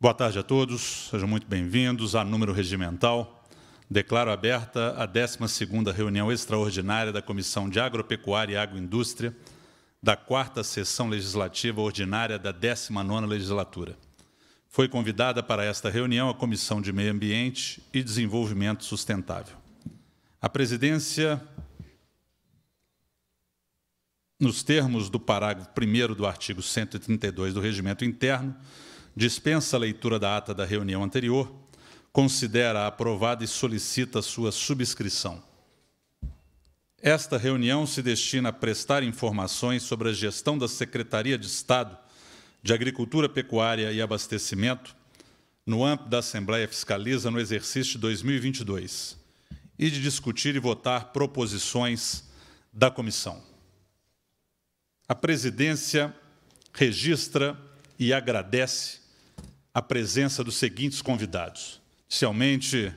Boa tarde a todos, sejam muito bem-vindos a Número Regimental. Declaro aberta a 12ª reunião extraordinária da Comissão de Agropecuária e Agroindústria da 4 Sessão Legislativa Ordinária da 19ª Legislatura. Foi convidada para esta reunião a Comissão de Meio Ambiente e Desenvolvimento Sustentável. A presidência, nos termos do parágrafo 1 do artigo 132 do Regimento Interno, dispensa a leitura da ata da reunião anterior, considera aprovada e solicita sua subscrição. Esta reunião se destina a prestar informações sobre a gestão da Secretaria de Estado de Agricultura, Pecuária e Abastecimento no âmbito da Assembleia Fiscaliza no exercício de 2022 e de discutir e votar proposições da comissão. A presidência registra e agradece a presença dos seguintes convidados. Inicialmente,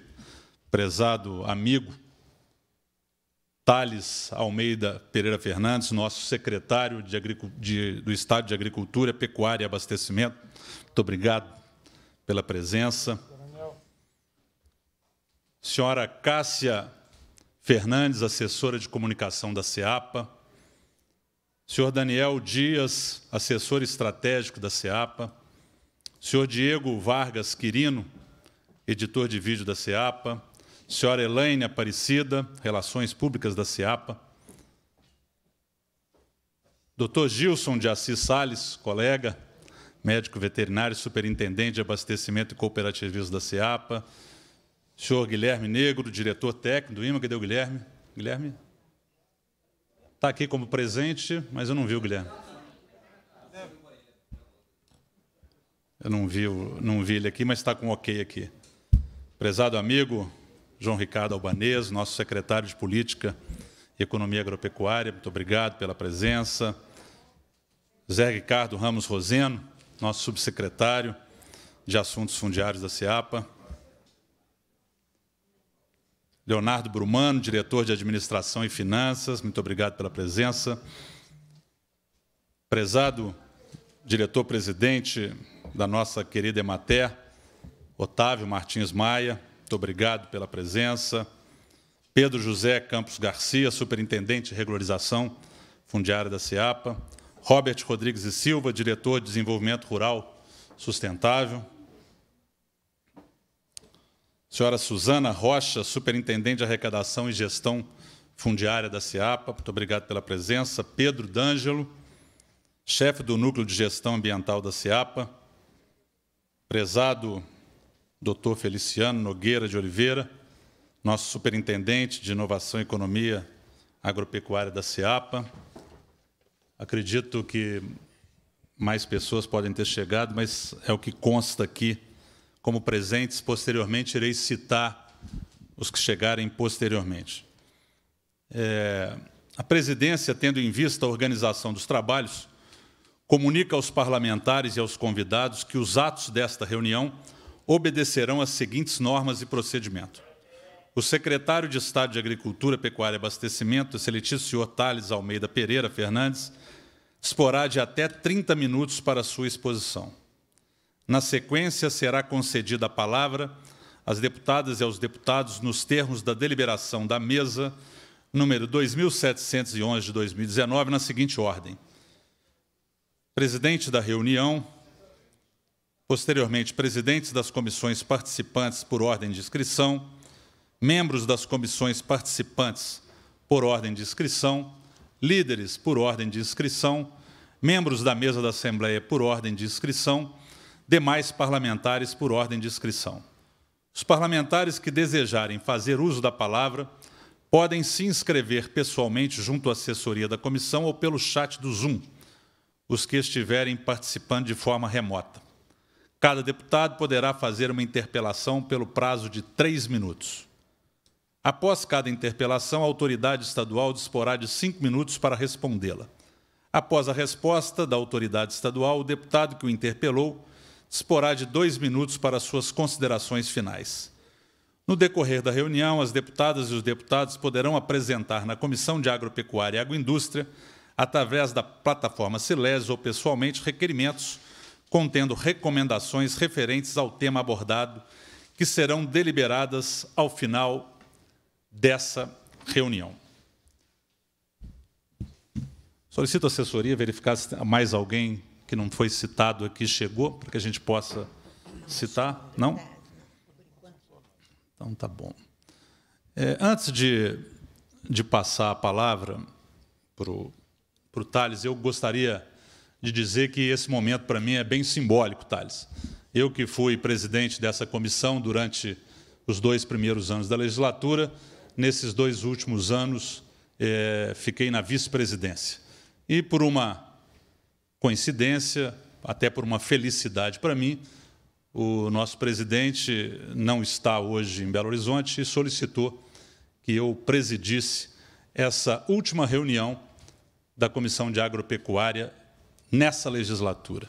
prezado amigo Thales Almeida Pereira Fernandes, nosso secretário de de, do Estado de Agricultura, Pecuária e Abastecimento. Muito obrigado pela presença. Senhora Cássia Fernandes, assessora de comunicação da CEAPA. Senhor Daniel Dias, assessor estratégico da CEAPA senhor Diego Vargas Quirino, editor de vídeo da CEAPA, senhora Elaine Aparecida, Relações Públicas da CEAPA, doutor Gilson de Assis Salles, colega, médico veterinário, superintendente de abastecimento e cooperativismo da CEAPA, senhor Guilherme Negro, diretor técnico do IMA, cadê o Guilherme? Guilherme? Está aqui como presente, mas eu não vi o Guilherme. Eu não vi, não vi ele aqui, mas está com ok aqui. Prezado amigo João Ricardo Albanês, nosso secretário de Política e Economia Agropecuária, muito obrigado pela presença. Zé Ricardo Ramos Roseno, nosso subsecretário de Assuntos Fundiários da CEAPA. Leonardo Brumano, diretor de Administração e Finanças, muito obrigado pela presença. Prezado diretor-presidente da nossa querida Emater, Otávio Martins Maia, muito obrigado pela presença. Pedro José Campos Garcia, Superintendente de Regularização Fundiária da CEAPA. Robert Rodrigues e Silva, Diretor de Desenvolvimento Rural Sustentável. Senhora Suzana Rocha, Superintendente de Arrecadação e Gestão Fundiária da CEAPA, muito obrigado pela presença. Pedro D'Angelo, chefe do Núcleo de Gestão Ambiental da CEAPA prezado Dr. Feliciano Nogueira de Oliveira, nosso superintendente de Inovação e Economia Agropecuária da CEAPA. Acredito que mais pessoas podem ter chegado, mas é o que consta aqui como presentes. Posteriormente, irei citar os que chegarem posteriormente. É, a presidência, tendo em vista a organização dos trabalhos, comunica aos parlamentares e aos convidados que os atos desta reunião obedecerão às seguintes normas e procedimento. O secretário de Estado de Agricultura, Pecuária e Abastecimento, excelentíssimo senhor Thales Almeida Pereira Fernandes, disporá de até 30 minutos para sua exposição. Na sequência, será concedida a palavra às deputadas e aos deputados nos termos da deliberação da mesa número 2711 de 2019, na seguinte ordem: presidente da reunião, posteriormente, presidentes das comissões participantes por ordem de inscrição, membros das comissões participantes por ordem de inscrição, líderes por ordem de inscrição, membros da mesa da Assembleia por ordem de inscrição, demais parlamentares por ordem de inscrição. Os parlamentares que desejarem fazer uso da palavra podem se inscrever pessoalmente junto à assessoria da comissão ou pelo chat do Zoom os que estiverem participando de forma remota. Cada deputado poderá fazer uma interpelação pelo prazo de três minutos. Após cada interpelação, a autoridade estadual disporá de cinco minutos para respondê-la. Após a resposta da autoridade estadual, o deputado que o interpelou disporá de dois minutos para suas considerações finais. No decorrer da reunião, as deputadas e os deputados poderão apresentar na Comissão de Agropecuária e Agroindústria através da plataforma Silésio ou pessoalmente, requerimentos contendo recomendações referentes ao tema abordado, que serão deliberadas ao final dessa reunião. Solicito assessoria verificar se mais alguém que não foi citado aqui chegou, para que a gente possa citar. Não? Então, tá bom. É, antes de, de passar a palavra para o para o Thales, eu gostaria de dizer que esse momento para mim é bem simbólico, Thales. Eu que fui presidente dessa comissão durante os dois primeiros anos da legislatura, nesses dois últimos anos é, fiquei na vice-presidência. E por uma coincidência, até por uma felicidade para mim, o nosso presidente não está hoje em Belo Horizonte e solicitou que eu presidisse essa última reunião da Comissão de Agropecuária nessa legislatura.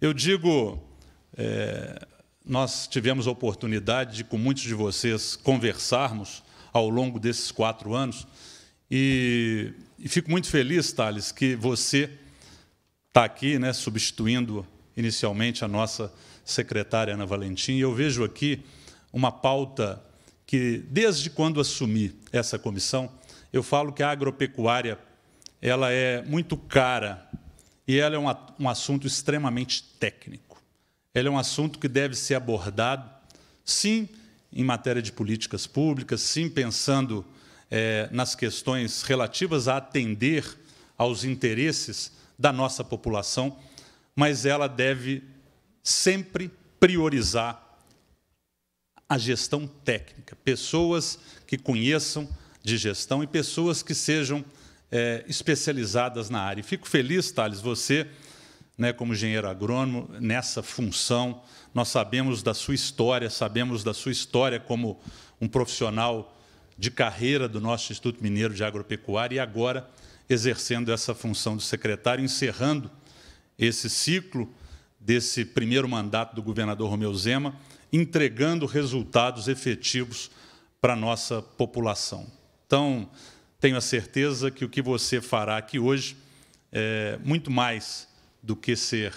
Eu digo, é, nós tivemos a oportunidade de, com muitos de vocês, conversarmos ao longo desses quatro anos, e, e fico muito feliz, Thales, que você está aqui, né, substituindo inicialmente a nossa secretária Ana Valentim, e eu vejo aqui uma pauta que, desde quando assumi essa comissão, eu falo que a agropecuária ela é muito cara e ela é um, um assunto extremamente técnico. Ela é um assunto que deve ser abordado, sim, em matéria de políticas públicas, sim, pensando é, nas questões relativas a atender aos interesses da nossa população, mas ela deve sempre priorizar a gestão técnica, pessoas que conheçam de gestão e pessoas que sejam é, especializadas na área. E fico feliz, Thales, você, né, como engenheiro agrônomo, nessa função. Nós sabemos da sua história, sabemos da sua história como um profissional de carreira do nosso Instituto Mineiro de Agropecuária e agora exercendo essa função de secretário, encerrando esse ciclo desse primeiro mandato do governador Romeu Zema, entregando resultados efetivos para a nossa população. Então, tenho a certeza que o que você fará aqui hoje é muito mais do que ser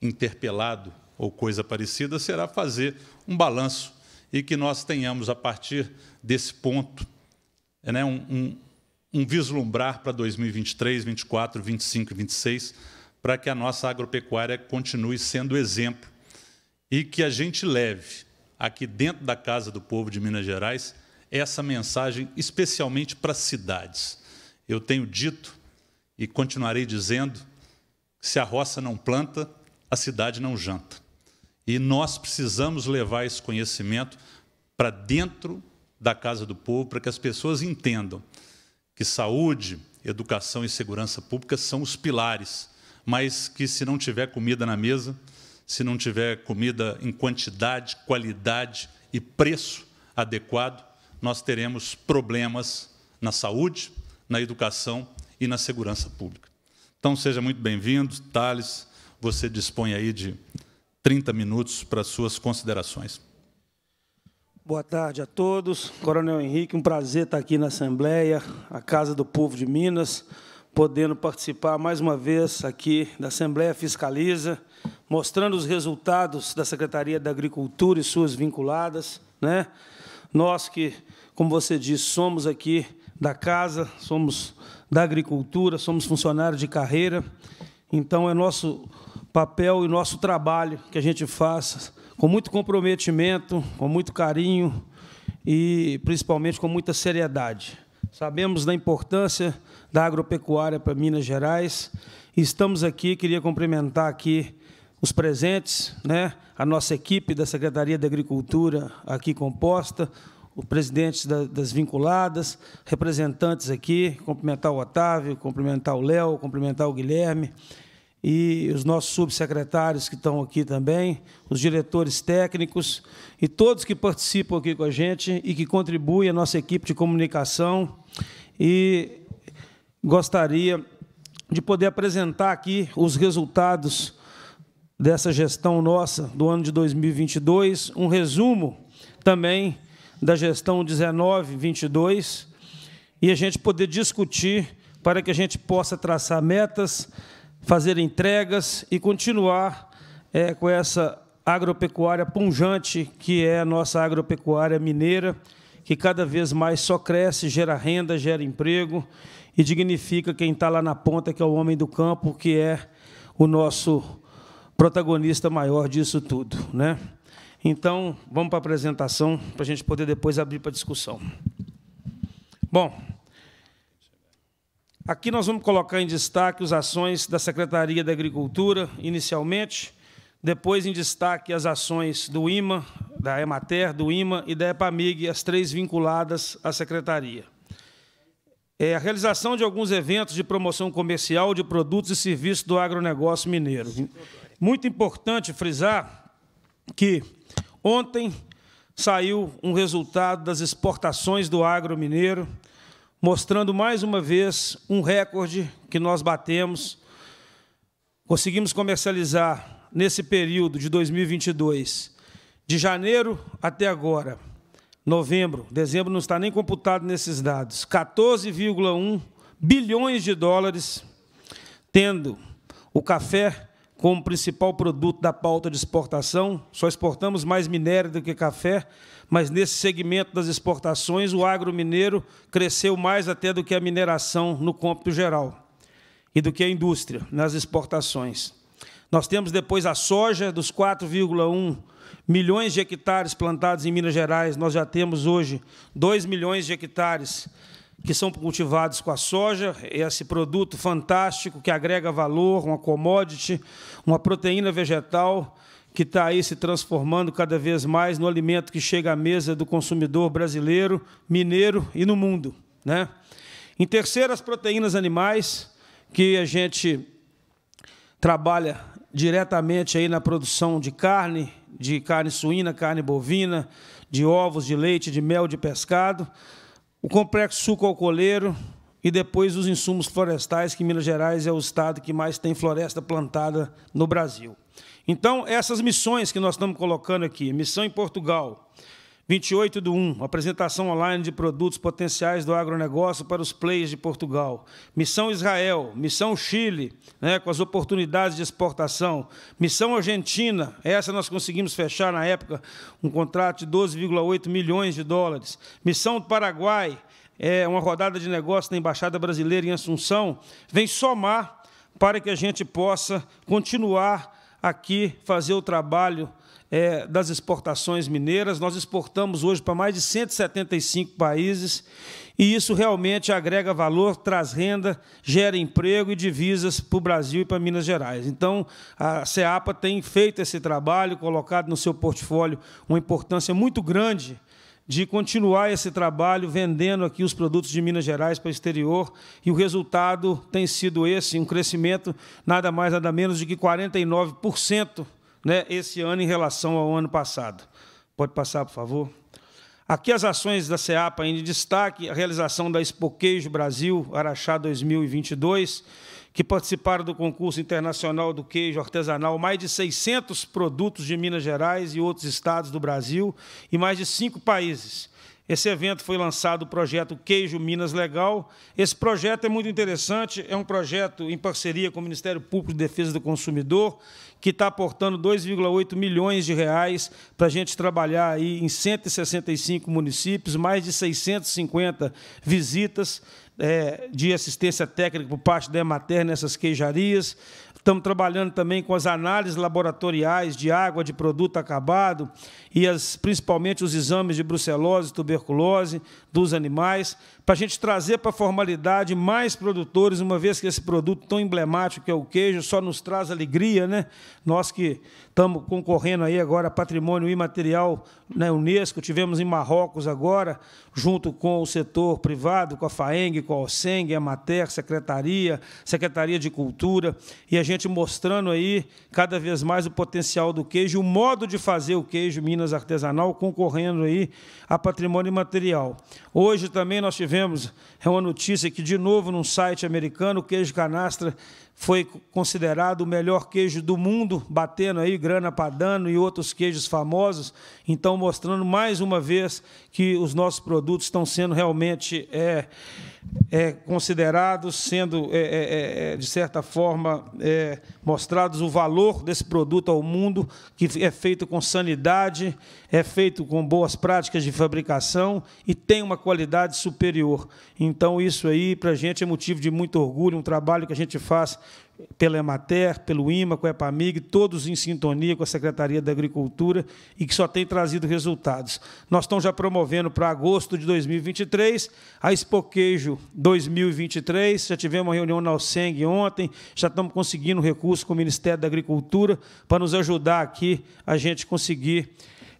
interpelado ou coisa parecida, será fazer um balanço e que nós tenhamos, a partir desse ponto, né, um, um, um vislumbrar para 2023, 24, 25 e 26, para que a nossa agropecuária continue sendo exemplo e que a gente leve aqui dentro da Casa do Povo de Minas Gerais essa mensagem, especialmente para as cidades. Eu tenho dito e continuarei dizendo que se a roça não planta, a cidade não janta. E nós precisamos levar esse conhecimento para dentro da casa do povo, para que as pessoas entendam que saúde, educação e segurança pública são os pilares, mas que se não tiver comida na mesa, se não tiver comida em quantidade, qualidade e preço adequado, nós teremos problemas na saúde, na educação e na segurança pública. Então, seja muito bem-vindo, Thales. Você dispõe aí de 30 minutos para suas considerações. Boa tarde a todos. Coronel Henrique, um prazer estar aqui na Assembleia, a Casa do Povo de Minas, podendo participar mais uma vez aqui da Assembleia Fiscaliza, mostrando os resultados da Secretaria da Agricultura e suas vinculadas. Né? Nós que como você disse, somos aqui da casa, somos da agricultura, somos funcionários de carreira, então é nosso papel e nosso trabalho que a gente faça com muito comprometimento, com muito carinho e principalmente com muita seriedade. Sabemos da importância da agropecuária para Minas Gerais. Estamos aqui, queria cumprimentar aqui os presentes, né? a nossa equipe da Secretaria da Agricultura aqui composta, o presidente das vinculadas, representantes aqui, cumprimentar o Otávio, cumprimentar o Léo, cumprimentar o Guilherme e os nossos subsecretários que estão aqui também, os diretores técnicos e todos que participam aqui com a gente e que contribuem a nossa equipe de comunicação. E gostaria de poder apresentar aqui os resultados dessa gestão nossa do ano de 2022, um resumo também da gestão 19-22 e a gente poder discutir para que a gente possa traçar metas, fazer entregas e continuar é, com essa agropecuária punjante que é a nossa agropecuária mineira, que cada vez mais só cresce, gera renda, gera emprego e dignifica quem está lá na ponta, que é o homem do campo, que é o nosso protagonista maior disso tudo. Né? Então, vamos para a apresentação, para a gente poder depois abrir para discussão. Bom, aqui nós vamos colocar em destaque as ações da Secretaria da Agricultura, inicialmente, depois em destaque as ações do IMA, da EMATER, do IMA e da EPAMIG, as três vinculadas à Secretaria. É a realização de alguns eventos de promoção comercial de produtos e serviços do agronegócio mineiro. Muito importante frisar que Ontem saiu um resultado das exportações do agro mineiro, mostrando mais uma vez um recorde que nós batemos. Conseguimos comercializar nesse período de 2022, de janeiro até agora, novembro, dezembro não está nem computado nesses dados, 14,1 bilhões de dólares, tendo o café como principal produto da pauta de exportação. Só exportamos mais minério do que café, mas nesse segmento das exportações, o agro mineiro cresceu mais até do que a mineração no cômpito geral e do que a indústria nas exportações. Nós temos depois a soja, dos 4,1 milhões de hectares plantados em Minas Gerais, nós já temos hoje 2 milhões de hectares plantados que são cultivados com a soja, esse produto fantástico que agrega valor, uma commodity, uma proteína vegetal que está aí se transformando cada vez mais no alimento que chega à mesa do consumidor brasileiro, mineiro e no mundo. Né? Em terceiro, as proteínas animais, que a gente trabalha diretamente aí na produção de carne, de carne suína, carne bovina, de ovos, de leite, de mel, de pescado o complexo suco e depois os insumos florestais, que Minas Gerais é o estado que mais tem floresta plantada no Brasil. Então, essas missões que nós estamos colocando aqui, missão em Portugal, 28 do 1, apresentação online de produtos potenciais do agronegócio para os players de Portugal. Missão Israel, Missão Chile, né, com as oportunidades de exportação. Missão Argentina, essa nós conseguimos fechar na época um contrato de 12,8 milhões de dólares. Missão do Paraguai, é, uma rodada de negócio na Embaixada Brasileira em Assunção, vem somar para que a gente possa continuar aqui fazer o trabalho é, das exportações mineiras. Nós exportamos hoje para mais de 175 países e isso realmente agrega valor, traz renda, gera emprego e divisas para o Brasil e para Minas Gerais. Então, a CEAPA tem feito esse trabalho, colocado no seu portfólio uma importância muito grande de continuar esse trabalho vendendo aqui os produtos de Minas Gerais para o exterior e o resultado tem sido esse, um crescimento nada mais nada menos de que 49% né, esse ano em relação ao ano passado. Pode passar, por favor? Aqui as ações da CEAPA em destaque, a realização da Expo Queijo Brasil Araxá 2022, que participaram do concurso internacional do queijo artesanal, mais de 600 produtos de Minas Gerais e outros estados do Brasil e mais de cinco países. Esse evento foi lançado o projeto Queijo Minas Legal. Esse projeto é muito interessante, é um projeto em parceria com o Ministério Público de Defesa do Consumidor que está aportando 2,8 milhões de reais para a gente trabalhar aí em 165 municípios, mais de 650 visitas é, de assistência técnica por parte da Emater nessas queijarias. Estamos trabalhando também com as análises laboratoriais de água de produto acabado e as, principalmente os exames de brucelose, tuberculose dos animais, para a gente trazer para a formalidade mais produtores, uma vez que esse produto tão emblemático que é o queijo só nos traz alegria, né? Nós que estamos concorrendo aí agora a patrimônio imaterial na né, Unesco, tivemos em Marrocos agora, junto com o setor privado, com a FAENG, com a OSENG, a Mater, Secretaria, Secretaria de Cultura, e a gente mostrando aí cada vez mais o potencial do queijo, o modo de fazer o queijo Minas Artesanal, concorrendo aí a patrimônio imaterial. Hoje também nós tivemos é uma notícia que, de novo, num site americano, o queijo canastra foi considerado o melhor queijo do mundo, batendo aí grana padano e outros queijos famosos. Então, mostrando mais uma vez que os nossos produtos estão sendo realmente é, é, considerados, sendo, é, é, é, é de certa forma, mostrados o valor desse produto ao mundo, que é feito com sanidade, é feito com boas práticas de fabricação e tem uma qualidade superior. Então, isso aí, para a gente, é motivo de muito orgulho, um trabalho que a gente faz pela Emater, pelo IMA, com a EPAMIG, todos em sintonia com a Secretaria da Agricultura e que só tem trazido resultados. Nós estamos já promovendo para agosto de 2023 a Expoqueijo 2023, já tivemos uma reunião na OSENG ontem, já estamos conseguindo recurso com o Ministério da Agricultura para nos ajudar aqui a gente conseguir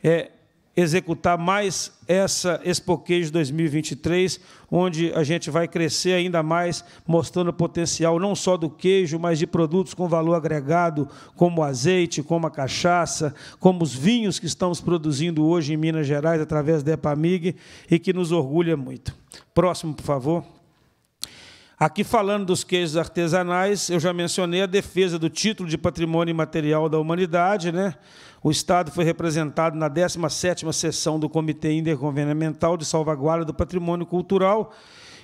é, executar mais essa Queijo 2023, onde a gente vai crescer ainda mais, mostrando o potencial não só do queijo, mas de produtos com valor agregado, como o azeite, como a cachaça, como os vinhos que estamos produzindo hoje em Minas Gerais através da EPAMIG e que nos orgulha muito. Próximo, por favor. Aqui falando dos queijos artesanais, eu já mencionei a defesa do título de patrimônio imaterial da humanidade, né? O Estado foi representado na 17ª sessão do Comitê Intergovernamental de Salvaguarda do Patrimônio Cultural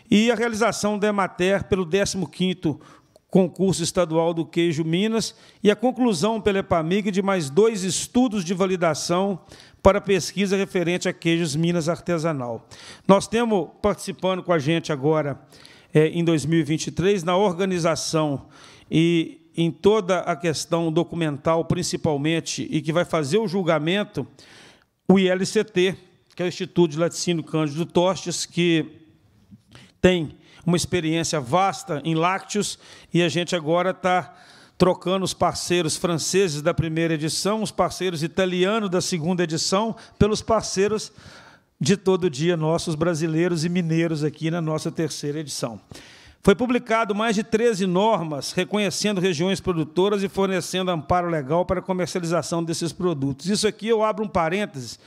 e a realização da EMATER pelo 15º Concurso Estadual do Queijo Minas e a conclusão pela EPAMIG de mais dois estudos de validação para pesquisa referente a queijos Minas artesanal. Nós temos participando com a gente agora, é, em 2023, na organização e em toda a questão documental, principalmente, e que vai fazer o julgamento, o ILCT, que é o Instituto de Laticínio Cândido Tostes, que tem uma experiência vasta em lácteos, e a gente agora está trocando os parceiros franceses da primeira edição, os parceiros italianos da segunda edição, pelos parceiros de todo dia nossos brasileiros e mineiros aqui na nossa terceira edição. Foi publicado mais de 13 normas reconhecendo regiões produtoras e fornecendo amparo legal para a comercialização desses produtos. Isso aqui eu abro um parênteses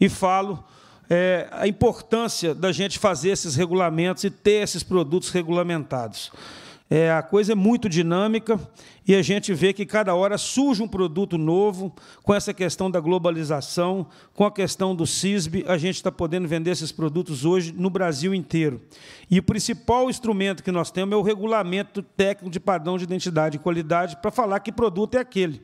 e falo é, a importância da gente fazer esses regulamentos e ter esses produtos regulamentados. É, a coisa é muito dinâmica e a gente vê que cada hora surge um produto novo com essa questão da globalização, com a questão do CISB, a gente está podendo vender esses produtos hoje no Brasil inteiro. E o principal instrumento que nós temos é o regulamento técnico de padrão de identidade e qualidade para falar que produto é aquele.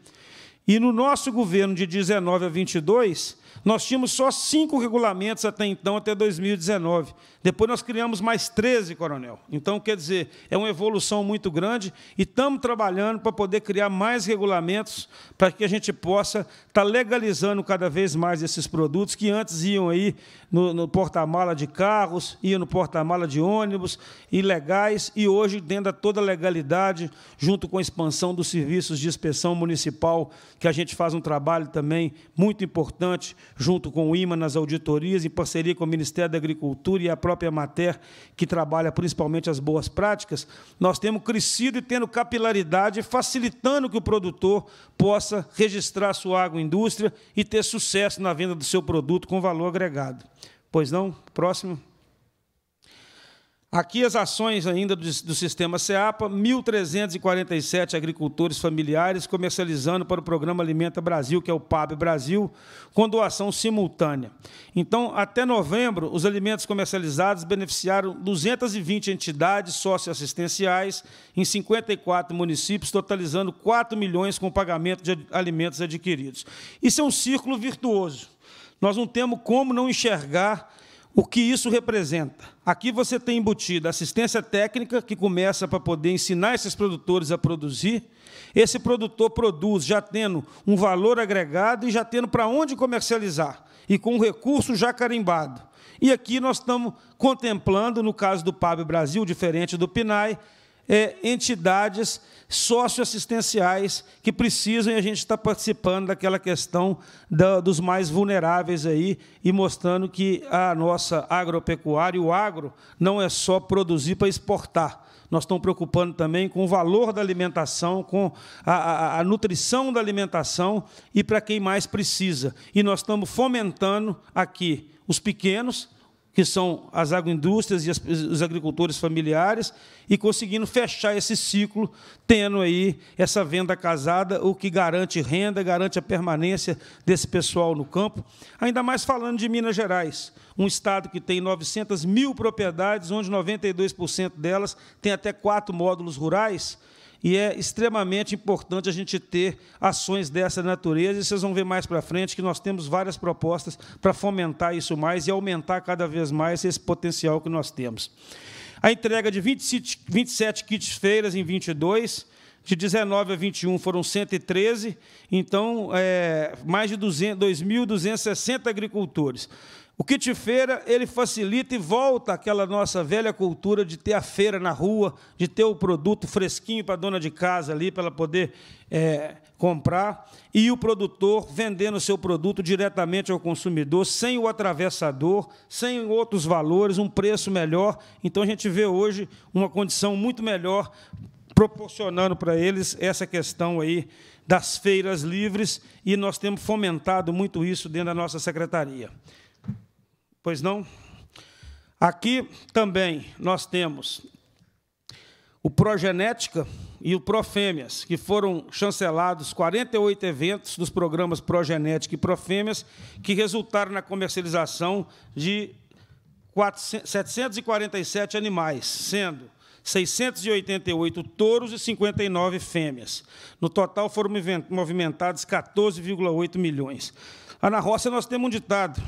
E no nosso governo de 19 a 22, nós tínhamos só cinco regulamentos até então, até 2019. Depois nós criamos mais 13, coronel. Então, quer dizer, é uma evolução muito grande e estamos trabalhando para poder criar mais regulamentos para que a gente possa estar tá legalizando cada vez mais esses produtos que antes iam aí no, no porta-mala de carros, iam no porta-mala de ônibus, ilegais, e hoje, dentro da toda a legalidade, junto com a expansão dos serviços de inspeção municipal, que a gente faz um trabalho também muito importante, junto com o IMA nas auditorias, em parceria com o Ministério da Agricultura e a própria própria Mater, que trabalha principalmente as boas práticas, nós temos crescido e tendo capilaridade, facilitando que o produtor possa registrar sua agroindústria e ter sucesso na venda do seu produto com valor agregado. Pois não? Próximo. Aqui as ações ainda do, sistema SEAPA, 1.347 agricultores familiares comercializando para o programa Alimenta Brasil, que é o PAB Brasil, com doação simultânea. Então, até novembro, os alimentos comercializados beneficiaram 220 entidades socioassistenciais em 54 municípios, totalizando 4 milhões com pagamento de alimentos adquiridos. Isso é um círculo virtuoso. Nós não temos como não enxergar o que isso representa? Aqui você tem embutida assistência técnica, que começa para poder ensinar esses produtores a produzir. Esse produtor produz já tendo um valor agregado e já tendo para onde comercializar, e com o recurso já carimbado. E aqui nós estamos contemplando, no caso do PAB Brasil, diferente do PNAE, é, entidades socioassistenciais que precisam e a gente está participando daquela questão da, dos mais vulneráveis aí e mostrando que a nossa agropecuária, o agro, não é só produzir para exportar. Nós estamos preocupando também com o valor da alimentação, com a, a, a nutrição da alimentação e para quem mais precisa. E nós estamos fomentando aqui os pequenos, que são as agroindústrias e as, os agricultores familiares, e conseguindo fechar esse ciclo, tendo aí essa venda casada, o que garante renda, garante a permanência desse pessoal no campo. Ainda mais falando de Minas Gerais, um estado que tem 900 mil propriedades, onde 92% delas tem até quatro módulos rurais, e é extremamente importante a gente ter ações dessa natureza, e vocês vão ver mais para frente que nós temos várias propostas para fomentar isso mais e aumentar cada vez mais esse potencial que nós temos. A entrega de 27 kits feiras em 22, de 19 a 21 foram 113, então é, mais de 2.260 agricultores. O kit feira, ele facilita e volta aquela nossa velha cultura de ter a feira na rua, de ter o produto fresquinho para a dona de casa ali, para ela poder é, comprar, e o produtor vendendo o seu produto diretamente ao consumidor, sem o atravessador, sem outros valores, um preço melhor. Então, a gente vê hoje uma condição muito melhor proporcionando para eles essa questão aí das feiras livres, e nós temos fomentado muito isso dentro da nossa secretaria. Pois não? Aqui também nós temos o Progenética e o Profêmias, que foram chancelados 48 eventos dos programas Progenética e Profêmias, que resultaram na comercialização de 747 animais, sendo 688 touros e 59 fêmeas. No total foram movimentados 14,8 milhões. Mas ah, na roça nós temos um ditado: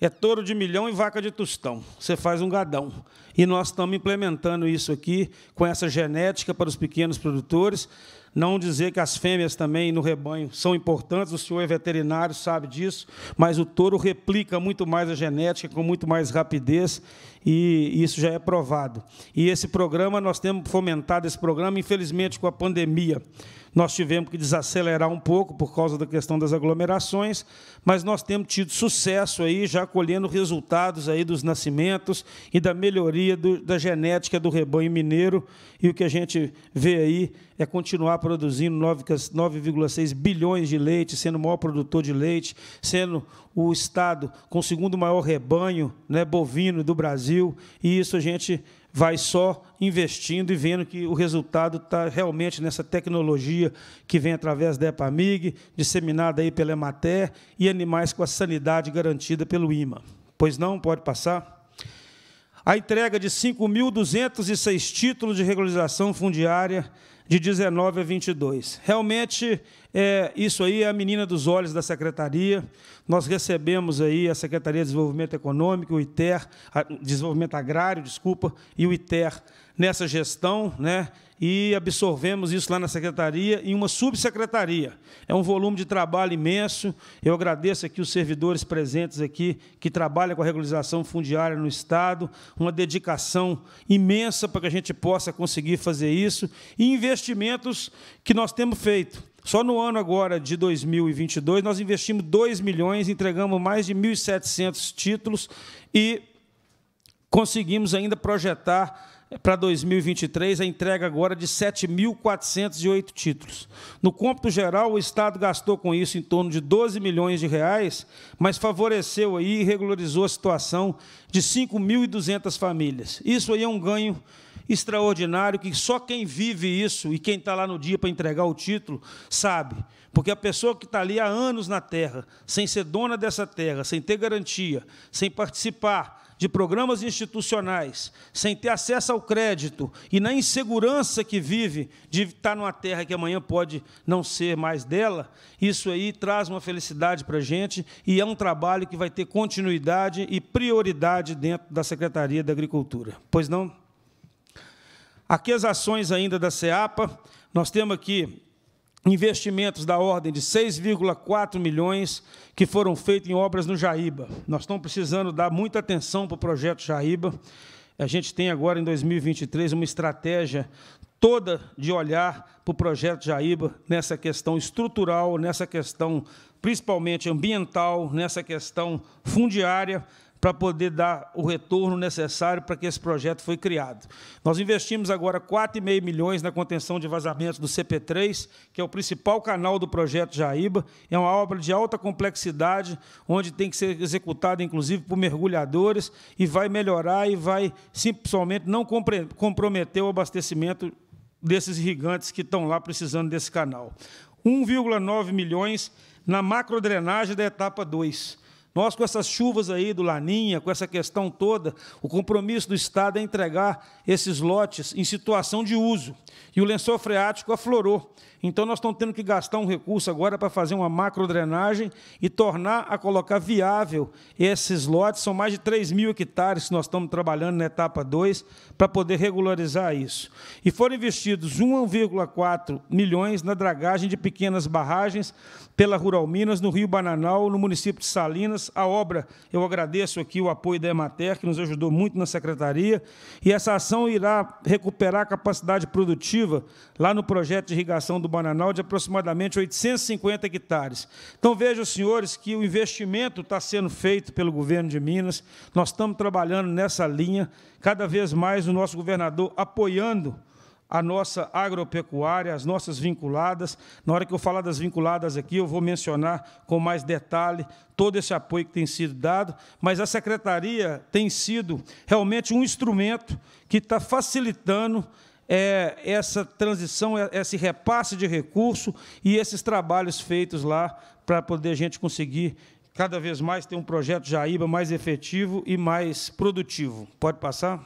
é touro de milhão e vaca de tostão. Você faz um gadão. E nós estamos implementando isso aqui com essa genética para os pequenos produtores. Não dizer que as fêmeas também no rebanho são importantes, o senhor é veterinário, sabe disso, mas o touro replica muito mais a genética com muito mais rapidez e isso já é provado. E esse programa, nós temos fomentado esse programa, infelizmente com a pandemia. Nós tivemos que desacelerar um pouco por causa da questão das aglomerações, mas nós temos tido sucesso aí, já colhendo resultados aí dos nascimentos e da melhoria do, da genética do rebanho mineiro. E o que a gente vê aí é continuar produzindo 9,6 bilhões de leite, sendo o maior produtor de leite, sendo o estado com o segundo maior rebanho né, bovino do Brasil. E isso a gente vai só investindo e vendo que o resultado está realmente nessa tecnologia que vem através da EPAMIG, disseminada aí pela Emater, e animais com a sanidade garantida pelo IMA. Pois não, pode passar? A entrega de 5.206 títulos de regularização fundiária de 19 a 22. Realmente, é, isso aí é a menina dos olhos da secretaria. Nós recebemos aí a Secretaria de Desenvolvimento Econômico, o ITER, Desenvolvimento Agrário, desculpa, e o ITER nessa gestão, né? e absorvemos isso lá na secretaria em uma subsecretaria. É um volume de trabalho imenso. Eu agradeço aqui os servidores presentes aqui que trabalham com a regularização fundiária no Estado, uma dedicação imensa para que a gente possa conseguir fazer isso e investimentos que nós temos feito. Só no ano agora de 2022 nós investimos 2 milhões, entregamos mais de 1.700 títulos e conseguimos ainda projetar para 2023 a entrega agora de 7.408 títulos. No cômputo geral, o Estado gastou com isso em torno de 12 milhões de reais, mas favoreceu aí e regularizou a situação de 5.200 famílias. Isso aí é um ganho extraordinário que só quem vive isso e quem está lá no dia para entregar o título sabe. Porque a pessoa que está ali há anos na terra, sem ser dona dessa terra, sem ter garantia, sem participar, de programas institucionais, sem ter acesso ao crédito e na insegurança que vive de estar numa terra que amanhã pode não ser mais dela, isso aí traz uma felicidade para a gente e é um trabalho que vai ter continuidade e prioridade dentro da Secretaria da Agricultura. Pois não? Aqui as ações ainda da SEAPA, nós temos aqui investimentos da ordem de 6,4 milhões que foram feitos em obras no Jaíba. Nós estamos precisando dar muita atenção para o projeto Jaíba. A gente tem agora, em 2023, uma estratégia toda de olhar para o projeto Jaíba nessa questão estrutural, nessa questão principalmente ambiental, nessa questão fundiária, para poder dar o retorno necessário para que esse projeto foi criado. Nós investimos agora 4,5 milhões na contenção de vazamentos do CP3, que é o principal canal do projeto Jaíba. É uma obra de alta complexidade, onde tem que ser executada, inclusive, por mergulhadores, e vai melhorar e vai, simplesmente, não comprometer o abastecimento desses irrigantes que estão lá precisando desse canal. 1,9 milhões na macrodrenagem da etapa 2. Nós, com essas chuvas aí do Laninha, com essa questão toda, o compromisso do Estado é entregar esses lotes em situação de uso. E o lençol freático aflorou. Então nós estamos tendo que gastar um recurso agora para fazer uma macro drenagem e tornar a colocar viável esses lotes. São mais de 3 mil hectares que nós estamos trabalhando na etapa 2 para poder regularizar isso. E foram investidos 1,4 milhões na dragagem de pequenas barragens pela Rural Minas, no Rio Bananal, no município de Salinas. A obra, eu agradeço aqui o apoio da Emater, que nos ajudou muito na secretaria, e essa ação irá recuperar a capacidade produtiva lá no projeto de irrigação do Bananal de aproximadamente 850 hectares. Então vejam, senhores, que o investimento está sendo feito pelo governo de Minas, nós estamos trabalhando nessa linha, cada vez mais o nosso governador apoiando a nossa agropecuária, as nossas vinculadas. Na hora que eu falar das vinculadas aqui, eu vou mencionar com mais detalhe todo esse apoio que tem sido dado, mas a secretaria tem sido realmente um instrumento que está facilitando é, essa transição, é, esse repasse de recurso e esses trabalhos feitos lá para poder a gente conseguir cada vez mais ter um projeto Jaíba mais efetivo e mais produtivo. Pode passar?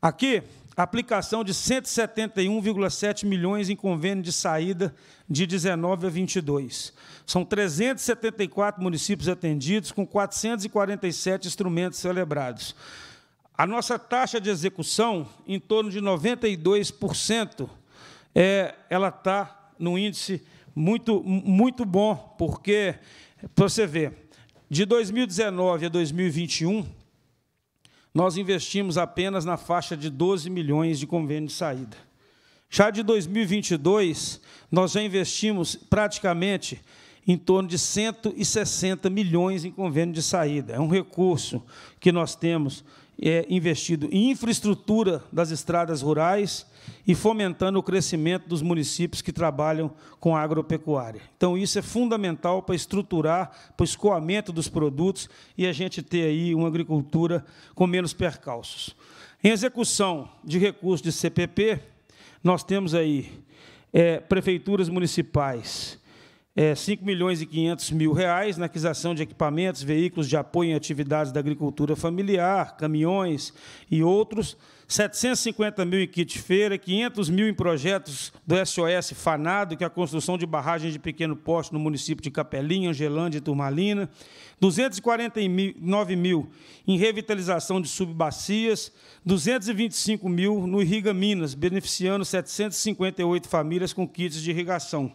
Aqui, aplicação de 171,7 milhões em convênio de saída de 19 a 22. São 374 municípios atendidos, com 447 instrumentos celebrados. A nossa taxa de execução, em torno de 92%, é, ela está no índice muito, muito bom, porque, para você ver, de 2019 a 2021, nós investimos apenas na faixa de 12 milhões de convênio de saída. Já de 2022, nós já investimos praticamente em torno de 160 milhões em convênio de saída. É um recurso que nós temos é investido em infraestrutura das estradas rurais e fomentando o crescimento dos municípios que trabalham com a agropecuária. Então, isso é fundamental para estruturar, para o escoamento dos produtos e a gente ter aí uma agricultura com menos percalços. Em execução de recursos de CPP, nós temos aí é, prefeituras municipais é, 5 milhões e 500 mil reais na aquisição de equipamentos, veículos de apoio em atividades da agricultura familiar, caminhões e outros, 750 mil em kit feira, 500 mil em projetos do SOS Fanado, que é a construção de barragens de pequeno porte no município de Capelinha, Angelândia e Turmalina, 249 mil em revitalização de subbacias, 225 mil no Irriga Minas, beneficiando 758 famílias com kits de irrigação.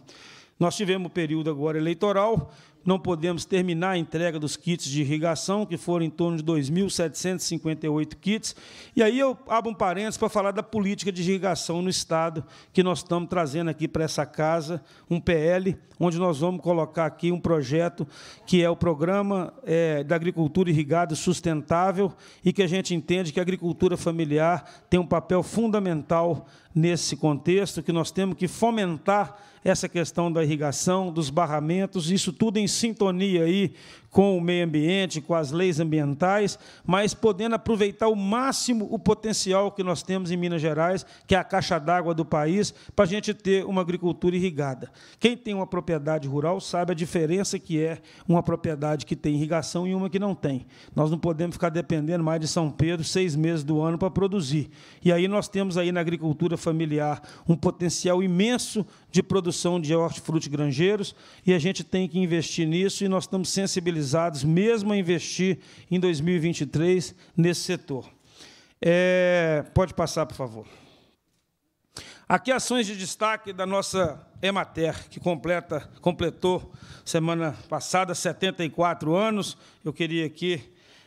Nós tivemos um período agora eleitoral, não podemos terminar a entrega dos kits de irrigação, que foram em torno de 2.758 kits. E aí eu abro um parênteses para falar da política de irrigação no Estado, que nós estamos trazendo aqui para essa casa, um PL, onde nós vamos colocar aqui um projeto que é o Programa é, da Agricultura Irrigada Sustentável e que a gente entende que a agricultura familiar tem um papel fundamental nesse contexto que nós temos que fomentar essa questão da irrigação, dos barramentos, isso tudo em sintonia aí com o meio ambiente, com as leis ambientais, mas podendo aproveitar o máximo o potencial que nós temos em Minas Gerais, que é a caixa d'água do país, para a gente ter uma agricultura irrigada. Quem tem uma propriedade rural sabe a diferença que é uma propriedade que tem irrigação e uma que não tem. Nós não podemos ficar dependendo mais de São Pedro seis meses do ano para produzir. E aí nós temos aí na agricultura familiar um potencial imenso de produção de hortifruti grangeiros, e a gente tem que investir nisso, e nós estamos sensibilizados mesmo a investir em 2023 nesse setor. É, pode passar, por favor. Aqui ações de destaque da nossa Emater, que completa, completou semana passada 74 anos. Eu queria aqui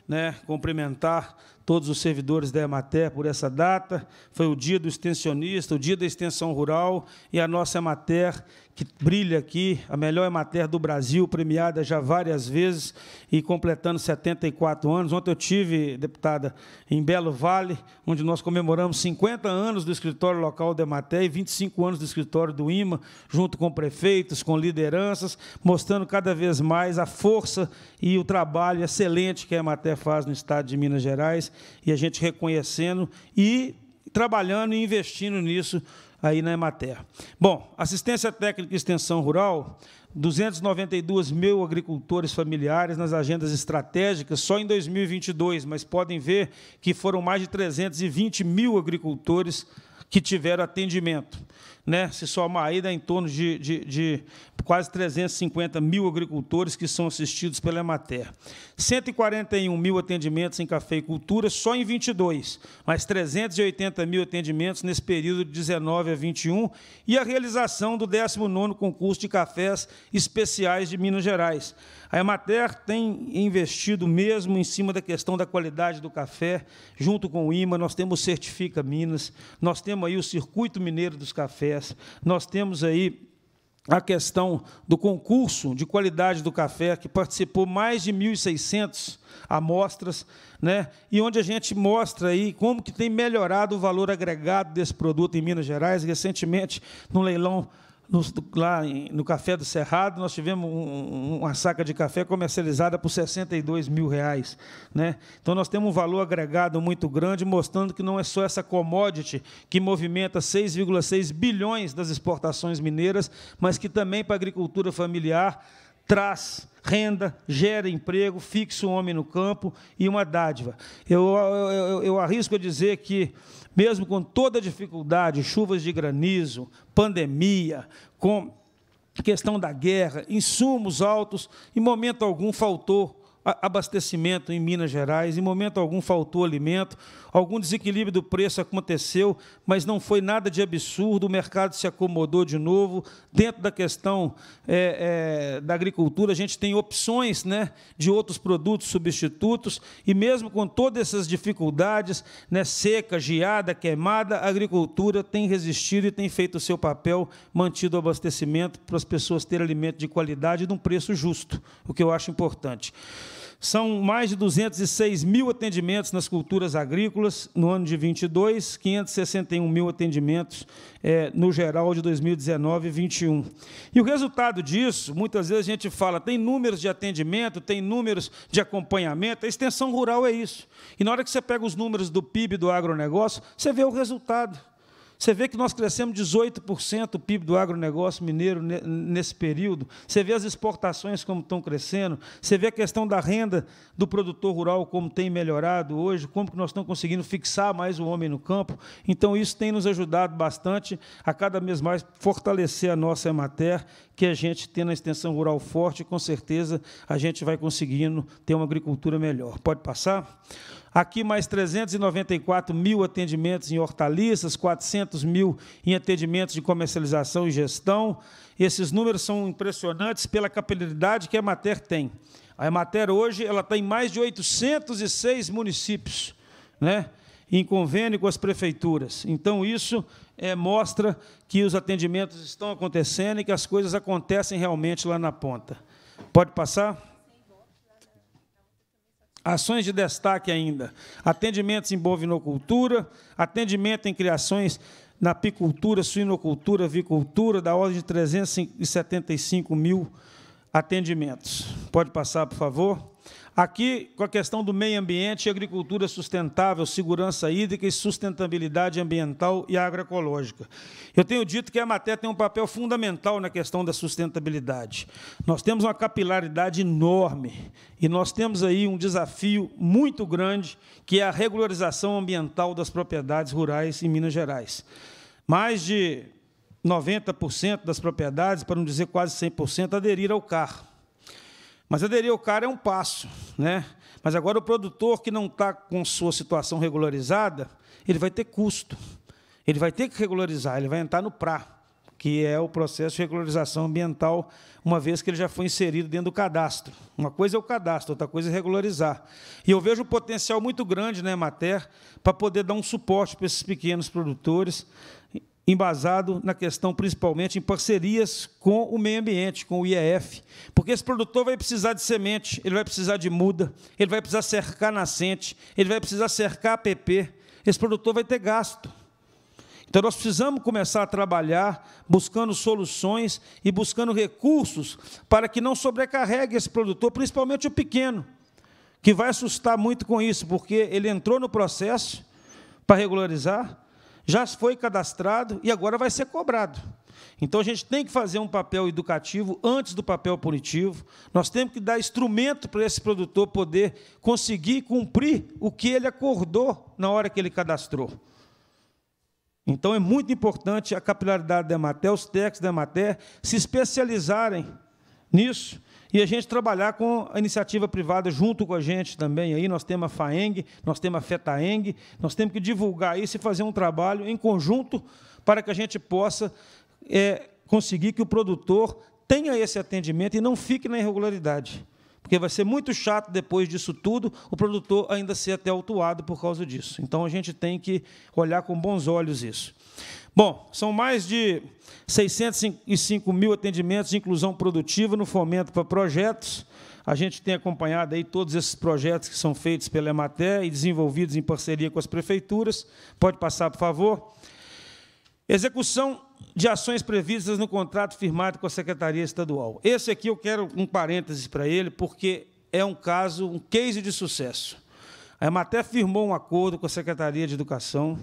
né, cumprimentar todos os servidores da Emater por essa data. Foi o dia do extensionista, o dia da extensão rural e a nossa Emater, que brilha aqui, a melhor Emater do Brasil, premiada já várias vezes e completando 74 anos. Ontem eu tive, deputada, em Belo Vale, onde nós comemoramos 50 anos do escritório local da Emater e 25 anos do escritório do IMA, junto com prefeitos, com lideranças, mostrando cada vez mais a força e o trabalho excelente que a Emater faz no estado de Minas Gerais e a gente reconhecendo e trabalhando e investindo nisso aí na Emater. Bom, assistência técnica e extensão rural, 292 mil agricultores familiares nas agendas estratégicas só em 2022, mas podem ver que foram mais de 320 mil agricultores familiares que tiveram atendimento. Né? Se somar aí, dá em torno de, de, de quase 350 mil agricultores que são assistidos pela Emater. 141 mil atendimentos em cafeicultura só em 22, mas 380 mil atendimentos nesse período de 19 a 21 e a realização do 19 concurso de cafés especiais de Minas Gerais. A Emater tem investido mesmo em cima da questão da qualidade do café, junto com o IMA, nós temos o Certifica Minas, nós temos aí o Circuito Mineiro dos Cafés, nós temos aí a questão do concurso de qualidade do café, que participou mais de 1.600 amostras, né? e onde a gente mostra aí como que tem melhorado o valor agregado desse produto em Minas Gerais. Recentemente, no leilão no, lá no Café do Cerrado, nós tivemos um, uma saca de café comercializada por 62 mil reais. Né? Então, nós temos um valor agregado muito grande, mostrando que não é só essa commodity que movimenta 6,6 bilhões das exportações mineiras, mas que também para a agricultura familiar traz renda, gera emprego, fixa o homem no campo e uma dádiva. Eu, eu, eu arrisco a dizer que mesmo com toda dificuldade, chuvas de granizo, pandemia, com questão da guerra, insumos altos, em momento algum faltou abastecimento em Minas Gerais, em momento algum faltou alimento, algum desequilíbrio do preço aconteceu, mas não foi nada de absurdo, o mercado se acomodou de novo. Dentro da questão é, é, da agricultura, a gente tem opções né, de outros produtos substitutos, e mesmo com todas essas dificuldades, né, seca, geada, queimada, a agricultura tem resistido e tem feito o seu papel, mantido o abastecimento para as pessoas terem alimento de qualidade e de um preço justo, o que eu acho importante. São mais de 206 mil atendimentos nas culturas agrícolas no ano de 22, 561 mil atendimentos é, no geral de 2019 e 21. E o resultado disso, muitas vezes a gente fala, tem números de atendimento, tem números de acompanhamento, a extensão rural é isso. E na hora que você pega os números do PIB do agronegócio, você vê o resultado. Você vê que nós crescemos 18% o PIB do agronegócio mineiro nesse período. Você vê as exportações como estão crescendo. Você vê a questão da renda do produtor rural como tem melhorado hoje, como que nós estamos conseguindo fixar mais o homem no campo. Então, isso tem nos ajudado bastante a cada vez mais fortalecer a nossa Emater que a gente tem na extensão rural forte, com certeza a gente vai conseguindo ter uma agricultura melhor. Pode passar? Aqui mais 394 mil atendimentos em hortaliças, 400 mil em atendimentos de comercialização e gestão. Esses números são impressionantes pela capilaridade que a Emater tem. A Emater hoje ela está em mais de 806 municípios, né? em convênio com as prefeituras. Então, isso é, mostra que os atendimentos estão acontecendo e que as coisas acontecem realmente lá na ponta. Pode passar? Ações de destaque ainda: atendimentos em bovinocultura, atendimento em criações na apicultura, suinocultura, avicultura, da ordem de 375 mil atendimentos. Pode passar, por favor. Aqui, com a questão do meio ambiente, agricultura sustentável, segurança hídrica e sustentabilidade ambiental e agroecológica. Eu tenho dito que a Maté tem um papel fundamental na questão da sustentabilidade. Nós temos uma capilaridade enorme e nós temos aí um desafio muito grande, que é a regularização ambiental das propriedades rurais em Minas Gerais. Mais de 90% das propriedades, para não dizer quase 100%, aderiram ao CAR mas aderir ao cara é um passo, né? Mas agora o produtor que não está com sua situação regularizada, ele vai ter custo. Ele vai ter que regularizar, ele vai entrar no PRA, que é o processo de regularização ambiental, uma vez que ele já foi inserido dentro do cadastro. Uma coisa é o cadastro, outra coisa é regularizar. E eu vejo um potencial muito grande na né, Emater para poder dar um suporte para esses pequenos produtores, embasado na questão principalmente em parcerias com o meio ambiente, com o IEF, porque esse produtor vai precisar de semente, ele vai precisar de muda, ele vai precisar cercar nascente, ele vai precisar cercar APP, esse produtor vai ter gasto. Então, nós precisamos começar a trabalhar buscando soluções e buscando recursos para que não sobrecarregue esse produtor, principalmente o pequeno, que vai assustar muito com isso, porque ele entrou no processo para regularizar, já foi cadastrado e agora vai ser cobrado. Então a gente tem que fazer um papel educativo antes do papel punitivo. Nós temos que dar instrumento para esse produtor poder conseguir cumprir o que ele acordou na hora que ele cadastrou. Então é muito importante a capilaridade da Emater, os técnicos da Emater se especializarem nisso e a gente trabalhar com a iniciativa privada junto com a gente também. Aí nós temos a FAENG, nós temos a FETAENG, nós temos que divulgar isso e fazer um trabalho em conjunto para que a gente possa é, conseguir que o produtor tenha esse atendimento e não fique na irregularidade. Porque vai ser muito chato depois disso tudo o produtor ainda ser até autuado por causa disso. Então a gente tem que olhar com bons olhos isso. Bom, são mais de 605 mil atendimentos de inclusão produtiva no fomento para projetos. A gente tem acompanhado aí todos esses projetos que são feitos pela Emater e desenvolvidos em parceria com as prefeituras. Pode passar, por favor. Execução de ações previstas no contrato firmado com a Secretaria Estadual. Esse aqui eu quero um parênteses para ele, porque é um caso, um case de sucesso. A Emater firmou um acordo com a Secretaria de Educação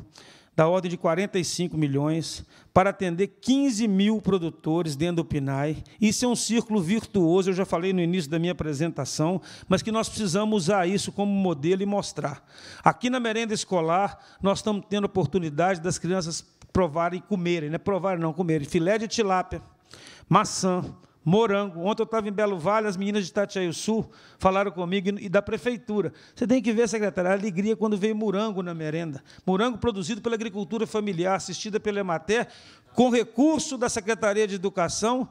da ordem de 45 milhões, para atender 15 mil produtores dentro do PNAE. Isso é um círculo virtuoso, eu já falei no início da minha apresentação, mas que nós precisamos usar isso como modelo e mostrar. Aqui na merenda escolar, nós estamos tendo a oportunidade das crianças provarem e comerem, né? Provar não, comerem filé de tilápia, maçã, Morango. Ontem eu estava em Belo Vale, as meninas de Itatiaí Sul falaram comigo e da prefeitura. Você tem que ver, secretária, a alegria quando veio morango na merenda. Morango produzido pela agricultura familiar, assistida pela Emater, com recurso da Secretaria de Educação,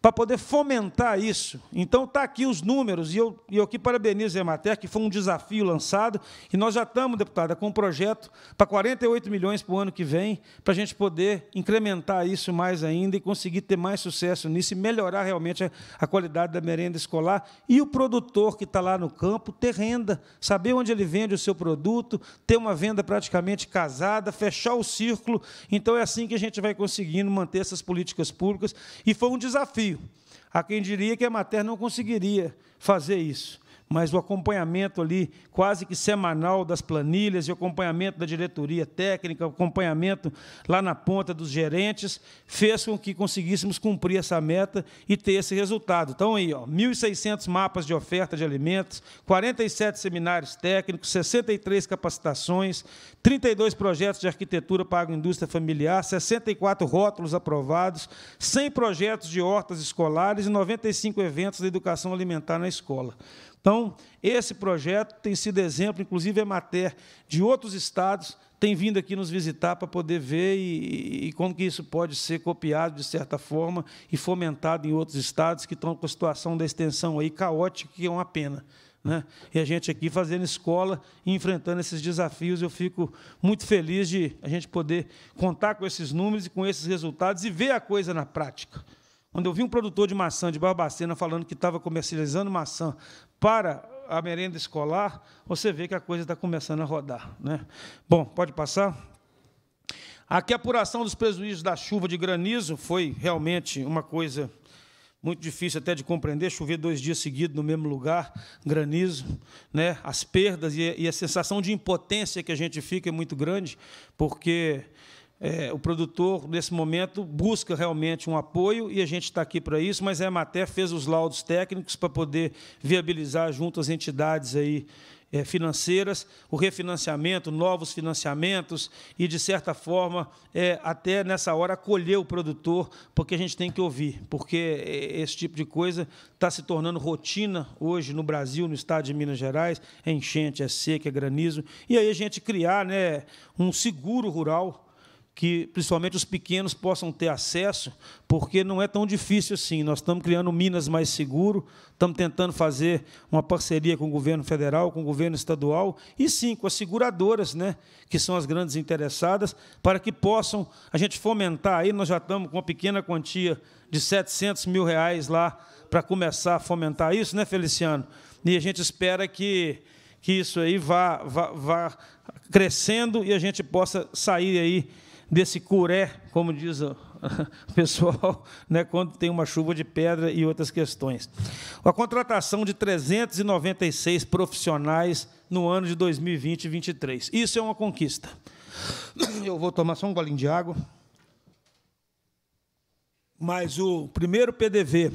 para poder fomentar isso. Então, está aqui os números, e eu, e eu aqui parabenizo a Emater, que foi um desafio lançado, e nós já estamos, deputada, com um projeto para 48 milhões para o ano que vem, para a gente poder incrementar isso mais ainda e conseguir ter mais sucesso nisso e melhorar realmente a, a qualidade da merenda escolar e o produtor que está lá no campo ter renda, saber onde ele vende o seu produto, ter uma venda praticamente casada, fechar o círculo. Então, é assim que a gente vai conseguindo manter essas políticas públicas, e foi um desafio a Há quem diria que a matéria não conseguiria fazer isso mas o acompanhamento ali quase que semanal das planilhas e acompanhamento da diretoria técnica, acompanhamento lá na ponta dos gerentes, fez com que conseguíssemos cumprir essa meta e ter esse resultado. Então aí, ó, 1.600 mapas de oferta de alimentos, 47 seminários técnicos, 63 capacitações, 32 projetos de arquitetura para a agroindústria familiar, 64 rótulos aprovados, 100 projetos de hortas escolares e 95 eventos de educação alimentar na escola. Então, esse projeto tem sido exemplo, inclusive a matéria de outros estados tem vindo aqui nos visitar para poder ver e, e, como que isso pode ser copiado de certa forma e fomentado em outros estados que estão com a situação da extensão aí caótica, que é uma pena. Né? E a gente aqui fazendo escola e enfrentando esses desafios, eu fico muito feliz de a gente poder contar com esses números e com esses resultados e ver a coisa na prática. Quando eu vi um produtor de maçã de Barbacena falando que estava comercializando maçã para a merenda escolar, você vê que a coisa está começando a rodar. Né? Bom, pode passar? Aqui a apuração dos prejuízos da chuva de granizo foi realmente uma coisa muito difícil até de compreender, chover dois dias seguidos no mesmo lugar, granizo, né? as perdas e, a sensação de impotência que a gente fica é muito grande, porque é, o produtor, nesse momento, busca realmente um apoio e a gente está aqui para isso, mas a Emater fez os laudos técnicos para poder viabilizar junto às entidades aí, é, financeiras, o refinanciamento, novos financiamentos e, de certa forma, é, até nessa hora, acolher o produtor, porque a gente tem que ouvir, porque é, esse tipo de coisa está se tornando rotina hoje no Brasil, no estado de Minas Gerais, é enchente, é seca, é granizo, e aí a gente criar né, um seguro rural, que principalmente os pequenos possam ter acesso, porque não é tão difícil assim. Nós estamos criando Minas Mais Seguro, estamos tentando fazer uma parceria com o governo federal, com o governo estadual e sim com as seguradoras, né, que são as grandes interessadas, para que possam a gente fomentar. Aí nós já estamos com uma pequena quantia de 700 mil reais lá para começar a fomentar isso, né, Feliciano? E a gente espera que que isso aí vá, vá, vá crescendo e a gente possa sair aí desse curé, como diz o pessoal, né, quando tem uma chuva de pedra e outras questões. A contratação de 396 profissionais no ano de 2020 e 2023. Isso é uma conquista. Eu vou tomar só um golinho de água. Mas o primeiro PDV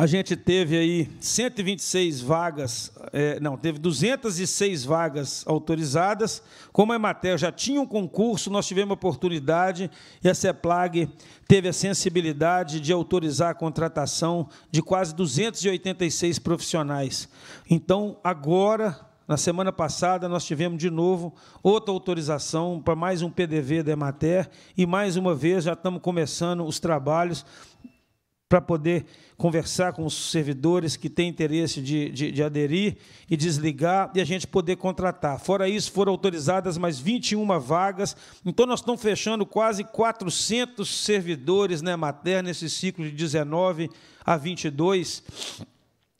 a gente teve aí 126 vagas, é, não, teve 206 vagas autorizadas. Como a Emater já tinha um concurso, nós tivemos a oportunidade e a CEPLAG teve a sensibilidade de autorizar a contratação de quase 286 profissionais. Então, agora, na semana passada, nós tivemos de novo outra autorização para mais um PDV da Emater e, mais uma vez, já estamos começando os trabalhos para poder conversar com os servidores que têm interesse de, de, de, aderir e desligar e a gente poder contratar. Fora isso, foram autorizadas mais 21 vagas. Então, nós estamos fechando quase 400 servidores né, materna nesse ciclo de 19 a 22,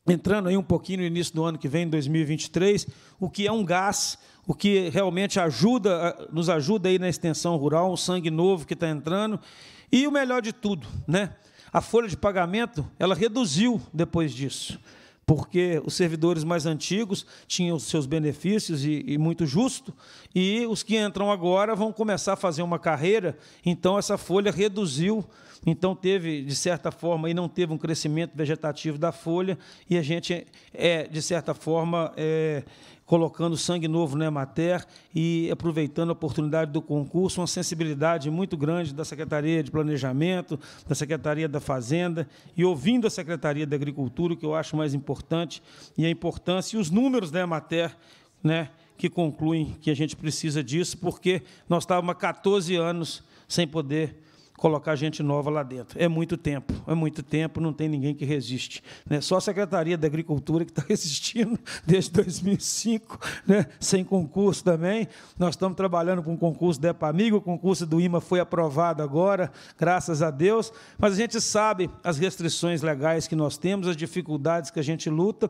entrando aí um pouquinho no início do ano que vem, 2023, o que é um gás o que realmente ajuda, nos ajuda aí na extensão rural, um sangue novo que está entrando. E o melhor de tudo, né? A folha de pagamento, ela reduziu depois disso, porque os servidores mais antigos tinham os seus benefícios e, e muito justo, e os que entram agora vão começar a fazer uma carreira, então essa folha reduziu, então teve, de certa forma, e não teve um crescimento vegetativo da folha, e a gente, é, de certa forma, é, colocando sangue novo na Emater e aproveitando a oportunidade do concurso, uma sensibilidade muito grande da Secretaria de Planejamento, da Secretaria da Fazenda e ouvindo a Secretaria da Agricultura, o que eu acho mais importante, e a importância e os números da Emater, né, que concluem que a gente precisa disso, porque nós estávamos há 14 anos sem poder colocar gente nova lá dentro. É muito tempo, é muito tempo, não tem ninguém que resiste. Né? Só a Secretaria da Agricultura que está resistindo desde 2005, né? sem concurso também. Nós estamos trabalhando com o concurso da EPAMIG, o concurso do IMA foi aprovado agora, graças a Deus, mas a gente sabe as restrições legais que nós temos, as dificuldades que a gente luta,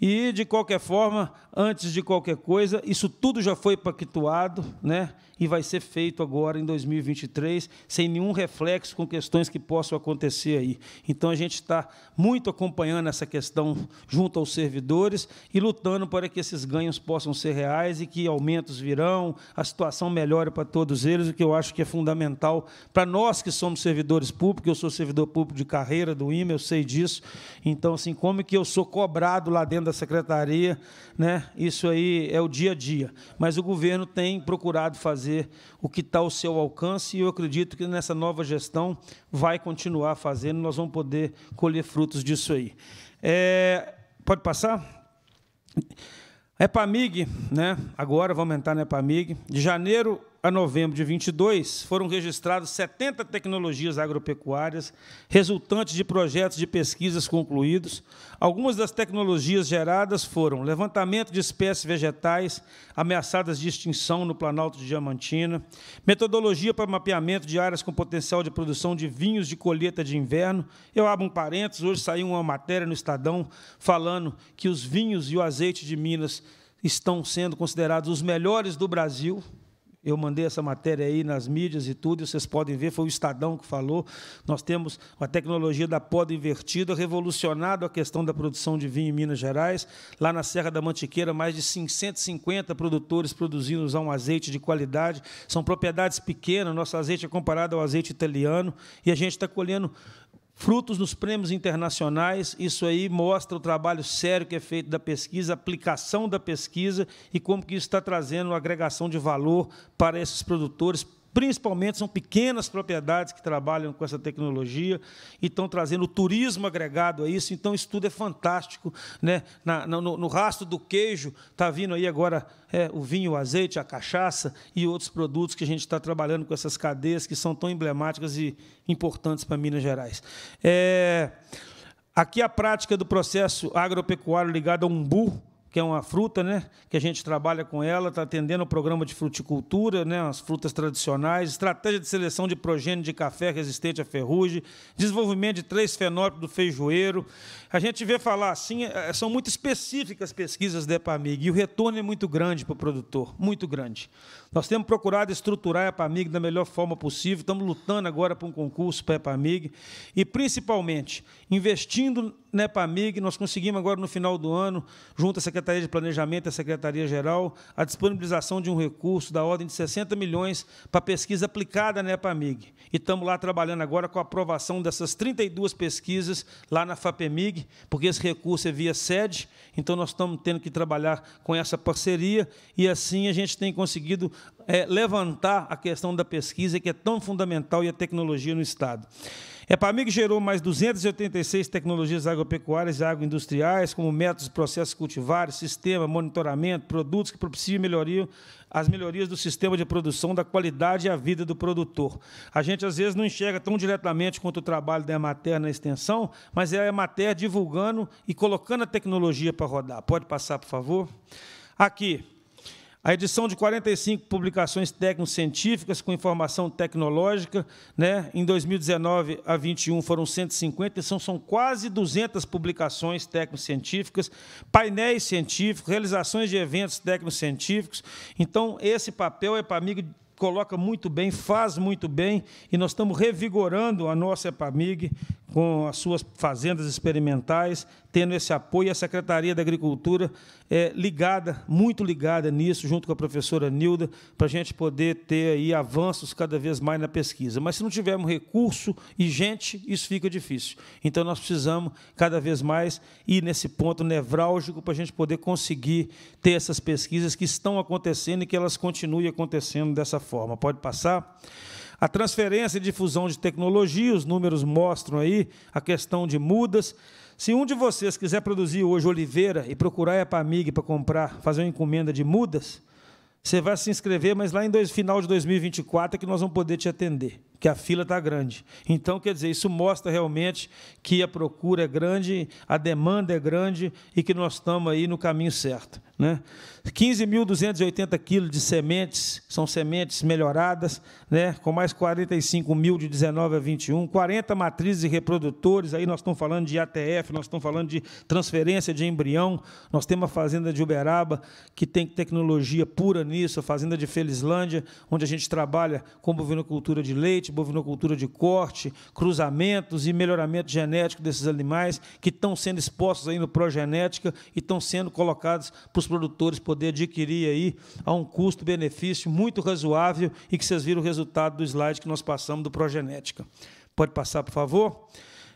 e, de qualquer forma, antes de qualquer coisa, isso tudo já foi pactuado né? e vai ser feito agora em 2023, sem nenhum reflexo com questões que possam acontecer aí. Então, a gente está muito acompanhando essa questão junto aos servidores e lutando para que esses ganhos possam ser reais e que aumentos virão, a situação melhore para todos eles, o que eu acho que é fundamental para nós que somos servidores públicos. Eu sou servidor público de carreira do IME, eu sei disso. Então, assim, como que eu sou cobrado lá dentro da secretaria, né? isso aí é o dia a dia. Mas o governo tem procurado fazer o que está ao seu alcance e eu acredito que nessa nova nova gestão vai continuar fazendo, nós vamos poder colher frutos disso aí. É, pode passar? EPAMIG, é né? agora vamos entrar na né, EPAMIG. De janeiro a novembro de 22, foram registradas 70 tecnologias agropecuárias, resultantes de projetos de pesquisas concluídos. Algumas das tecnologias geradas foram levantamento de espécies vegetais ameaçadas de extinção no Planalto de Diamantina, metodologia para mapeamento de áreas com potencial de produção de vinhos de colheita de inverno. Eu abro um parênteses, hoje saiu uma matéria no Estadão falando que os vinhos e o azeite de Minas estão sendo considerados os melhores do Brasil. Eu mandei essa matéria aí nas mídias e tudo, e vocês podem ver, foi o Estadão que falou. Nós temos a tecnologia da poda invertida, revolucionado a questão da produção de vinho em Minas Gerais. Lá na Serra da Mantiqueira, mais de 550 produtores produzindo um azeite de qualidade. São propriedades pequenas, nosso azeite é comparado ao azeite italiano, e a gente está colhendo frutos nos prêmios internacionais. Isso aí mostra o trabalho sério que é feito da pesquisa, aplicação da pesquisa e como que isso está trazendo agregação de valor para esses produtores, principalmente são pequenas propriedades que trabalham com essa tecnologia e estão trazendo turismo agregado a isso. Então, isso tudo é fantástico. Né? Na, no, no, rastro do queijo está vindo aí agora é, o vinho, o azeite, a cachaça e outros produtos que a gente está trabalhando com essas cadeias que são tão emblemáticas e importantes para Minas Gerais. É, aqui a prática do processo agropecuário ligado a umbu, que é uma fruta, né? Que a gente trabalha com ela, está atendendo o programa de fruticultura, né? As frutas tradicionais, estratégia de seleção de progênio de café resistente à ferrugem, desenvolvimento de três fenótipos do feijoeiro. A gente vê falar assim, é, é, são muito específicas as pesquisas da né, EPAMIG e o retorno é muito grande para o produtor, muito grande. Nós temos procurado estruturar a EPAMIG da melhor forma possível, estamos lutando agora para um concurso para a EPAMIG e, principalmente, investindo na EPAMIG, nós conseguimos agora, no final do ano, junto à Secretaria de Planejamento e à Secretaria-Geral, a disponibilização de um recurso da ordem de 60 milhões para pesquisa aplicada na EPAMIG. E estamos lá trabalhando agora com a aprovação dessas 32 pesquisas lá na FAPEMIG, porque esse recurso é via sede, então nós estamos tendo que trabalhar com essa parceria e, assim, a gente tem conseguido é, levantar a questão da pesquisa, que é tão fundamental, e a tecnologia no Estado. É para mim que gerou mais 286 tecnologias agropecuárias e agroindustriais, como métodos, processos cultivares, sistema, monitoramento, produtos que propiciam melhoria, as melhorias do sistema de produção, da qualidade e a vida do produtor. A gente, às vezes, não enxerga tão diretamente quanto o trabalho da Emater na extensão, mas é a Emater divulgando e colocando a tecnologia para rodar. Pode passar, por favor? Aqui, a edição de 45 publicações técnico-científicas com informação tecnológica. Né? Em 2019 a 21 foram 150, então são quase 200 publicações técnico-científicas, painéis científicos, realizações de eventos técnico-científicos. Então, esse papel é para amigo coloca muito bem, faz muito bem, e nós estamos revigorando a nossa EPAMIG com as suas fazendas experimentais, tendo esse apoio, a Secretaria da Agricultura é ligada, muito ligada nisso, junto com a professora Nilda, para a gente poder ter aí avanços cada vez mais na pesquisa. Mas se não tivermos recurso e gente, isso fica difícil. Então, nós precisamos cada vez mais ir nesse ponto nevrálgico para a gente poder conseguir ter essas pesquisas que estão acontecendo e que elas continuem acontecendo dessa forma. Pode passar? A transferência e difusão de tecnologia, os números mostram aí a questão de mudas. Se um de vocês quiser produzir hoje oliveira e procurar a Pamig para comprar, fazer uma encomenda de mudas, você vai se inscrever, mas lá em dois, final de 2024 é que nós vamos poder te atender que a fila está grande. Então, quer dizer, isso mostra realmente que a procura é grande, a demanda é grande e que nós estamos aí no caminho certo. Né? 15.280 quilos de sementes, são sementes melhoradas, né? com mais 45 mil de 19 a 21, 40 matrizes e reprodutores, aí nós estamos falando de ATF, nós estamos falando de transferência de embrião, nós temos a fazenda de Uberaba, que tem tecnologia pura nisso, a fazenda de Felislândia, onde a gente trabalha com bovinocultura de leite, bovinocultura de corte, cruzamentos e melhoramento genético desses animais que estão sendo expostos aí no progenética e estão sendo colocados para os produtores poder adquirir aí a um custo-benefício muito razoável e que vocês viram o resultado do slide que nós passamos do progenética. Pode passar, por favor?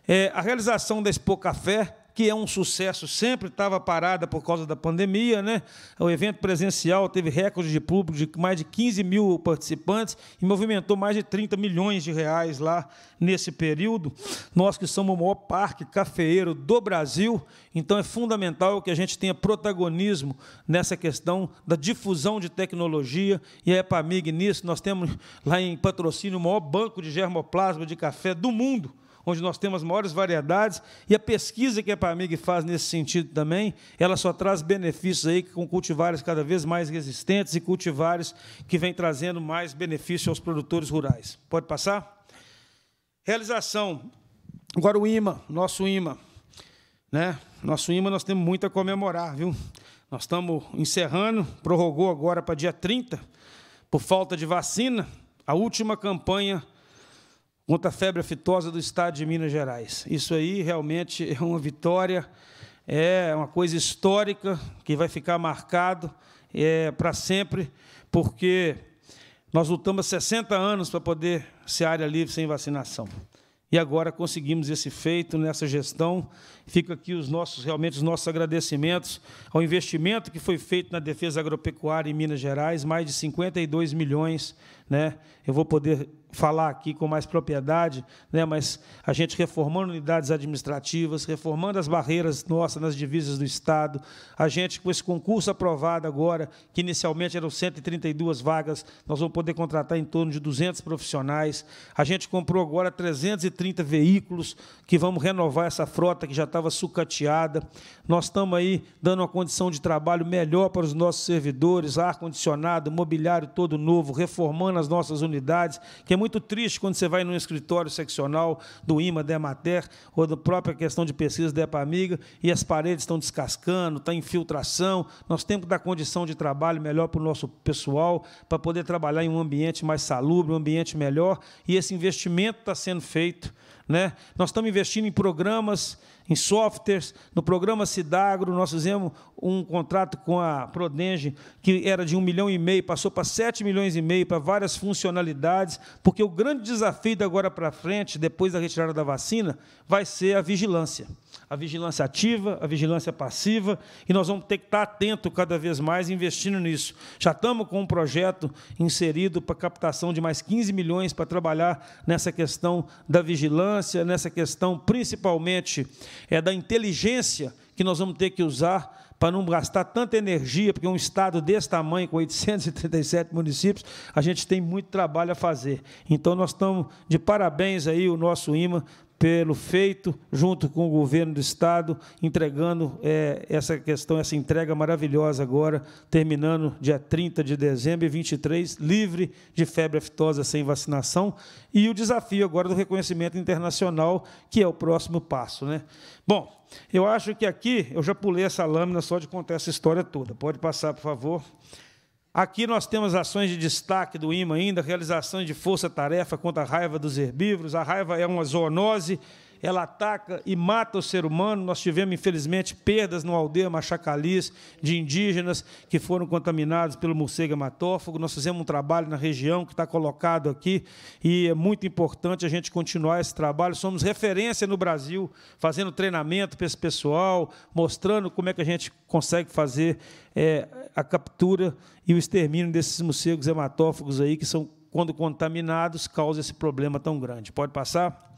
É, a realização da Expo Café, que é um sucesso, sempre estava parada por causa da pandemia, né? O evento presencial teve recorde de público de mais de 15 mil participantes e movimentou mais de 30 milhões de reais lá nesse período. Nós que somos o maior parque cafeeiro do Brasil, então é fundamental que a gente tenha protagonismo nessa questão da difusão de tecnologia e é a EPAMIG nisso. Nós temos lá em patrocínio o maior banco de germoplasma de café do mundo onde nós temos as maiores variedades, e a pesquisa que a PAMIG faz nesse sentido também, ela só traz benefícios aí com cultivares cada vez mais resistentes e cultivares que vem trazendo mais benefício aos produtores rurais. Pode passar? Realização. Agora o IMA, nosso IMA. Né? Nosso IMA nós temos muito a comemorar, viu? Nós estamos encerrando, prorrogou agora para dia 30, por falta de vacina, a última campanha contra a febre aftosa do estado de Minas Gerais. Isso aí realmente é uma vitória, é uma coisa histórica que vai ficar marcado é, para sempre, porque nós lutamos há 60 anos para poder ser área livre sem vacinação. E agora conseguimos esse feito nessa gestão. Fica aqui os nossos realmente os nossos agradecimentos ao investimento que foi feito na defesa agropecuária em Minas Gerais, mais de 52 milhões, né? Eu vou poder falar aqui com mais propriedade, né, mas a gente reformando unidades administrativas, reformando as barreiras nossas nas divisas do Estado, a gente com esse concurso aprovado agora, que inicialmente eram 132 vagas, nós vamos poder contratar em torno de 200 profissionais, a gente comprou agora 330 veículos, que vamos renovar essa frota que já estava sucateada, nós estamos aí dando uma condição de trabalho melhor para os nossos servidores, ar-condicionado, mobiliário todo novo, reformando as nossas unidades, que é muito muito triste quando você vai num escritório seccional do IMA, da EMATER, ou da própria questão de pesquisa da EPAMIGA, e as paredes estão descascando, está infiltração. Nós temos que dar condição de trabalho melhor para o nosso pessoal, para poder trabalhar em um ambiente mais salubre, um ambiente melhor, e esse investimento está sendo feito né? Nós estamos investindo em programas, em softwares, no programa Cidagro, nós fizemos um contrato com a Prodenge, que era de um milhão e meio, passou para 7 milhões e meio, para várias funcionalidades, porque o grande desafio da agora para frente, depois da retirada da vacina, vai ser a vigilância a vigilância ativa, a vigilância passiva, e nós vamos ter que estar atento cada vez mais investindo nisso. Já estamos com um projeto inserido para captação de mais 15 milhões para trabalhar nessa questão da vigilância, nessa questão principalmente é da inteligência que nós vamos ter que usar para não gastar tanta energia, porque um estado desse tamanho, com 837 municípios, a gente tem muito trabalho a fazer. Então, nós estamos de parabéns aí, o nosso IMA, pelo feito, junto com o governo do Estado, entregando é, essa questão, essa entrega maravilhosa agora, terminando dia 30 de dezembro e 23, livre de febre aftosa sem vacinação, e o desafio agora do reconhecimento internacional, que é o próximo passo. Né? Bom, eu acho que aqui eu já pulei essa lâmina só de contar essa história toda. Pode passar, por favor. Aqui nós temos ações de destaque do IMA ainda, realização de força-tarefa contra a raiva dos herbívoros. A raiva é uma zoonose ela ataca e mata o ser humano. Nós tivemos, infelizmente, perdas no aldeia Machacalis de indígenas que foram contaminados pelo morcego hematófago. Nós fizemos um trabalho na região que está colocado aqui e é muito importante a gente continuar esse trabalho. Somos referência no Brasil, fazendo treinamento para esse pessoal, mostrando como é que a gente consegue fazer é, a captura e o extermínio desses morcegos hematófagos aí que são quando contaminados, causa esse problema tão grande. Pode passar?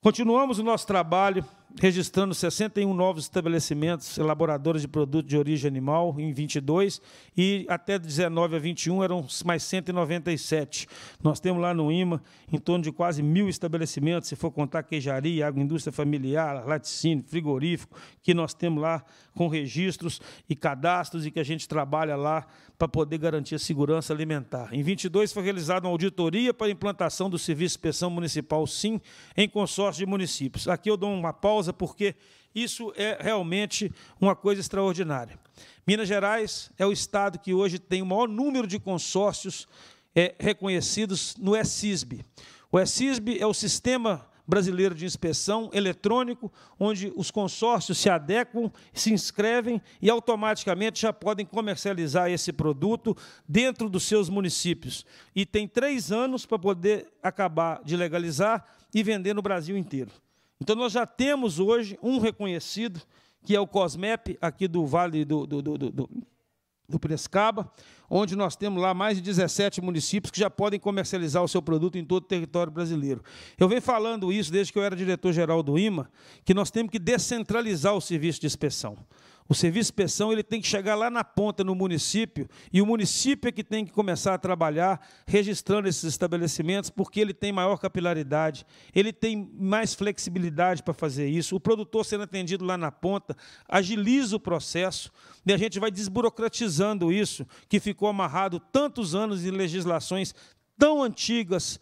Continuamos o nosso trabalho registrando 61 novos estabelecimentos elaboradores de produtos de origem animal em 22 e até 19 a 21 eram mais 197. Nós temos lá no IMA em torno de quase mil estabelecimentos, se for contar queijaria, agroindústria familiar, laticínio, frigorífico, que nós temos lá com registros e cadastros e que a gente trabalha lá para poder garantir a segurança alimentar. Em 22 foi realizada uma auditoria para a implantação do Serviço de Inspeção Municipal, sim, em consórcio de municípios. Aqui eu dou uma pausa pausa, porque isso é realmente uma coisa extraordinária. Minas Gerais é o estado que hoje tem o maior número de consórcios é, reconhecidos no ESISB. O ESISB é o Sistema Brasileiro de Inspeção Eletrônico, onde os consórcios se adequam, se inscrevem e automaticamente já podem comercializar esse produto dentro dos seus municípios. E tem três anos para poder acabar de legalizar e vender no Brasil inteiro. Então nós já temos hoje um reconhecido, que é o COSMEP, aqui do Vale do, do, do, do, do Prescaba, onde nós temos lá mais de 17 municípios que já podem comercializar o seu produto em todo o território brasileiro. Eu venho falando isso desde que eu era diretor-geral do IMA, que nós temos que descentralizar o serviço de inspeção. O serviço de inspeção ele tem que chegar lá na ponta, no município, e o município é que tem que começar a trabalhar registrando esses estabelecimentos, porque ele tem maior capilaridade, ele tem mais flexibilidade para fazer isso. O produtor sendo atendido lá na ponta agiliza o processo, e a gente vai desburocratizando isso, que ficou amarrado tantos anos em legislações tão antigas,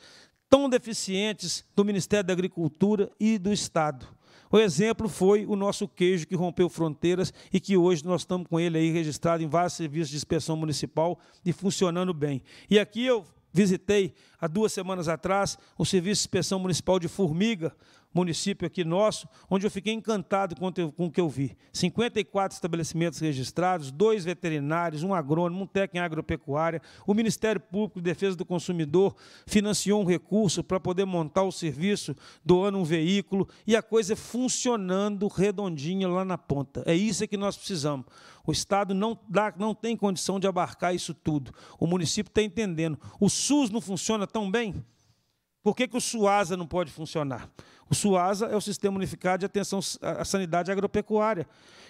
tão deficientes do Ministério da Agricultura e do Estado. O exemplo foi o nosso queijo que rompeu fronteiras e que hoje nós estamos com ele aí registrado em vários serviços de inspeção municipal e funcionando bem. E aqui eu visitei há duas semanas atrás o Serviço de Inspeção Municipal de Formiga, município aqui nosso, onde eu fiquei encantado com, com o que eu vi. 54 estabelecimentos registrados, dois veterinários, um agrônomo, um técnico em agropecuária. O Ministério Público de Defesa do Consumidor financiou um recurso para poder montar o serviço, doando um veículo, e a coisa é funcionando redondinha lá na ponta. É isso que nós precisamos. O Estado não, dá, não tem condição de abarcar isso tudo. O município está entendendo. O SUS não funciona tão bem? Por que, que o SUASA não pode funcionar? O SUASA é o Sistema Unificado de Atenção à Sanidade Agropecuária.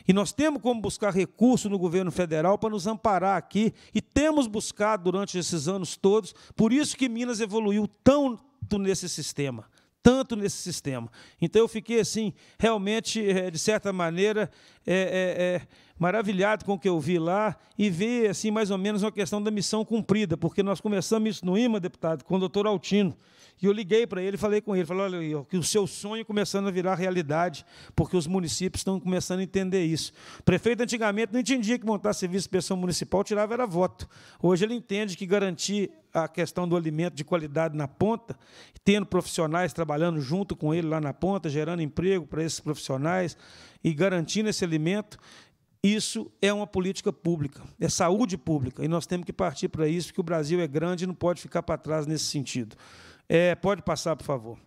E nós temos como buscar recurso no governo federal para nos amparar aqui, e temos buscado durante esses anos todos, por isso que Minas evoluiu tanto nesse sistema tanto nesse sistema. Então eu fiquei assim, realmente, eh, de certa maneira, é, é, é, maravilhado com o que eu vi lá e ver, assim, mais ou menos uma questão da missão cumprida, porque nós começamos isso no IMA, deputado, com o doutor Altino. E eu liguei para ele, falei com ele, falei, olha, que o seu sonho começando a virar realidade, porque os municípios estão começando a entender isso. O prefeito antigamente não entendia que montar serviço de inspeção municipal tirava era voto. Hoje ele entende que garantir a questão do alimento de qualidade na ponta, tendo profissionais trabalhando junto com ele lá na ponta, gerando emprego para esses profissionais, e garantindo esse alimento, isso é uma política pública, é saúde pública, e nós temos que partir para isso, porque o Brasil é grande e não pode ficar para trás nesse sentido. É, pode passar, por favor.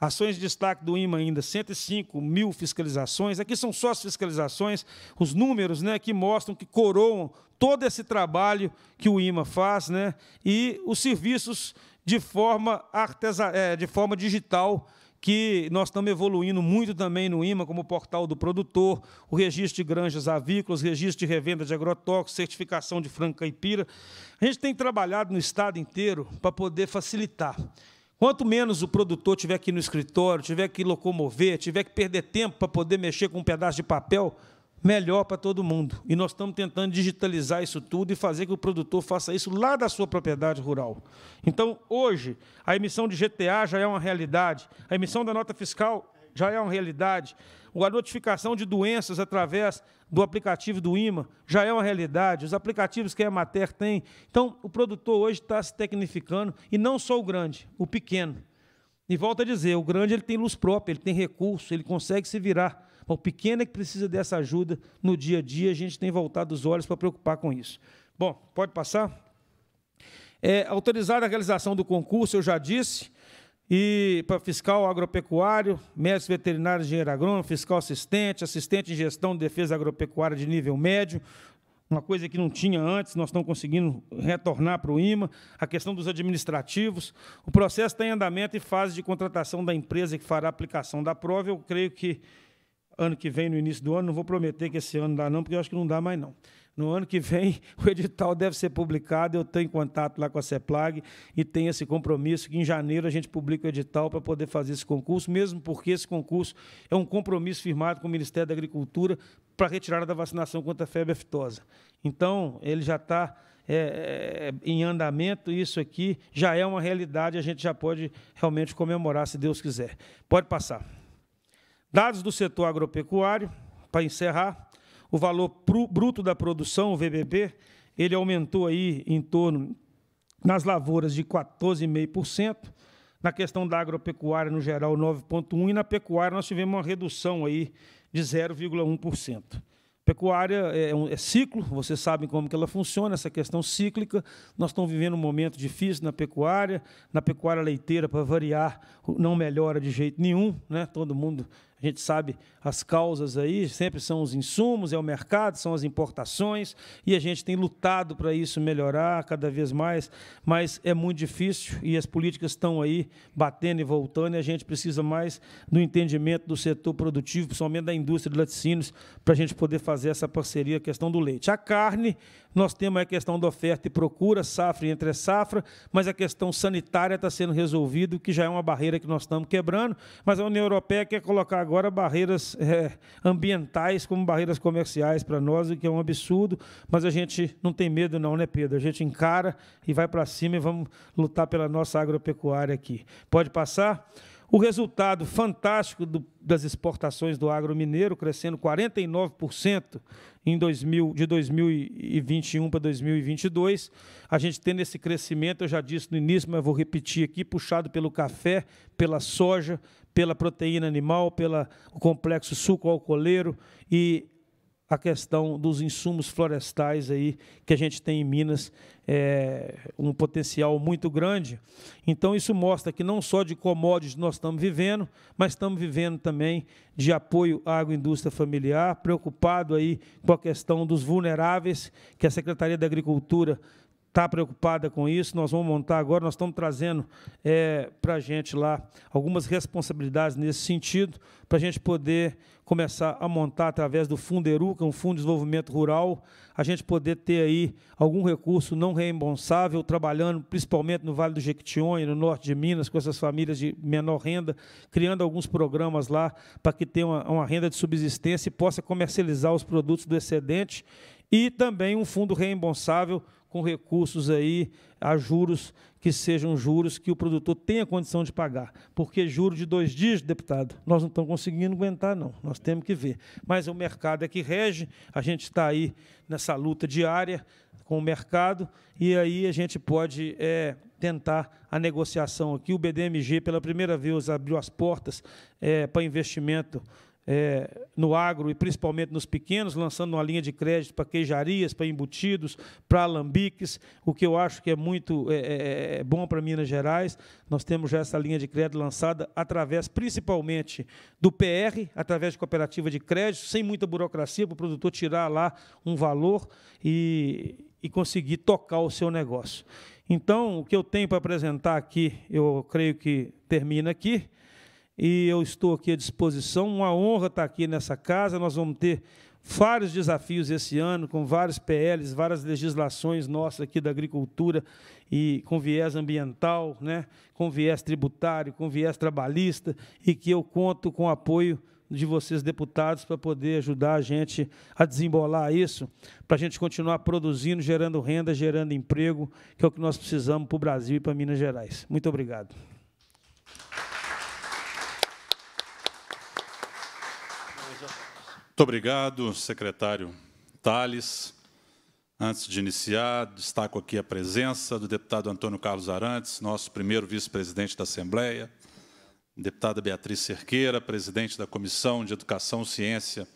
Ações de destaque do IMA ainda, 105 mil fiscalizações. Aqui são só as fiscalizações, os números né, que mostram, que coroam todo esse trabalho que o IMA faz né, e os serviços de forma, artesa, é, de forma digital que nós estamos evoluindo muito também no IMA, como portal do produtor, o registro de granjas avícolas, registro de revenda de agrotóxicos, certificação de franca caipira. A gente tem trabalhado no estado inteiro para poder facilitar. Quanto menos o produtor tiver aqui no escritório, tiver que locomover, tiver que perder tempo para poder mexer com um pedaço de papel, melhor para todo mundo. E nós estamos tentando digitalizar isso tudo e fazer que o produtor faça isso lá da sua propriedade rural. Então, hoje, a emissão de GTA já é uma realidade, a emissão da nota fiscal já é uma realidade, a notificação de doenças através do aplicativo do IMA já é uma realidade, os aplicativos que a Emater tem. Então, o produtor hoje está se tecnificando, e não só o grande, o pequeno. E volta a dizer, o grande ele tem luz própria, ele tem recurso, ele consegue se virar. Para o pequeno é que precisa dessa ajuda no dia a dia, a gente tem voltado os olhos para preocupar com isso. Bom, pode passar? É, a realização do concurso, eu já disse, e para fiscal agropecuário, mestre veterinário, engenheiro agrônomo, fiscal assistente, assistente em gestão de defesa agropecuária de nível médio, uma coisa que não tinha antes, nós estamos conseguindo retornar para o IMA, a questão dos administrativos. O processo está em andamento e fase de contratação da empresa que fará a aplicação da prova. Eu creio que ano que vem, no início do ano, não vou prometer que esse ano dá não, porque eu acho que não dá mais não. No ano que vem, o edital deve ser publicado, eu tenho contato lá com a CEPLAG e tenho esse compromisso que em janeiro a gente publica o edital para poder fazer esse concurso, mesmo porque esse concurso é um compromisso firmado com o Ministério da Agricultura para a retirada da vacinação contra a febre aftosa. Então, ele já está é, é, em andamento, isso aqui já é uma realidade, a gente já pode realmente comemorar, se Deus quiser. Pode passar. Dados do setor agropecuário, para encerrar, o valor bruto da produção, o VBB, ele aumentou aí em torno nas lavouras de 14,5%, na questão da agropecuária no geral 9.1 e na pecuária nós tivemos uma redução aí de 0,1%. Pecuária é, um, é ciclo, vocês sabem como que ela funciona, essa questão cíclica. Nós estamos vivendo um momento difícil na pecuária, na pecuária leiteira, para variar, não melhora de jeito nenhum, né? todo mundo a gente sabe as causas aí, sempre são os insumos, é o mercado, são as importações, e a gente tem lutado para isso melhorar cada vez mais, mas é muito difícil e as políticas estão aí batendo e voltando, e a gente precisa mais do entendimento do setor produtivo, principalmente da indústria de laticínios, para a gente poder fazer essa parceria, a questão do leite. A carne, nós temos é a questão da oferta e procura, safra e entre safra, mas a questão sanitária está sendo resolvida, que já é uma barreira que nós estamos quebrando, mas a União Europeia quer colocar agora barreiras é, ambientais como barreiras comerciais para nós, o que é um absurdo, mas a gente não tem medo não, né, Pedro? A gente encara e vai para cima e vamos lutar pela nossa agropecuária aqui. Pode passar? O resultado fantástico do, das exportações do agro mineiro, crescendo 49% em 2000, de 2021 para 2022. A gente tendo esse crescimento, eu já disse no início, mas vou repetir aqui, puxado pelo café, pela soja, pela proteína animal, pelo complexo suco-alcooleiro e a questão dos insumos florestais aí que a gente tem em Minas é um potencial muito grande. Então isso mostra que não só de commodities nós estamos vivendo, mas estamos vivendo também de apoio à agroindústria familiar, preocupado aí com a questão dos vulneráveis que a Secretaria da Agricultura está preocupada com isso, nós vamos montar agora, nós estamos trazendo é, para a gente lá algumas responsabilidades nesse sentido, para a gente poder começar a montar através do Funderu, que é um Fundo de Desenvolvimento Rural, a gente poder ter aí algum recurso não reembolsável, trabalhando principalmente no Vale do Jequitinhonha, no norte de Minas, com essas famílias de menor renda, criando alguns programas lá para que tenha uma, uma renda de subsistência e possa comercializar os produtos do excedente e também um fundo reembolsável com recursos aí a juros que sejam juros que o produtor tenha condição de pagar. Porque juro de dois dias, deputado, nós não estamos conseguindo aguentar, não. Nós temos que ver. Mas o mercado é que rege, a gente está aí nessa luta diária com o mercado, e aí a gente pode é, tentar a negociação aqui. O BDMG, pela primeira vez, abriu as portas é, para investimento é, no agro e principalmente nos pequenos, lançando uma linha de crédito para queijarias, para embutidos, para alambiques, o que eu acho que é muito é, é, é, é bom para Minas Gerais. Nós temos já essa linha de crédito lançada através, principalmente, do PR, através de cooperativa de crédito, sem muita burocracia, para o produtor tirar lá um valor e, e conseguir tocar o seu negócio. Então, o que eu tenho para apresentar aqui, eu creio que termina aqui e eu estou aqui à disposição. Uma honra estar aqui nessa casa. Nós vamos ter vários desafios esse ano, com vários PLs, várias legislações nossas aqui da agricultura e com viés ambiental, né, com viés tributário, com viés trabalhista, e que eu conto com o apoio de vocês, deputados, para poder ajudar a gente a desembolar isso, para a gente continuar produzindo, gerando renda, gerando emprego, que é o que nós precisamos para o Brasil e para Minas Gerais. Muito obrigado. Muito obrigado, secretário Tales. Antes de iniciar, destaco aqui a presença do deputado Antônio Carlos Arantes, nosso primeiro vice-presidente da Assembleia, deputada Beatriz Cerqueira, presidente da Comissão de Educação, Ciência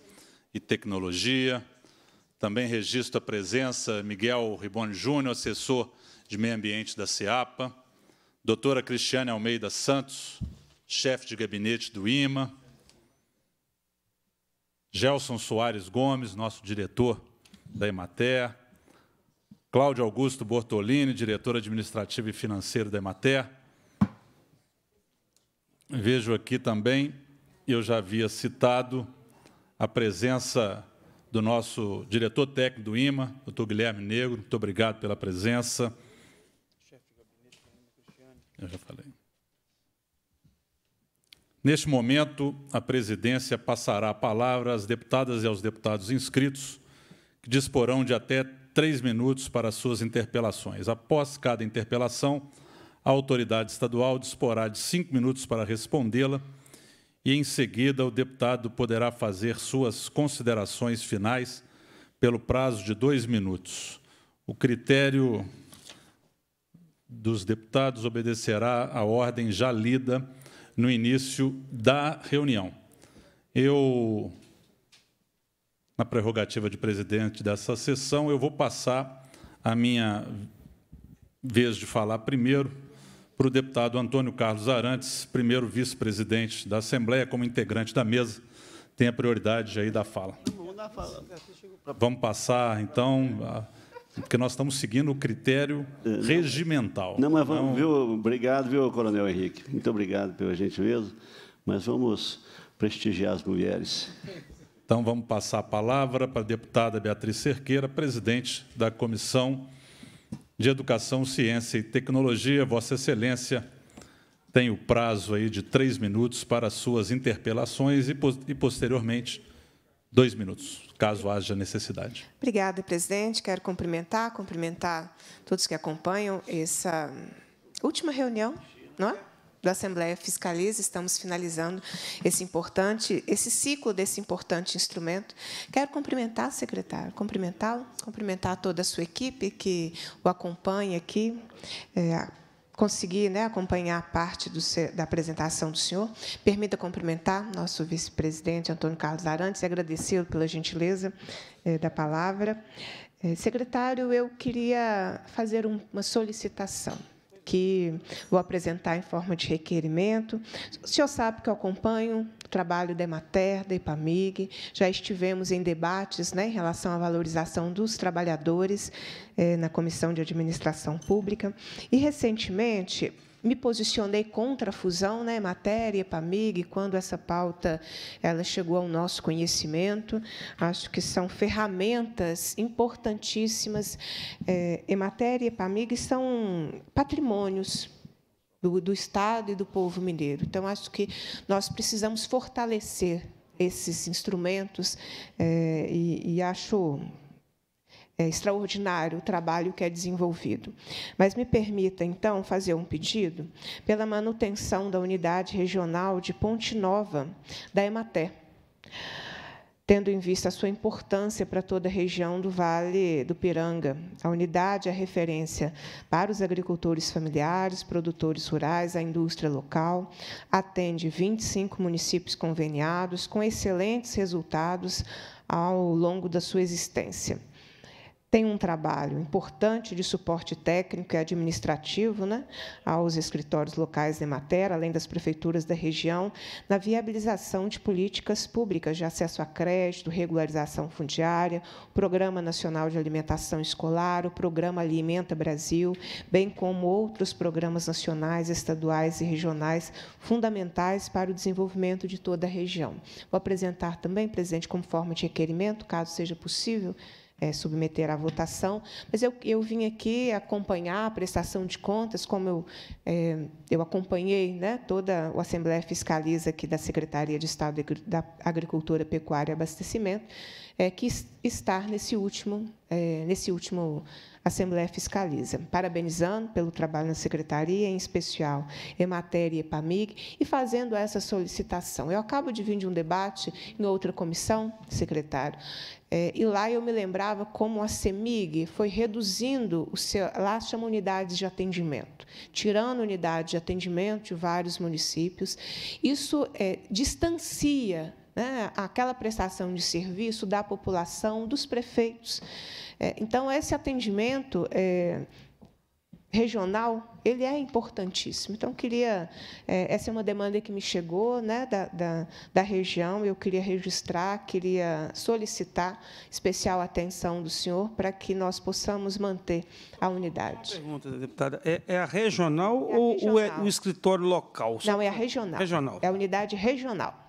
e Tecnologia. Também registro a presença Miguel Ribone Júnior, assessor de Meio Ambiente da CEAPA, doutora Cristiane Almeida Santos, chefe de gabinete do IMA, Gelson Soares Gomes, nosso diretor da Emater, Cláudio Augusto Bortolini, diretor administrativo e financeiro da Emater. Vejo aqui também, eu já havia citado, a presença do nosso diretor técnico do IMA, doutor Guilherme Negro. Muito obrigado pela presença. Eu já falei. Neste momento, a presidência passará a palavra às deputadas e aos deputados inscritos, que disporão de até três minutos para suas interpelações. Após cada interpelação, a autoridade estadual disporá de cinco minutos para respondê-la e, em seguida, o deputado poderá fazer suas considerações finais pelo prazo de dois minutos. O critério dos deputados obedecerá à ordem já lida no início da reunião. Eu, na prerrogativa de presidente dessa sessão, eu vou passar a minha vez de falar primeiro para o deputado Antônio Carlos Arantes, primeiro vice-presidente da Assembleia, como integrante da mesa, tem a prioridade aí da fala. Vamos passar, então... Porque nós estamos seguindo o critério eh, não, eh, regimental. Não, mas vamos, não... viu? Obrigado, viu, Coronel Henrique? Muito obrigado pela gentileza. Mas vamos prestigiar as mulheres. Então, vamos passar a palavra para a deputada Beatriz Cerqueira, presidente da Comissão de Educação, Ciência e Tecnologia. Vossa Excelência tem o prazo aí de três minutos para suas interpelações e, posteriormente, dois minutos, caso haja necessidade. Obrigada, presidente. Quero cumprimentar, cumprimentar todos que acompanham essa última reunião, não é? Da Assembleia Fiscaliza, estamos finalizando esse importante, esse ciclo desse importante instrumento. Quero cumprimentar o secretário, cumprimentá-lo, cumprimentar toda a sua equipe que o acompanha aqui. É, consegui né, acompanhar parte do, da apresentação do senhor. Permita cumprimentar nosso vice-presidente Antônio Carlos Arantes e agradecê-lo pela gentileza eh, da palavra. Eh, secretário, eu queria fazer um, uma solicitação que vou apresentar em forma de requerimento. O senhor sabe que eu acompanho trabalho da Emater, da EPAMIG. Já estivemos em debates né, em relação à valorização dos trabalhadores eh, na Comissão de Administração Pública. E, recentemente, me posicionei contra a fusão, né, matéria, EPAMIG, quando essa pauta ela chegou ao nosso conhecimento. Acho que são ferramentas importantíssimas. É, eh, Ematéria e EPAMIG são patrimônios do, do Estado e do povo mineiro. Então, acho que nós precisamos fortalecer esses instrumentos é, e, e acho é extraordinário o trabalho que é desenvolvido. Mas me permita, então, fazer um pedido pela manutenção da unidade regional de Ponte Nova da Emater tendo em vista a sua importância para toda a região do Vale do Piranga. A unidade é referência para os agricultores familiares, produtores rurais, a indústria local, atende 25 municípios conveniados, com excelentes resultados ao longo da sua existência tem um trabalho importante de suporte técnico e administrativo né, aos escritórios locais de matéria, além das prefeituras da região, na viabilização de políticas públicas de acesso a crédito, regularização fundiária, Programa Nacional de Alimentação Escolar, o Programa Alimenta Brasil, bem como outros programas nacionais, estaduais e regionais fundamentais para o desenvolvimento de toda a região. Vou apresentar também, presidente, como forma de requerimento, caso seja possível, é, submeter à votação, mas eu, eu vim aqui acompanhar a prestação de contas, como eu, é, eu acompanhei né, toda a Assembleia Fiscaliza aqui da Secretaria de Estado da Agricultura, Pecuária e Abastecimento, é, que está nesse último, é, nesse último a Assembleia fiscaliza. Parabenizando pelo trabalho na Secretaria, em especial Emater e EPAMIG, e fazendo essa solicitação. Eu acabo de vir de um debate em outra comissão, secretário, é, e lá eu me lembrava como a CEMIG foi reduzindo, o seu, lá chama unidades de atendimento, tirando unidades de atendimento de vários municípios. Isso é, distancia né, aquela prestação de serviço da população, dos prefeitos. É, então, esse atendimento é, regional, ele é importantíssimo. Então, queria é, essa é uma demanda que me chegou né, da, da, da, região, eu queria registrar, queria solicitar especial atenção do senhor para que nós possamos manter a unidade. Uma pergunta, deputada, é, é a regional é a ou é regional. é o escritório local? Não, é a regional. regional. É a tá. unidade regional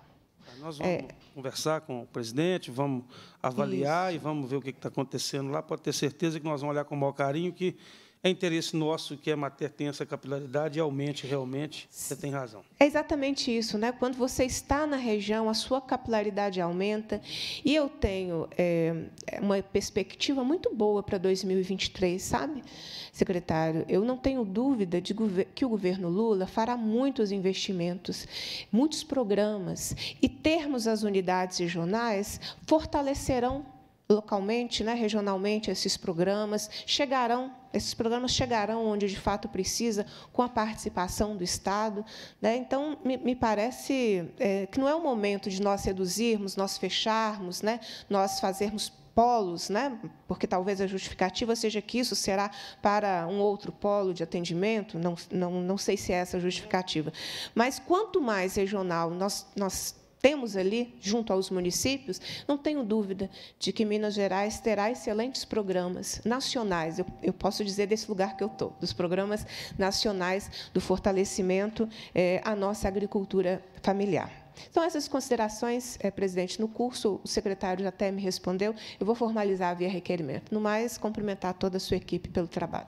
nós vamos é, conversar com o presidente, vamos avaliar isso. e vamos ver o que está acontecendo lá. Pode ter certeza que nós vamos olhar com o maior carinho que é interesse nosso que a matéria tenha essa capilaridade e aumente realmente. Você tem razão. É exatamente isso, né? Quando você está na região, a sua capilaridade aumenta. E eu tenho é, uma perspectiva muito boa para 2023, sabe, secretário? Eu não tenho dúvida de que o governo Lula fará muitos investimentos, muitos programas, e termos as unidades regionais fortalecerão localmente, né, regionalmente, esses programas chegarão esses programas chegarão onde de fato precisa, com a participação do Estado. Né? Então, me, me parece é, que não é o momento de nós reduzirmos, nós fecharmos, né? nós fazermos polos, né? porque talvez a justificativa seja que isso será para um outro polo de atendimento, não, não, não sei se é essa a justificativa. Mas quanto mais regional nós, nós temos ali, junto aos municípios, não tenho dúvida de que Minas Gerais terá excelentes programas nacionais. Eu, eu posso dizer desse lugar que eu estou, dos programas nacionais do fortalecimento é, à nossa agricultura familiar. Então, essas considerações, é, presidente, no curso o secretário até me respondeu, eu vou formalizar via requerimento. No mais, cumprimentar toda a sua equipe pelo trabalho.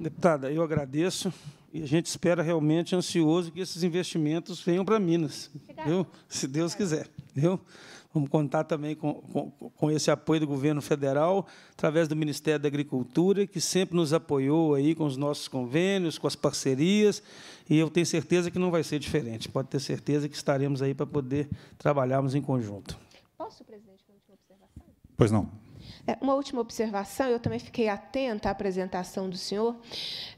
Deputada, eu agradeço. E a gente espera realmente ansioso que esses investimentos venham para Minas, viu? se Deus quiser. Viu? Vamos contar também com, com, com, esse apoio do governo federal, através do Ministério da Agricultura, que sempre nos apoiou aí com os nossos convênios, com as parcerias, e eu tenho certeza que não vai ser diferente. Pode ter certeza que estaremos aí para poder trabalharmos em conjunto. Posso, presidente, fazer uma observação? Pois não. É, uma última observação, eu também fiquei atenta à apresentação do senhor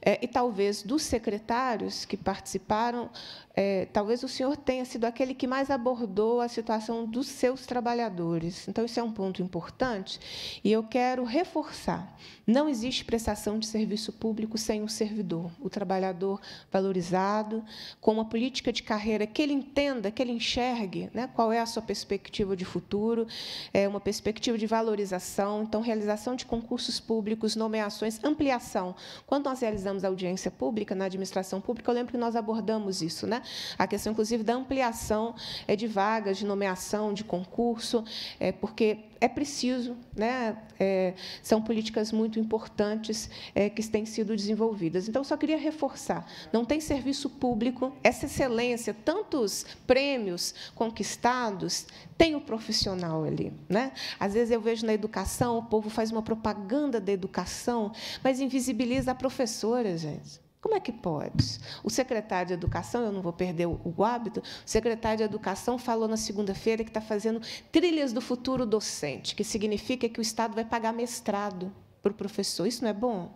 é, e talvez dos secretários que participaram é, talvez o senhor tenha sido aquele que mais abordou a situação dos seus trabalhadores. Então, isso é um ponto importante e eu quero reforçar: não existe prestação de serviço público sem o servidor, o trabalhador valorizado, com uma política de carreira que ele entenda, que ele enxergue né, qual é a sua perspectiva de futuro, é, uma perspectiva de valorização. Então, realização de concursos públicos, nomeações, ampliação. Quando nós realizamos audiência pública na administração pública, eu lembro que nós abordamos isso, né? a questão, inclusive, da ampliação é, de vagas, de nomeação, de concurso, é, porque é preciso, né? É, são políticas muito importantes é, que têm sido desenvolvidas. Então, só queria reforçar: não tem serviço público, essa excelência, tantos prêmios conquistados, tem o profissional ali. Né? Às vezes eu vejo na educação, o povo faz uma propaganda da educação, mas invisibiliza a professora, gente. Como é que pode? O secretário de Educação, eu não vou perder o hábito, o secretário de Educação falou na segunda-feira que está fazendo trilhas do futuro docente, que significa que o Estado vai pagar mestrado para o professor. Isso não é bom?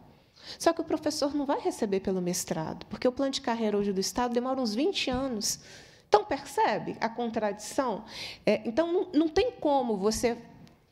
Só que o professor não vai receber pelo mestrado, porque o plano de carreira hoje do Estado demora uns 20 anos. Então, percebe a contradição? É, então, não, não tem como você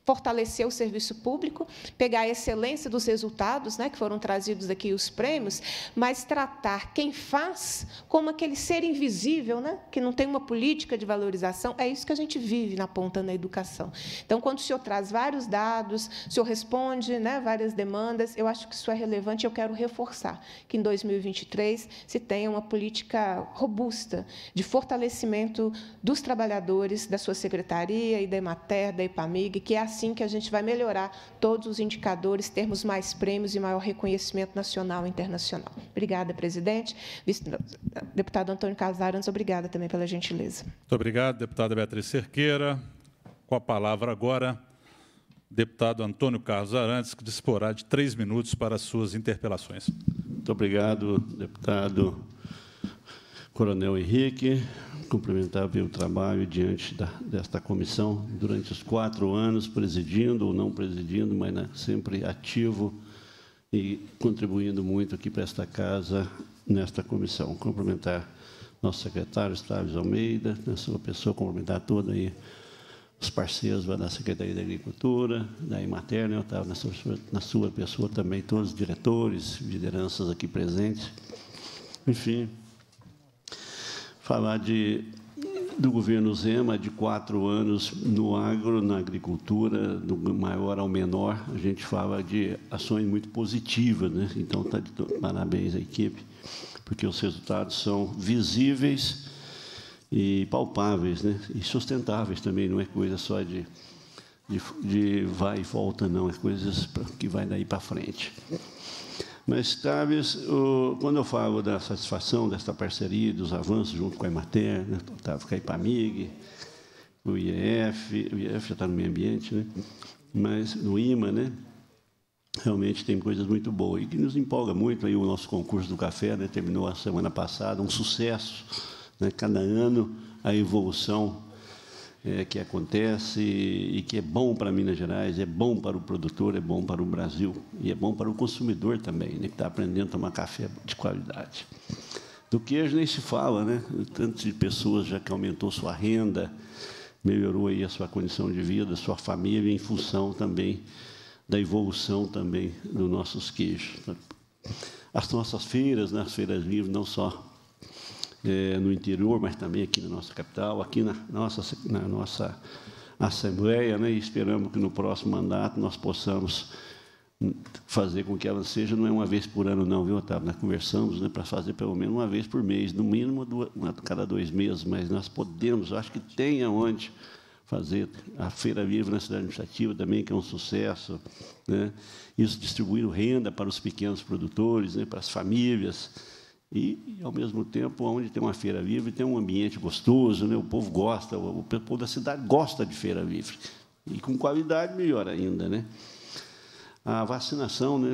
fortalecer o serviço público, pegar a excelência dos resultados, né, que foram trazidos aqui os prêmios, mas tratar quem faz como aquele ser invisível, né, que não tem uma política de valorização. É isso que a gente vive na ponta na educação. Então, quando o senhor traz vários dados, o senhor responde né, várias demandas, eu acho que isso é relevante e eu quero reforçar que em 2023 se tenha uma política robusta de fortalecimento dos trabalhadores, da sua secretaria e da Emater, da EPAMIG, que é a assim que a gente vai melhorar todos os indicadores, termos mais prêmios e maior reconhecimento nacional e internacional. Obrigada, presidente. Deputado Antônio Carlos Arantes, obrigada também pela gentileza. Muito obrigado, deputada Beatriz Cerqueira. Com a palavra agora, deputado Antônio Carlos Arantes, que disporá de três minutos para suas interpelações. Muito obrigado, deputado Coronel Henrique cumprimentar pelo trabalho diante da, desta comissão durante os quatro anos, presidindo ou não presidindo, mas né, sempre ativo e contribuindo muito aqui para esta casa, nesta comissão. Cumprimentar nosso secretário, Estávio Almeida, na né, sua pessoa, cumprimentar toda aí os parceiros da Secretaria da Agricultura, da Imaterna, eu né, Otávio, na sua, na sua pessoa também, todos os diretores, lideranças aqui presentes. Enfim, falar de, do governo Zema, de quatro anos no agro, na agricultura, do maior ao menor. A gente fala de ações muito positivas, né? Então, tá de parabéns à equipe, porque os resultados são visíveis e palpáveis, né? E sustentáveis também, não é coisa só de, de, de vai e volta, não, é coisas que vai daí para frente. Mas, Tabes, o, quando eu falo da satisfação desta parceria, dos avanços junto com a Emater, né, Otávio tá, Caipamig, o IEF, o IEF já está no meio ambiente, né? mas no IMA, né? realmente tem coisas muito boas e que nos empolga muito aí o nosso concurso do café né, terminou a semana passada um sucesso né, cada ano a evolução é, que acontece e que é bom para Minas Gerais, é bom para o produtor, é bom para o Brasil e é bom para o consumidor também, né, que está aprendendo a tomar café de qualidade. Do queijo nem se fala, né? Tanto de pessoas já que aumentou sua renda, melhorou aí a sua condição de vida, sua família, em função também da evolução também dos nossos queijos. As nossas feiras, nas né? feiras livres, não só é, no interior, mas também aqui na nossa capital, aqui na nossa, na nossa Assembleia, né? e esperamos que no próximo mandato nós possamos fazer com que ela seja, não é uma vez por ano não, viu, Otávio? Nós conversamos né, para fazer pelo menos uma vez por mês, no mínimo duas, uma, cada dois meses, mas nós podemos, acho que tem aonde fazer a Feira Livre na Cidade Administrativa também, que é um sucesso. Né? Isso distribuir renda para os pequenos produtores, né, para as famílias, e, ao mesmo tempo, onde tem uma feira livre, tem um ambiente gostoso, né? o povo gosta, o povo da cidade gosta de feira livre. E com qualidade, melhor ainda. Né? A vacinação, né?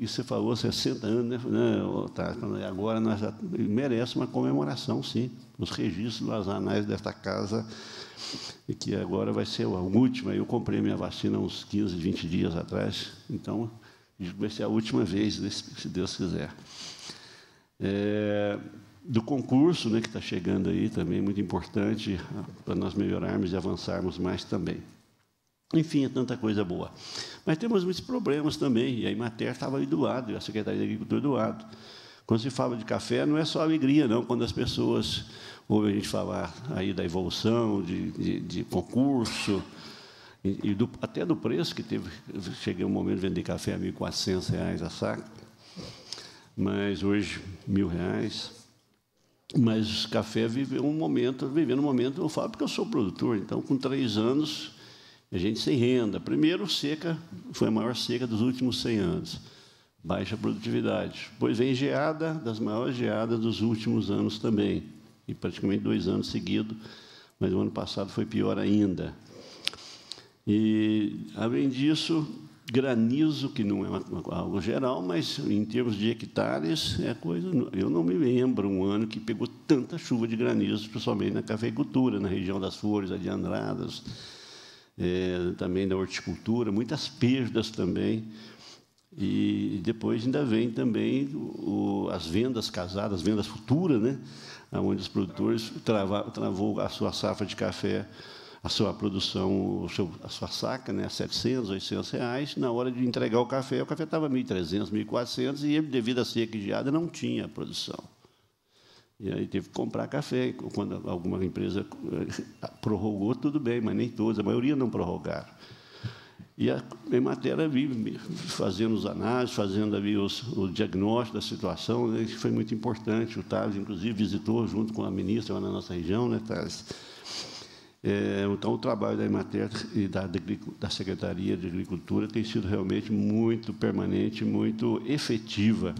isso você falou, 60 é anos, né, né tá, é Agora nós já merece uma comemoração, sim. Os registros dos anais desta casa, que agora vai ser a última. Eu comprei minha vacina uns 15, 20 dias atrás, então vai ser a última vez, né, se Deus quiser. É, do concurso, né, que está chegando aí também, muito importante para nós melhorarmos e avançarmos mais também. Enfim, é tanta coisa boa. Mas temos muitos problemas também, e a Imater estava aí do lado, e a Secretaria de Agricultura do lado. Quando se fala de café, não é só alegria, não. Quando as pessoas ouvem a gente falar aí da evolução, de, de, de concurso, e, e do, até do preço que teve. Cheguei um momento de vender café a R$ 1.400 a saco mas hoje mil reais. Mas café viveu um momento, vivendo um momento, eu falo porque eu sou produtor, então com três anos a gente sem renda. Primeiro, seca, foi a maior seca dos últimos 100 anos, baixa produtividade. Pois vem geada, das maiores geadas dos últimos anos também, e praticamente dois anos seguidos, mas o ano passado foi pior ainda. E, além disso, granizo, que não é uma, algo geral, mas em termos de hectares, é coisa. Eu não me lembro um ano que pegou tanta chuva de granizo, principalmente na cafeicultura, na região das flores, de Andradas, é, também da horticultura, muitas perdas também. E depois ainda vem também o, as vendas casadas, as vendas futuras, né? onde os produtores travava, travou a sua safra de café a sua produção, seu, a sua saca, né, 700, 800 reais. Na hora de entregar o café, o café estava 1.300, 1.400, e ele, devido à seca e geada, não tinha produção. E aí teve que comprar café. Quando alguma empresa eh, prorrogou, tudo bem, mas nem todas, a maioria não prorrogaram. E a matéria vive fazendo os análises, fazendo ali os, o diagnóstico da situação, né, que foi muito importante. O Távio, inclusive, visitou junto com a ministra lá na nossa região, né, Távio? É, então, o trabalho da Emater e da, da Secretaria de Agricultura tem sido realmente muito permanente, muito efetiva.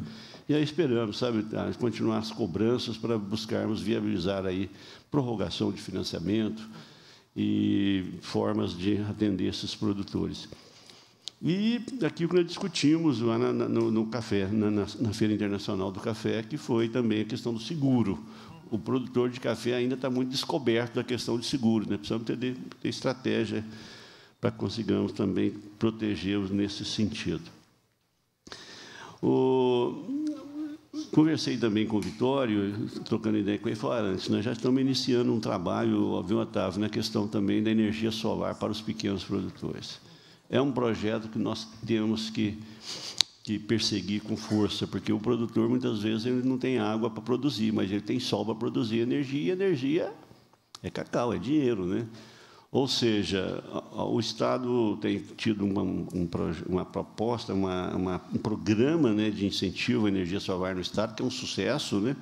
E aí esperamos, sabe, continuar as cobranças para buscarmos viabilizar aí prorrogação de financiamento e formas de atender esses produtores. E aqui que nós discutimos lá na, no, no, café, na, na, Feira Internacional do Café, que foi também a questão do seguro o produtor de café ainda está muito descoberto da questão de seguro. Né? Precisamos ter, ter estratégia para consigamos também protegê-los nesse sentido. O... Conversei também com o Vitório, trocando ideia com ele, falou, antes, nós já estamos iniciando um trabalho, viu, Otávio, na questão também da energia solar para os pequenos produtores. É um projeto que nós temos que que perseguir com força, porque o produtor muitas vezes ele não tem água para produzir, mas ele tem sol para produzir energia, e energia é cacau, é dinheiro, né? Ou seja, o Estado tem tido uma, um, uma proposta, uma, uma, um programa né, de incentivo à energia solar no Estado, que é um sucesso. Né?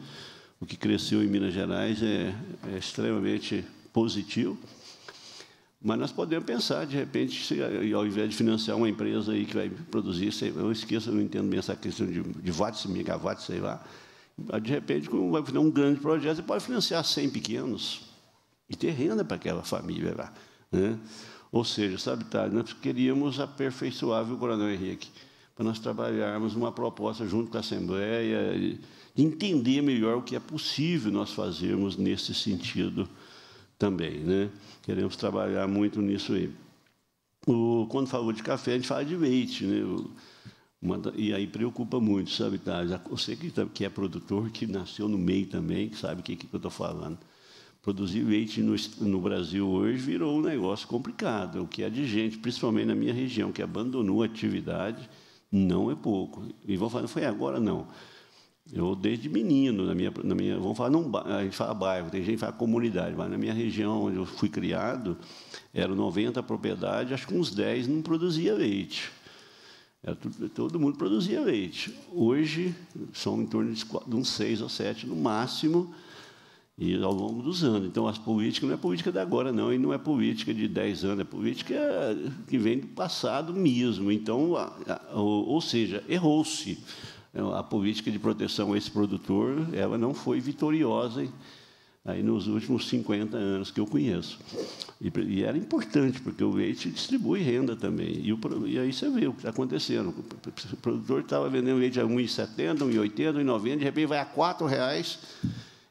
O que cresceu em Minas Gerais é, é extremamente positivo. Mas nós podemos pensar, de repente, se, eh, ao invés de financiar uma empresa aí que vai produzir, eu esqueço, eu não entendo bem essa questão de, de watts, megawatts, sei lá. De repente, como vai fazer um grande projeto, você pode financiar 100 pequenos e ter renda para aquela família lá. Né? Ou seja, sabe, tá, nós queríamos aperfeiçoar, o Coronel Henrique? Para nós trabalharmos uma proposta junto com a Assembleia, de entender melhor o que é possível nós fazermos nesse sentido também. Né? Queremos trabalhar muito nisso aí. O, quando falou de café, a gente fala de leite, né? O, uma, e aí preocupa muito os habitantes. Você que, tá, que é produtor, que nasceu no meio também, que sabe o que, que eu estou falando. Produzir leite no, no, Brasil hoje virou um negócio complicado. O que é de gente, principalmente na minha região, que abandonou a atividade, não é pouco. E vou falar, não foi agora, não. Eu, desde menino, na minha, na minha vamos falar, não, a gente fala bairro, tem gente que fala comunidade, mas na minha região onde eu fui criado, eram 90 propriedades, acho que uns 10 não produzia leite. Era tudo, todo mundo produzia leite. Hoje, são em torno de, de uns 6 ou 7 no máximo, e ao longo dos anos. Então, as políticas não é política de agora, não, e não é política de 10 anos, é política que vem do passado mesmo. Então, a, a, ou, ou seja, errou-se então, a política de proteção a esse produtor, ela não foi vitoriosa aí nos últimos 50 anos que eu conheço. E, e, era importante, porque o leite distribui renda também. E, o, e aí você vê o que está acontecendo. O produtor estava vendendo leite a R$ 1,70, R$ 1,80, R$ 1,90, de repente vai a R$ reais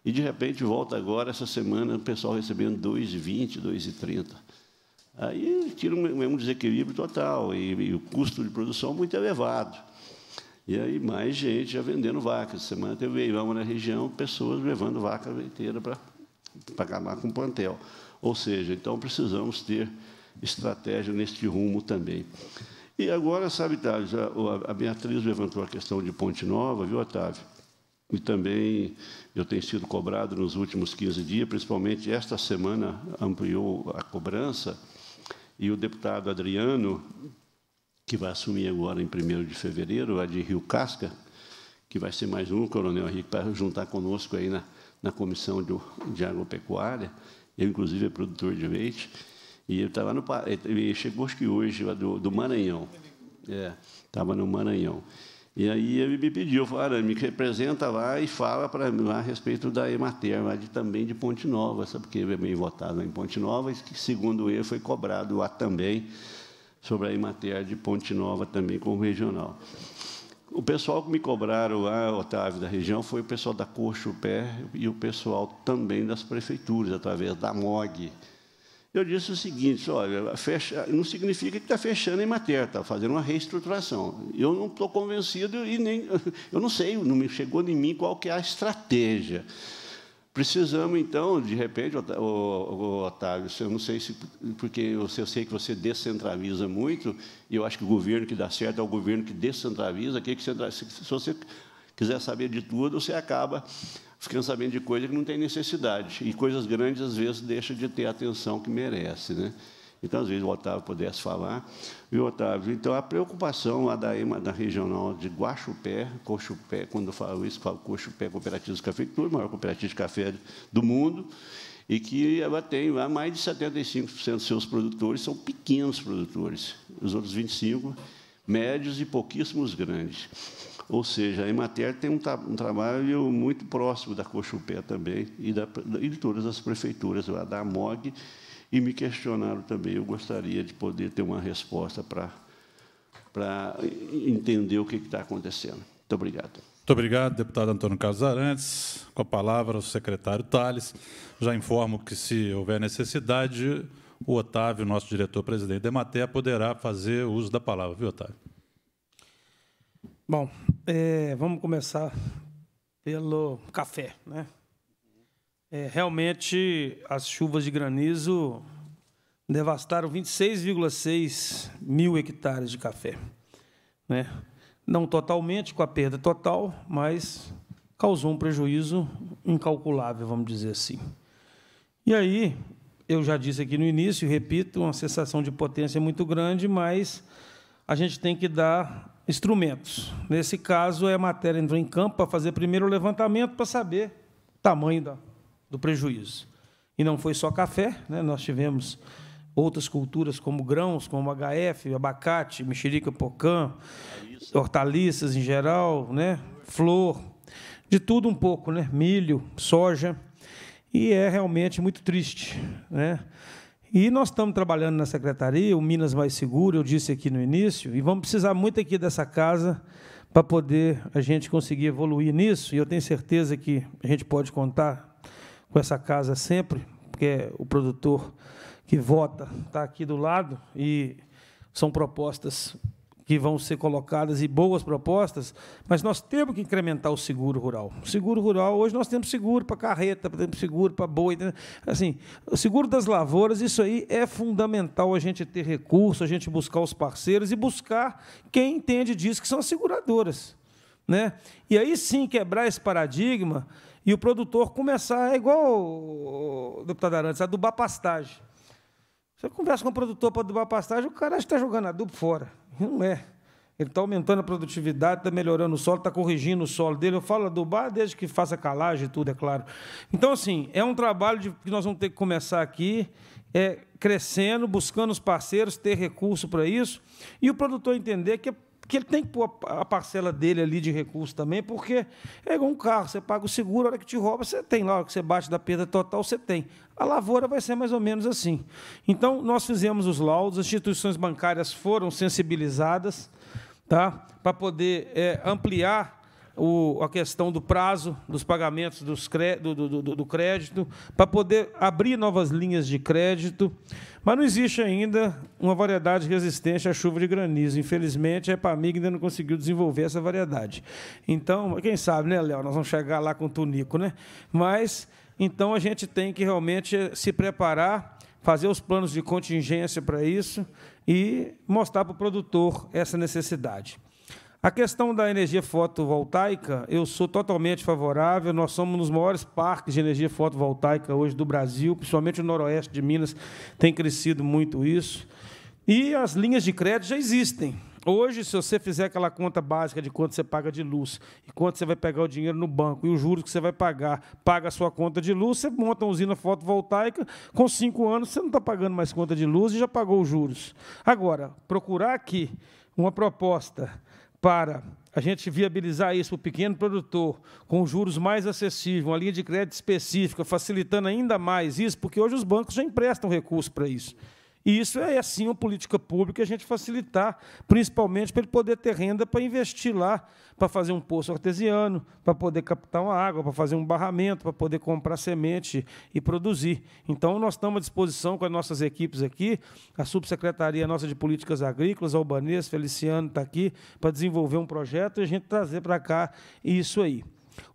e, de repente, volta agora, essa semana, o pessoal recebendo R$ 2,20, R$ 2,30. Aí tira um, um desequilíbrio total e, e o custo de produção é muito elevado. E aí mais gente já vendendo vacas. Semana teve vamos na região, pessoas levando vaca leiteira para acabar com o plantel. Ou seja, então precisamos ter estratégia neste rumo também. E agora, sabe, Otávio, a, a Beatriz levantou a questão de Ponte Nova, viu, Otávio? E também eu tenho sido cobrado nos últimos 15 dias, principalmente esta semana ampliou a cobrança, e o deputado Adriano que vai assumir agora em 1 de fevereiro, a de Rio Casca, que vai ser mais um, Coronel Henrique, para juntar conosco aí na, na comissão de, de agropecuária. Eu, inclusive, é produtor de leite. E eu estava no ele chegou acho que hoje do, do Maranhão. É, estava no Maranhão. E aí ele me pediu, falou, me representa lá e fala para mim a respeito da Emater, lá de, também de Ponte Nova, sabe, porque ele é bem votado em Ponte Nova, e que, segundo ele, foi cobrado lá também sobre a Imater de Ponte Nova também como regional. O pessoal que me cobraram lá, Otávio, da região, foi o pessoal da Pé e o pessoal também das prefeituras, através da MOG. Eu disse o seguinte, olha, fecha, não significa que está fechando em matéria, está fazendo uma reestruturação. Eu não estou convencido e nem... Eu não sei, não me chegou em mim qual que é a estratégia. Precisamos, então, de repente, Otávio, eu não sei se, porque eu sei que você descentraliza muito, e eu acho que o governo que dá certo é o governo que descentraliza, que, é centraliza? se você quiser saber de tudo, você acaba ficando sabendo de coisas que não tem necessidade, e coisas grandes, às vezes, deixa de ter a atenção que merece. Né? Então, às vezes, o Otávio pudesse falar. E, Otávio, então, a preocupação lá da EMA, da regional de Guaxupé, Cochupé, quando eu falo isso, falo Cochupé Cooperativa de Cafeicultura, é maior cooperativa de café do mundo, e que ela tem lá mais de 75% dos seus produtores são pequenos produtores, os outros 25 médios e pouquíssimos grandes. Ou seja, a Emater tem um, tra um trabalho muito próximo da Cochupé também e, da, e de todas as prefeituras lá da MOG e me questionaram também. Eu gostaria de poder ter uma resposta para entender o que está acontecendo. Muito obrigado. Muito obrigado, deputado Antônio Carlos Arantes. Com a palavra, o secretário Tales. Já informo que, se houver necessidade, o Otávio, nosso diretor-presidente da Emater, poderá fazer uso da palavra. Viu, Otávio? Bom, é, vamos começar pelo café. Né? É, realmente, as chuvas de granizo devastaram 26,6 mil hectares de café. Né? Não totalmente, com a perda total, mas causou um prejuízo incalculável, vamos dizer assim. E aí, eu já disse aqui no início, repito, uma sensação de potência muito grande, mas a gente tem que dar instrumentos. Nesse caso, é a matéria entrou em campo para fazer primeiro o levantamento para saber o tamanho da do prejuízo. E não foi só café, né? nós tivemos outras culturas como grãos, como HF, abacate, mexerica, pocã, hortaliças em geral, né? flor, de tudo um pouco, né? milho, soja. E é realmente muito triste. Né? E nós estamos trabalhando na secretaria, o Minas Mais Seguro, eu disse aqui no início, e vamos precisar muito aqui dessa casa para poder a gente conseguir evoluir nisso, e eu tenho certeza que a gente pode contar com essa casa sempre, porque é o produtor que vota está aqui do lado e são propostas que vão ser colocadas e boas propostas, mas nós temos que incrementar o seguro rural. O seguro rural, hoje nós temos seguro para carreta, temos seguro para boi, né? assim, o seguro das lavouras, isso aí é fundamental a gente ter recurso, a gente buscar os parceiros e buscar quem entende disso, que são as seguradoras. Né? E aí sim quebrar esse paradigma e o produtor começar, é igual, deputado Arantes, adubar pastagem. Você conversa com o produtor para adubar pastagem, o cara está jogando adubo fora. Não é. Ele está aumentando a produtividade, está melhorando o solo, está corrigindo o solo dele. Eu falo adubar desde que faça calagem e tudo, é claro. Então, assim, é um trabalho de, que nós vamos ter que começar aqui, é, crescendo, buscando os parceiros, ter recurso para isso, e o produtor entender que é que ele tem que pôr a parcela dele ali de recurso também, porque é igual um carro, você paga o seguro, a hora que te rouba, você tem lá, a hora que você bate da perda total, você tem. A lavoura vai ser mais ou menos assim. Então, nós fizemos os laudos, as instituições bancárias foram sensibilizadas tá, para poder é, ampliar o, a questão do prazo dos pagamentos dos cre, do, do, do, do, crédito, para poder abrir novas linhas de crédito, mas não existe ainda uma variedade resistente à chuva de granizo. Infelizmente, a EPAMIG ainda não conseguiu desenvolver essa variedade. Então, quem sabe, né, Léo? Nós vamos chegar lá com o Tunico, né? Mas, então, a gente tem que realmente se preparar, fazer os planos de contingência para isso e mostrar para o produtor essa necessidade. A questão da energia fotovoltaica, eu sou totalmente favorável. Nós somos um dos maiores parques de energia fotovoltaica hoje do Brasil, principalmente o noroeste de Minas tem crescido muito isso. E as linhas de crédito já existem. Hoje, se você fizer aquela conta básica de quanto você paga de luz e quanto você vai pegar o dinheiro no banco e os juros que você vai pagar, paga a sua conta de luz, você monta uma usina fotovoltaica, com cinco anos você não está pagando mais conta de luz e já pagou os juros. Agora, procurar aqui uma proposta para a gente viabilizar isso para o pequeno produtor, com juros mais acessíveis, uma linha de crédito específica, facilitando ainda mais isso, porque hoje os bancos já emprestam recursos para isso. E isso é, assim, uma política pública a gente facilitar, principalmente para ele poder ter renda para investir lá, para fazer um poço artesiano, para poder captar uma água, para fazer um barramento, para poder comprar semente e produzir. Então, nós estamos à disposição com as nossas equipes aqui, a subsecretaria nossa de Políticas Agrícolas, Albanês, Feliciano está aqui, para desenvolver um projeto e a gente trazer para cá isso aí.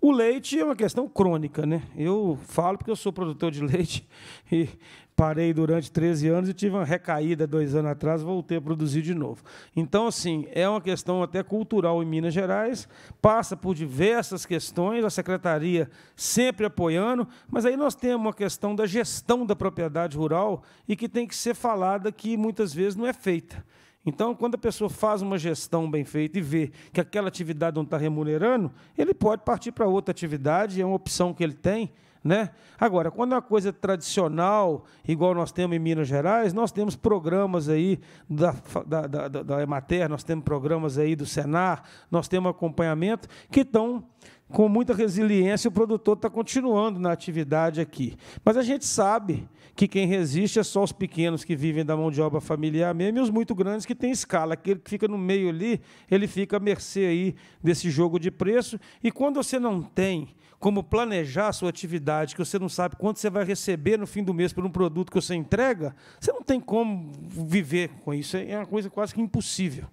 O leite é uma questão crônica, né? Eu falo porque eu sou produtor de leite e parei durante 13 anos e tive uma recaída dois anos atrás, voltei a produzir de novo. Então, assim, é uma questão até cultural em Minas Gerais, passa por diversas questões, a secretaria sempre apoiando, mas aí nós temos uma questão da gestão da propriedade rural e que tem que ser falada que muitas vezes não é feita. Então, quando a pessoa faz uma gestão bem feita e vê que aquela atividade não está remunerando, ele pode partir para outra atividade, é uma opção que ele tem. Né? Agora, quando é uma coisa tradicional, igual nós temos em Minas Gerais, nós temos programas aí da, da, da, da Emater, nós temos programas aí do Senar, nós temos acompanhamento que estão com muita resiliência, o produtor está continuando na atividade aqui. Mas a gente sabe que quem resiste é só os pequenos que vivem da mão de obra familiar mesmo e os muito grandes que têm escala. Aquele que fica no meio ali, ele fica à mercê aí desse jogo de preço. E quando você não tem como planejar a sua atividade, que você não sabe quanto você vai receber no fim do mês por um produto que você entrega, você não tem como viver com isso. É uma coisa quase que impossível.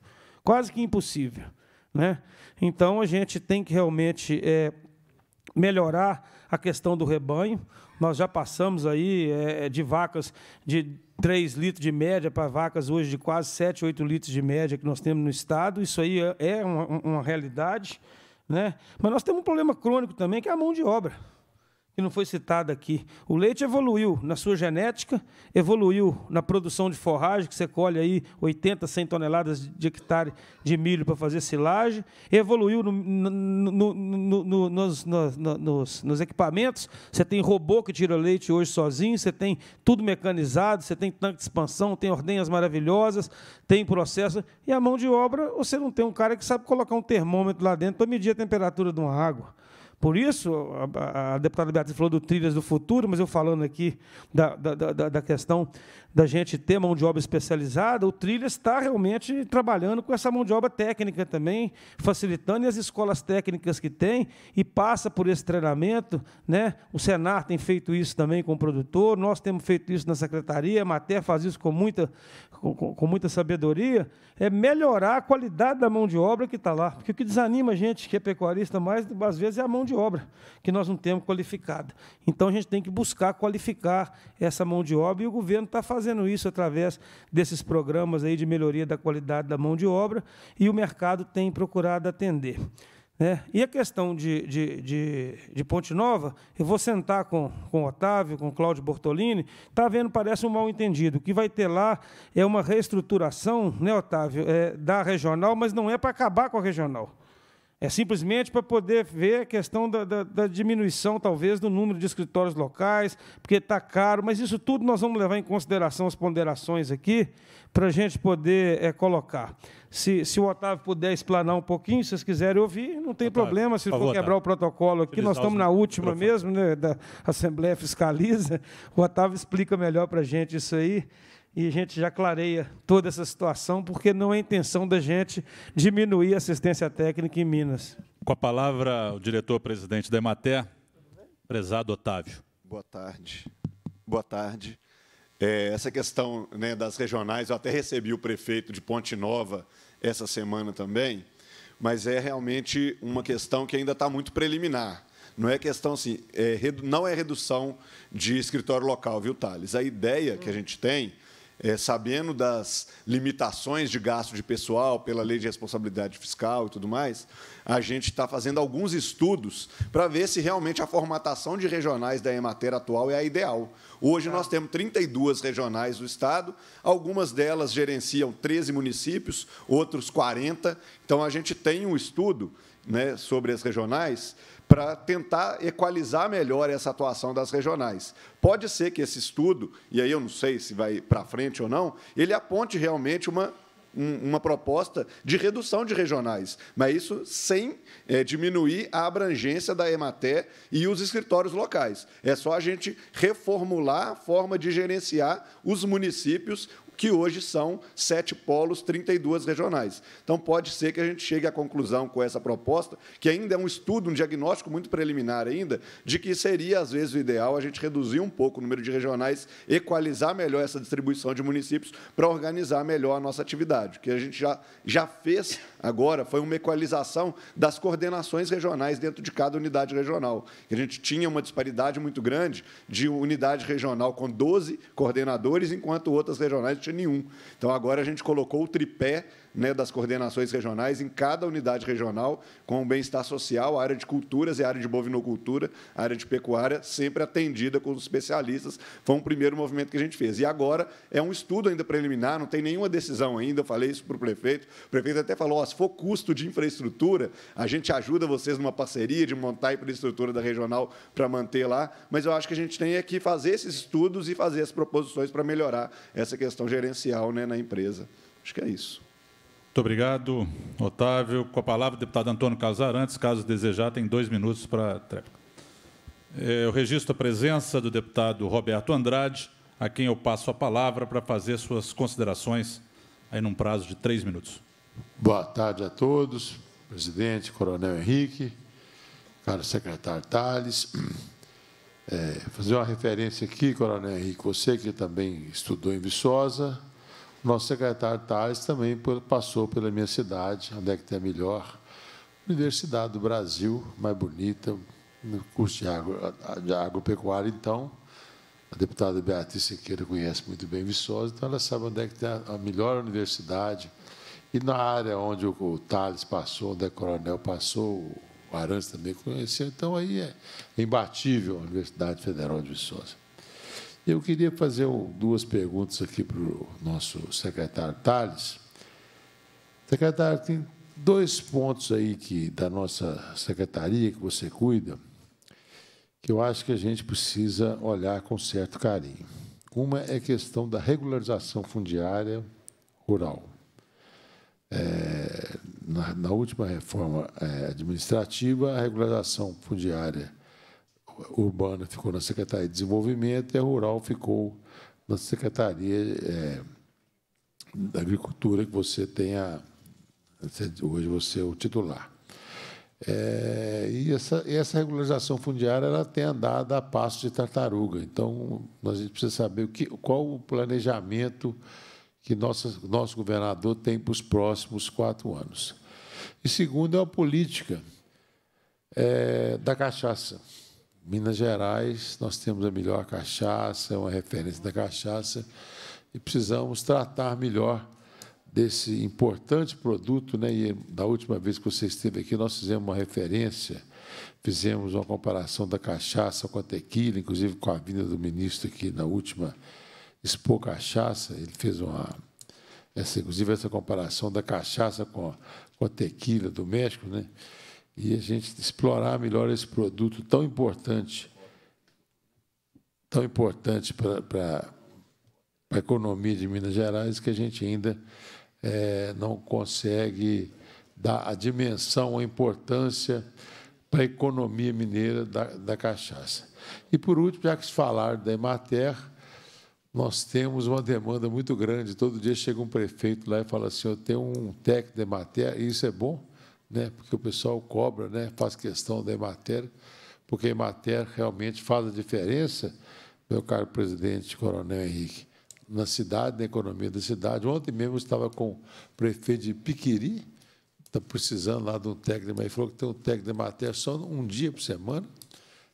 Quase que impossível. Né? Então a gente tem que realmente é, melhorar a questão do rebanho. Nós já passamos aí é, é de vacas de 3 litros de média para vacas hoje de quase 7, 8 litros de média que nós temos no Estado. Isso aí é, é uma, uma realidade. Né? Mas nós temos um problema crônico também, que é a mão de obra que não foi citada aqui. O leite evoluiu na sua genética, evoluiu na produção de forragem, que você colhe aí 80, 100 toneladas de hectare de milho para fazer silagem, evoluiu no, no, no, nos, nos, nos, equipamentos, você tem robô que tira leite hoje sozinho, você tem tudo mecanizado, você tem tanque de expansão, tem ordenhas maravilhosas, tem processo, e a mão de obra, você não tem um cara que sabe colocar um termômetro lá dentro para medir a temperatura de uma água. Por isso, a, a deputada Beatriz falou do Trilhas do Futuro, mas eu falando aqui da, da, da, da questão da gente ter mão de obra especializada, o Trilhas está realmente trabalhando com essa mão de obra técnica também, facilitando, e as escolas técnicas que tem, e passa por esse treinamento. Né? O Senar tem feito isso também com o produtor, nós temos feito isso na secretaria, a Mater faz isso com muita, com, com muita sabedoria, é melhorar a qualidade da mão de obra que está lá. Porque o que desanima a gente que é pecuarista mais, às vezes, é a mão de de obra que nós não temos qualificada. Então a gente tem que buscar qualificar essa mão de obra e o governo está fazendo isso através desses programas aí de melhoria da qualidade da mão de obra e o mercado tem procurado atender. Né? E a questão de, de, de, de, Ponte Nova, eu vou sentar com, com o Otávio, com o Cláudio Bortolini, está vendo, parece um mal-entendido. O que vai ter lá é uma reestruturação, né, Otávio, é, da regional, mas não é para acabar com a regional. É simplesmente para poder ver a questão da, da, da, diminuição, talvez, do número de escritórios locais, porque está caro, mas isso tudo nós vamos levar em consideração as ponderações aqui, para a gente poder é, colocar. Se, se o Otávio puder explanar um pouquinho, se vocês quiserem ouvir, não tem Otávio, problema, se favor, for quebrar Otávio. o protocolo aqui, nós estamos na última mesmo, né, da Assembleia Fiscaliza, o Otávio explica melhor para a gente isso aí, e a gente já clareia toda essa situação, porque não é intenção da gente diminuir a assistência técnica em Minas. Com a palavra, o diretor-presidente da Emater, prezado Otávio. Boa tarde. Boa tarde. É, essa questão né, das regionais, eu até recebi o prefeito de Ponte Nova essa semana também, mas é realmente uma questão que ainda está muito preliminar. Não é questão assim, é, não é redução de escritório local, viu, Thales? A ideia que a gente tem é, sabendo das limitações de gasto de pessoal pela lei de responsabilidade fiscal e tudo mais, a gente está fazendo alguns estudos para ver se realmente a formatação de regionais da Emater atual é a ideal. Hoje tá. nós temos 32 regionais do Estado, algumas delas gerenciam 13 municípios, outros 40. Então a gente tem um estudo né, sobre as regionais para tentar equalizar melhor essa atuação das regionais. Pode ser que esse estudo, e aí eu não sei se vai para frente ou não, ele aponte realmente uma uma proposta de redução de regionais, mas isso sem é, diminuir a abrangência da EMATER e os escritórios locais. É só a gente reformular a forma de gerenciar os municípios que hoje são sete polos, 32 regionais. Então, pode ser que a gente chegue à conclusão com essa proposta, que ainda é um estudo, um diagnóstico muito preliminar ainda, de que seria, às vezes, o ideal a gente reduzir um pouco o número de regionais, equalizar melhor essa distribuição de municípios para organizar melhor a nossa atividade, que a gente já, já fez agora foi uma equalização das coordenações regionais dentro de cada unidade regional. A gente tinha uma disparidade muito grande de unidade regional com 12 coordenadores, enquanto outras regionais não tinha nenhum. Então, agora a gente colocou o tripé né, das coordenações regionais em cada unidade regional, com o bem-estar social, a área de culturas e a área de bovinocultura, a área de pecuária, sempre atendida com os especialistas. Foi um primeiro movimento que a gente fez. E agora é um estudo ainda preliminar, não tem nenhuma decisão ainda, eu falei isso para o prefeito. O prefeito até falou, se for custo de infraestrutura, a gente ajuda vocês numa parceria de montar a infraestrutura da regional para manter lá, mas eu acho que a gente tem é que fazer esses estudos e fazer as proposições para melhorar essa questão gerencial né, na empresa. Acho que é isso. Muito obrigado, Otávio. Com a palavra, o deputado Antônio Casar. Antes, caso desejar, tem dois minutos para a tréplica. É, eu registro a presença do deputado Roberto Andrade, a quem eu passo a palavra para fazer suas considerações aí num prazo de três minutos. Boa tarde a todos, presidente, coronel Henrique, caro secretário Tales. É, fazer uma referência aqui, coronel Henrique, você que também estudou em Viçosa, nosso secretário Tales também passou pela minha cidade, onde é que tem a melhor universidade do Brasil, mais bonita, no curso de, agro, de agropecuária. Então, a deputada Beatriz Sequeira conhece muito bem Viçosa, então ela sabe onde é que tem a melhor universidade. E na área onde o, o Thales passou, onde o Coronel passou, o Arantes também conheceu. Então, aí é imbatível a Universidade Federal de Viçosa. Eu queria fazer duas perguntas aqui para o nosso secretário Tales. Secretário, tem dois pontos aí que da nossa secretaria que você cuida, que eu acho que a gente precisa olhar com certo carinho. Uma é a questão da regularização fundiária rural. É, na, na, última reforma é, administrativa, a regularização fundiária urbana ficou na Secretaria de Desenvolvimento e a rural ficou na Secretaria é, da Agricultura, que você tem a, hoje você é o titular. É, e essa, essa regularização fundiária ela tem andado a passo de tartaruga. Então, a gente precisa saber o que, qual o planejamento que nossa, nosso governador tem para os próximos quatro anos. E segundo é a política é, da cachaça. Minas Gerais, nós temos a melhor cachaça, é uma referência da cachaça, e precisamos tratar melhor desse importante produto. Né? E da última vez que você esteve aqui, nós fizemos uma referência, fizemos uma comparação da cachaça com a tequila, inclusive com a vinda do ministro aqui na última Expo Cachaça, ele fez uma. Essa, inclusive essa comparação da cachaça com a, com a tequila do México, né? e a gente explorar melhor esse produto tão importante, tão importante para a economia de Minas Gerais, que a gente ainda é, não consegue dar a dimensão, a importância para a economia mineira da, da cachaça. E, por último, já que se falar da Emater, nós temos uma demanda muito grande. Todo dia chega um prefeito lá e fala assim, eu tenho um técnico da Emater, e isso é bom? né? porque o pessoal cobra, né? faz questão da Emater, porque a Emater realmente faz a diferença, meu caro presidente Coronel Henrique, na cidade, na economia da cidade. Ontem mesmo eu estava com o prefeito de Piquiri, está precisando lá de um técnico, mas ele falou que tem um técnico de Emater só um dia por semana,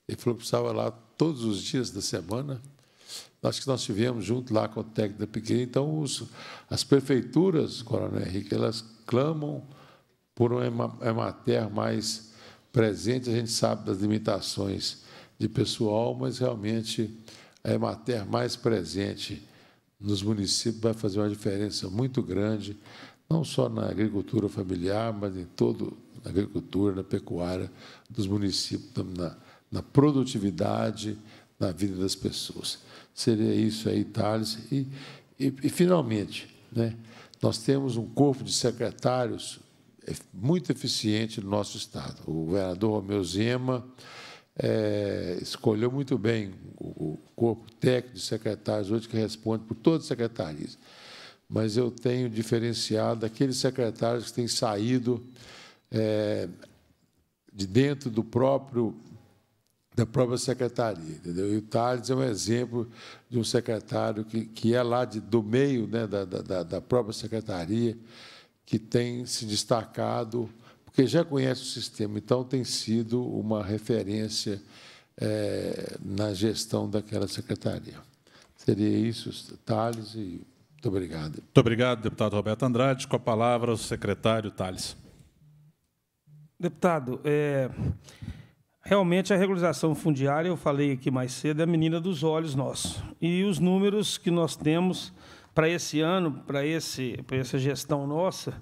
ele falou que precisava lá todos os dias da semana, acho que nós tivemos junto lá com o técnico da Piquiri. Então, os, as prefeituras, Coronel Henrique, elas clamam por uma Emater é é mais presente, a gente sabe das limitações de pessoal, mas realmente é a Emater mais presente nos municípios vai fazer uma diferença muito grande, não só na agricultura familiar, mas em toda a agricultura, na pecuária dos municípios, na, na produtividade, na vida das pessoas. Seria isso aí, Thales. E, e, e finalmente, né, nós temos um corpo de secretários é muito eficiente no nosso Estado. O governador Romeu Zema é, escolheu muito bem o, o corpo técnico de secretários hoje que responde por todas as secretarias. Mas eu tenho diferenciado aqueles secretários que têm saído é, de dentro do próprio da própria secretaria. Entendeu? E o Tales é um exemplo de um secretário que, que é lá de, do meio né, da, da, da própria secretaria, que tem se destacado, porque já conhece o sistema, então tem sido uma referência é, na gestão daquela secretaria. Seria isso, Thales, e muito obrigado. Muito obrigado, deputado Roberto Andrade. Com a palavra, o secretário Thales. Deputado, é, realmente a regularização fundiária, eu falei aqui mais cedo, é a menina dos olhos nossos. E os números que nós temos para esse ano, para esse, essa gestão nossa,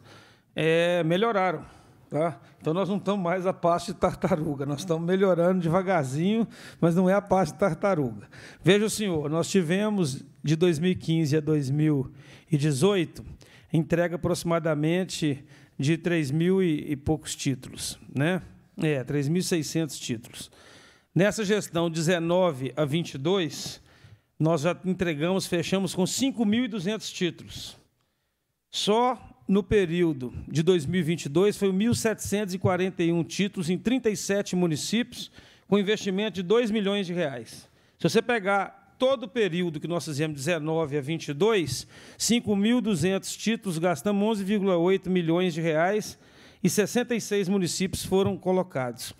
é, melhoraram. Tá? Então, nós não estamos mais a parte de tartaruga, nós estamos melhorando devagarzinho, mas não é a parte de tartaruga. Veja o senhor, nós tivemos de 2015 a 2018 entrega aproximadamente de 3 mil e, e poucos títulos, né? É, 3.600 títulos. Nessa gestão 19 a 22, nós já entregamos, fechamos com 5.200 títulos. Só no período de 2022 foi 1.741 títulos em 37 municípios, com investimento de 2 milhões de reais. Se você pegar todo o período que nós fizemos, 19 a 22, 5.200 títulos, gastamos 11,8 milhões de reais e 66 municípios foram colocados.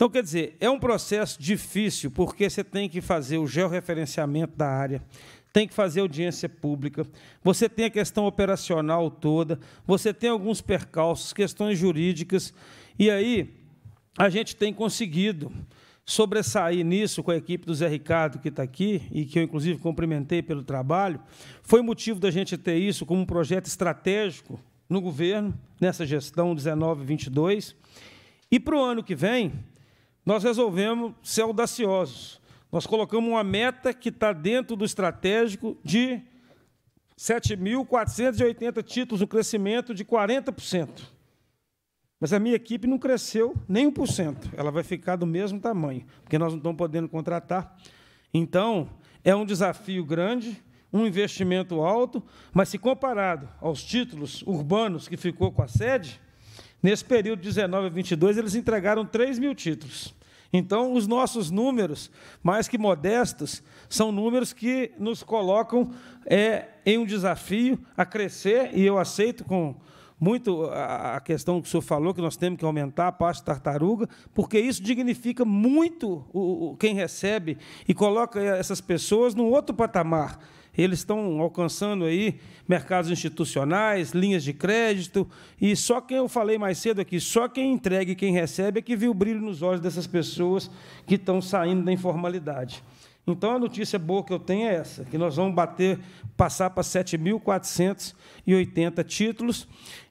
Então, quer dizer, é um processo difícil, porque você tem que fazer o georreferenciamento da área, tem que fazer audiência pública, você tem a questão operacional toda, você tem alguns percalços, questões jurídicas, e aí a gente tem conseguido sobressair nisso com a equipe do Zé Ricardo, que está aqui, e que eu, inclusive, cumprimentei pelo trabalho. Foi motivo da gente ter isso como um projeto estratégico no governo, nessa gestão 19-22. E para o ano que vem, nós resolvemos ser audaciosos. Nós colocamos uma meta que está dentro do estratégico de 7.480 títulos, um crescimento de 40%. Mas a minha equipe não cresceu nem 1%. Ela vai ficar do mesmo tamanho, porque nós não estamos podendo contratar. Então, é um desafio grande, um investimento alto, mas se comparado aos títulos urbanos que ficou com a sede, Nesse período 19 a 22, eles entregaram 3 mil títulos. Então, os nossos números, mais que modestos, são números que nos colocam é, em um desafio a crescer, e eu aceito com muito a questão que o senhor falou, que nós temos que aumentar a pasta tartaruga, porque isso dignifica muito o, quem recebe e coloca essas pessoas num outro patamar eles estão alcançando aí mercados institucionais, linhas de crédito, e só quem eu falei mais cedo aqui, só quem entrega e quem recebe é que viu o brilho nos olhos dessas pessoas que estão saindo da informalidade. Então, a notícia boa que eu tenho é essa, que nós vamos bater, passar para 7.480 títulos,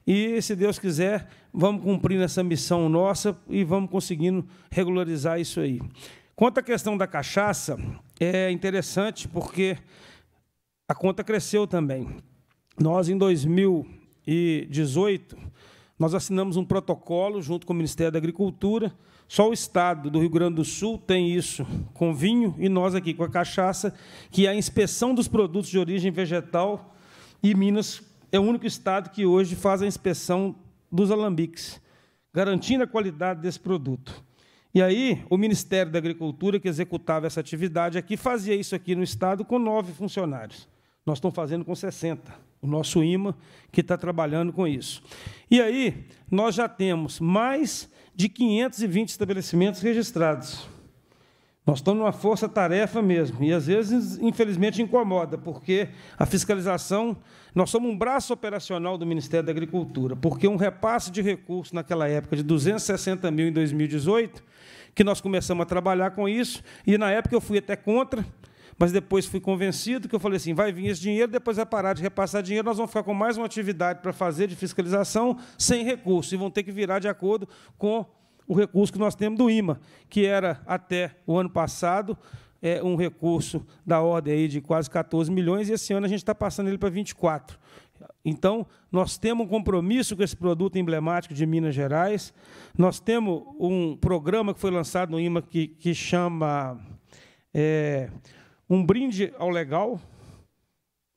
e, se Deus quiser, vamos cumprir essa missão nossa e vamos conseguindo regularizar isso aí. Quanto à questão da cachaça, é interessante porque a conta cresceu também. Nós, em 2018, nós assinamos um protocolo junto com o Ministério da Agricultura. Só o Estado do Rio Grande do Sul tem isso com vinho e nós aqui com a cachaça, que é a inspeção dos produtos de origem vegetal. E Minas é o único Estado que hoje faz a inspeção dos alambiques, garantindo a qualidade desse produto. E aí, o Ministério da Agricultura, que executava essa atividade aqui, fazia isso aqui no Estado com nove funcionários. Nós estamos fazendo com 60. O nosso IMA que está trabalhando com isso. E aí, nós já temos mais de 520 estabelecimentos registrados. Nós estamos numa força-tarefa mesmo, e às vezes, infelizmente, incomoda, porque a fiscalização, nós somos um braço operacional do Ministério da Agricultura, porque um repasse de recursos naquela época de 260 mil em 2018, que nós começamos a trabalhar com isso, e na época eu fui até contra, mas depois fui convencido que eu falei assim: vai vir esse dinheiro, depois vai parar de repassar dinheiro, nós vamos ficar com mais uma atividade para fazer de fiscalização sem recurso, e vão ter que virar de acordo com o recurso que nós temos do IMA, que era até o ano passado é, um recurso da ordem aí de quase 14 milhões, e esse ano a gente está passando ele para 24. Então, nós temos um compromisso com esse produto emblemático de Minas Gerais, nós temos um programa que foi lançado no IMA que, que chama é, um brinde ao legal,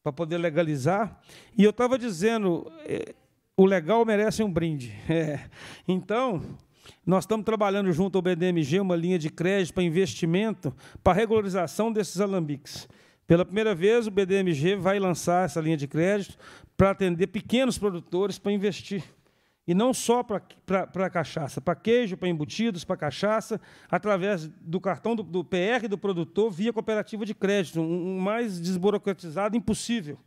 para poder legalizar. E eu estava dizendo, eh, o legal merece um brinde. É. Então, nós estamos trabalhando junto ao BDMG uma linha de crédito para investimento, para regularização desses alambiques. Pela primeira vez, o BDMG vai lançar essa linha de crédito para atender pequenos produtores para investir e não só para cachaça, para queijo, para embutidos, para cachaça, através do cartão do, do, PR do produtor via cooperativa de crédito, um, um mais desburocratizado impossível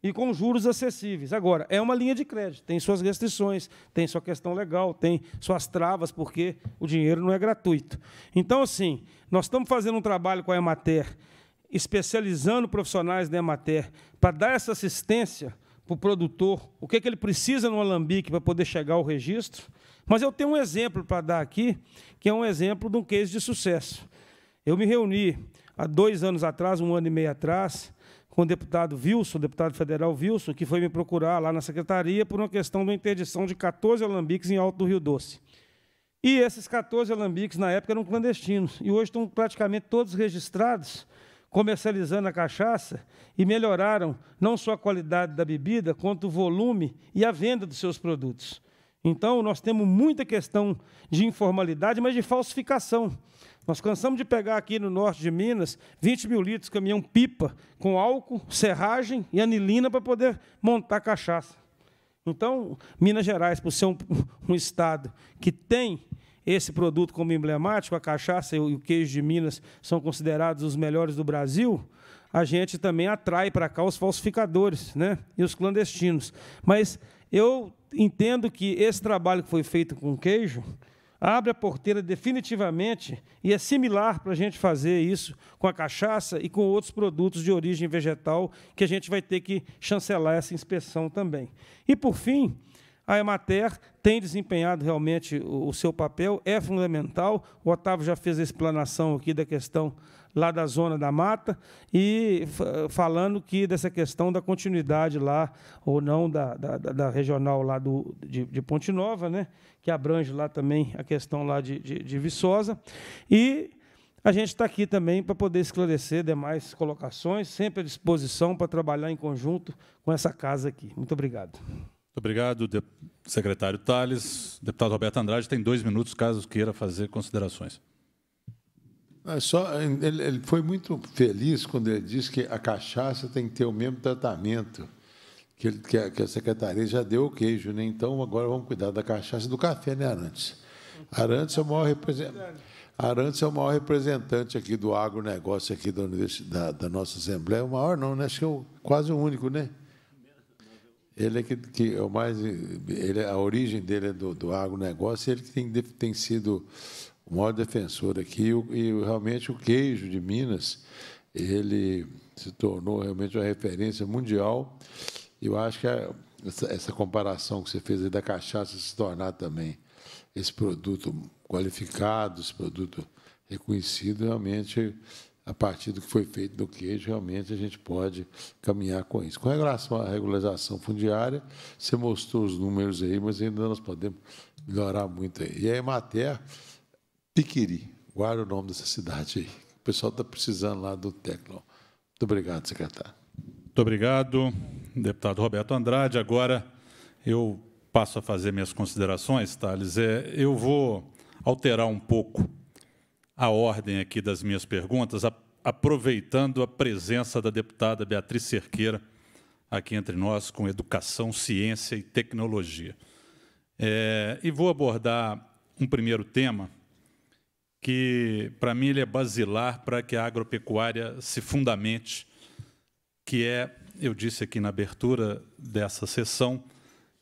e com juros acessíveis. Agora, é uma linha de crédito, tem suas restrições, tem sua questão legal, tem suas travas, porque o dinheiro não é gratuito. Então, assim, nós estamos fazendo um trabalho com a Emater, especializando profissionais da Emater para dar essa assistência para o produtor o que, é que ele precisa no alambique para poder chegar ao registro. Mas eu tenho um exemplo para dar aqui, que é um exemplo de um case de sucesso. Eu me reuni há dois anos atrás, um ano e meio atrás, com o deputado Wilson, o deputado federal Wilson, que foi me procurar lá na secretaria por uma questão da interdição de 14 alambiques em Alto do Rio Doce. E esses 14 alambiques, na época, eram clandestinos, e hoje estão praticamente todos registrados comercializando a cachaça e melhoraram não só a qualidade da bebida, quanto o volume e a venda dos seus produtos. Então, nós temos muita questão de informalidade, mas de falsificação. Nós cansamos de pegar aqui no norte de Minas 20 mil litros caminhão pipa com álcool, serragem e anilina para poder montar cachaça. Então, Minas Gerais, por ser um, um estado que tem esse produto como emblemático, a cachaça e o queijo de Minas são considerados os melhores do Brasil, a gente também atrai para cá os falsificadores né? e os clandestinos. Mas eu entendo que esse trabalho que foi feito com queijo abre a porteira definitivamente e é similar para a gente fazer isso com a cachaça e com outros produtos de origem vegetal que a gente vai ter que chancelar essa inspeção também. E, por fim, a Emater tem desempenhado realmente o seu papel, é fundamental. O Otávio já fez a explanação aqui da questão lá da zona da mata e falando que dessa questão da continuidade lá ou não da, da, da regional lá do, de, de, Ponte Nova, né, que abrange lá também a questão lá de, de, de Viçosa. E a gente está aqui também para poder esclarecer demais colocações, sempre à disposição para trabalhar em conjunto com essa casa aqui. Muito obrigado. Muito obrigado, secretário Tales. Deputado Roberto Andrade tem dois minutos, caso queira fazer considerações. É só, ele, ele foi muito feliz quando ele disse que a cachaça tem que ter o mesmo tratamento que, ele, que, a, que a secretaria já deu o queijo, né? Então agora vamos cuidar da cachaça e do café, né, Arantes? Arantes é o maior representante. Arantes é o maior representante aqui do agronegócio aqui da, da, da nossa Assembleia. O maior não, né? Acho que é o, quase o único, né? Ele é que, que é o mais, ele, é, a origem dele é do, do agronegócio, ele que tem, tem sido o maior defensor aqui. E, e realmente o queijo de Minas, ele se tornou realmente uma referência mundial. Eu acho que a, é essa, essa, comparação que você fez da cachaça se tornar também esse produto qualificado, esse produto reconhecido, realmente a partir do que foi feito do queijo, realmente a gente pode caminhar com isso. Com relação à regularização fundiária, você mostrou os números aí, mas ainda nós podemos melhorar muito aí. E a Emater, Piquiri, guarda o nome dessa cidade aí. O pessoal está precisando lá do Tecno. Muito obrigado, secretário. Muito obrigado, deputado Roberto Andrade. Agora eu passo a fazer minhas considerações, Thales. É, eu vou alterar um pouco a ordem aqui das minhas perguntas, aproveitando a presença da deputada Beatriz Cerqueira aqui entre nós com educação, ciência e tecnologia. É, e vou abordar um primeiro tema que, para mim, ele é basilar para que a agropecuária se fundamente, que é, eu disse aqui na abertura dessa sessão,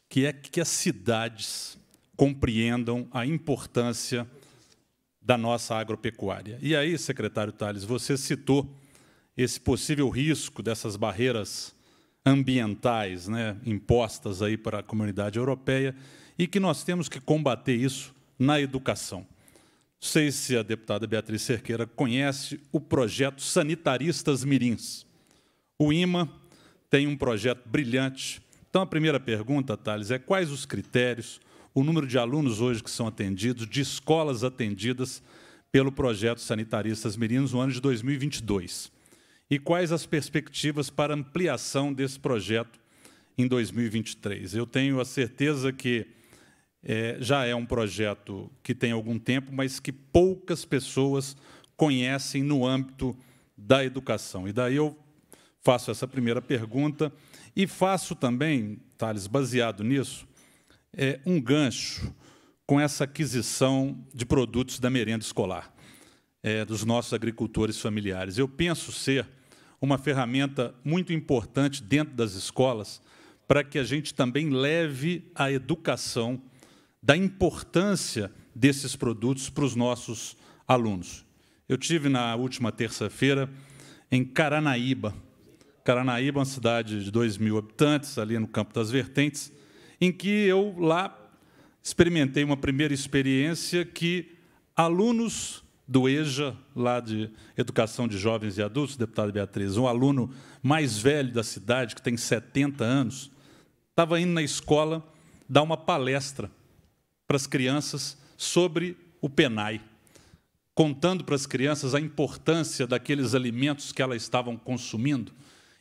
que é que as cidades compreendam a importância da nossa agropecuária. E aí, secretário Tales, você citou esse possível risco dessas barreiras ambientais né, impostas aí para a comunidade europeia e que nós temos que combater isso na educação. Não sei se a deputada Beatriz Cerqueira conhece o projeto Sanitaristas Mirins. O IMA tem um projeto brilhante. Então, a primeira pergunta, Thales, é quais os critérios, o número de alunos hoje que são atendidos, de escolas atendidas pelo projeto Sanitaristas Mirinos no ano de 2022. E quais as perspectivas para ampliação desse projeto em 2023? Eu tenho a certeza que é, já é um projeto que tem algum tempo, mas que poucas pessoas conhecem no âmbito da educação. E daí eu faço essa primeira pergunta e faço também, Thales, baseado nisso, é, um gancho com essa aquisição de produtos da merenda escolar, é, dos nossos agricultores familiares. Eu penso ser uma ferramenta muito importante dentro das escolas para que a gente também leve a educação da importância desses produtos para os nossos alunos. Eu tive na última terça-feira em Caranaíba. Caranaíba é uma cidade de 2 mil habitantes, ali no Campo das Vertentes, em que eu lá experimentei uma primeira experiência que alunos do EJA, lá de Educação de Jovens e Adultos, deputada Beatriz, um aluno mais velho da cidade, que tem 70 anos, estava indo na escola dar uma palestra para as crianças sobre o PENAI, contando para as crianças a importância daqueles alimentos que elas estavam consumindo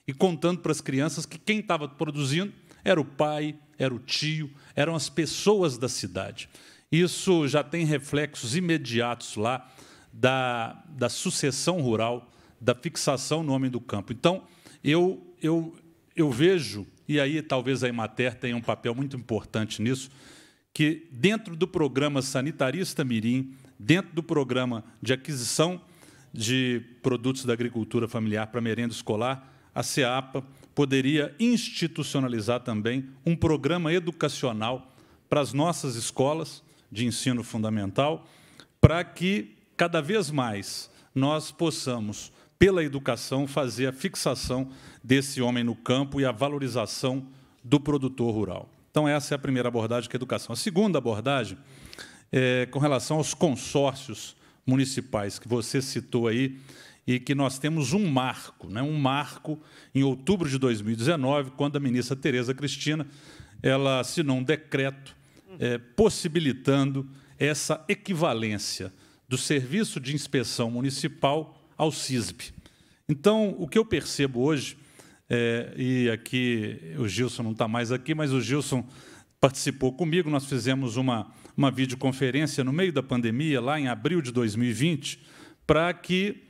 e contando para as crianças que quem estava produzindo era o pai, era o tio, eram as pessoas da cidade. Isso já tem reflexos imediatos lá da, da sucessão rural, da fixação no homem do campo. Então, eu, eu, eu vejo, e aí talvez a Emater tenha um papel muito importante nisso, que dentro do programa Sanitarista Mirim, dentro do programa de aquisição de produtos da agricultura familiar para merenda escolar, a CEAPA poderia institucionalizar também um programa educacional para as nossas escolas de ensino fundamental, para que cada vez mais nós possamos, pela educação, fazer a fixação desse homem no campo e a valorização do produtor rural. Então, essa é a primeira abordagem que é a educação. A segunda abordagem é com relação aos consórcios municipais que você citou aí e que nós temos um marco, né? um marco em outubro de 2019, quando a ministra Tereza Cristina ela assinou um decreto é, possibilitando essa equivalência do Serviço de Inspeção Municipal ao CISB. Então, o que eu percebo hoje, é, e aqui o Gilson não está mais aqui, mas o Gilson participou comigo, nós fizemos uma, uma videoconferência no meio da pandemia, lá em abril de 2020, para que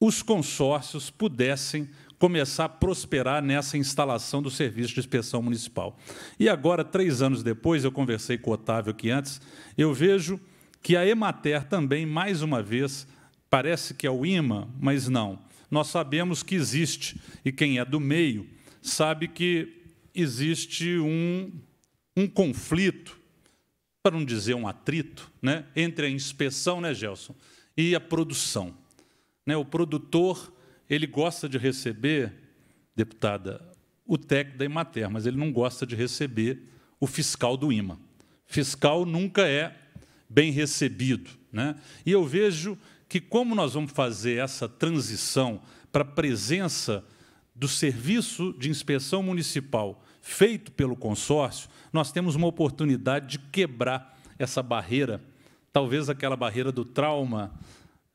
os consórcios pudessem começar a prosperar nessa instalação do serviço de inspeção municipal. E agora, três anos depois, eu conversei com o Otávio aqui antes, eu vejo que a Emater também, mais uma vez, parece que é o IMA, mas não. Nós sabemos que existe, e quem é do meio sabe que existe um, um conflito, para não dizer um atrito, né, entre a inspeção, né, Gelson, e a produção. Né? O produtor ele gosta de receber, deputada, o TEC da imater mas ele não gosta de receber o fiscal do IMA. Fiscal nunca é bem recebido. Né? E eu vejo que, como nós vamos fazer essa transição para a presença do serviço de inspeção municipal feito pelo consórcio, nós temos uma oportunidade de quebrar essa barreira, talvez aquela barreira do trauma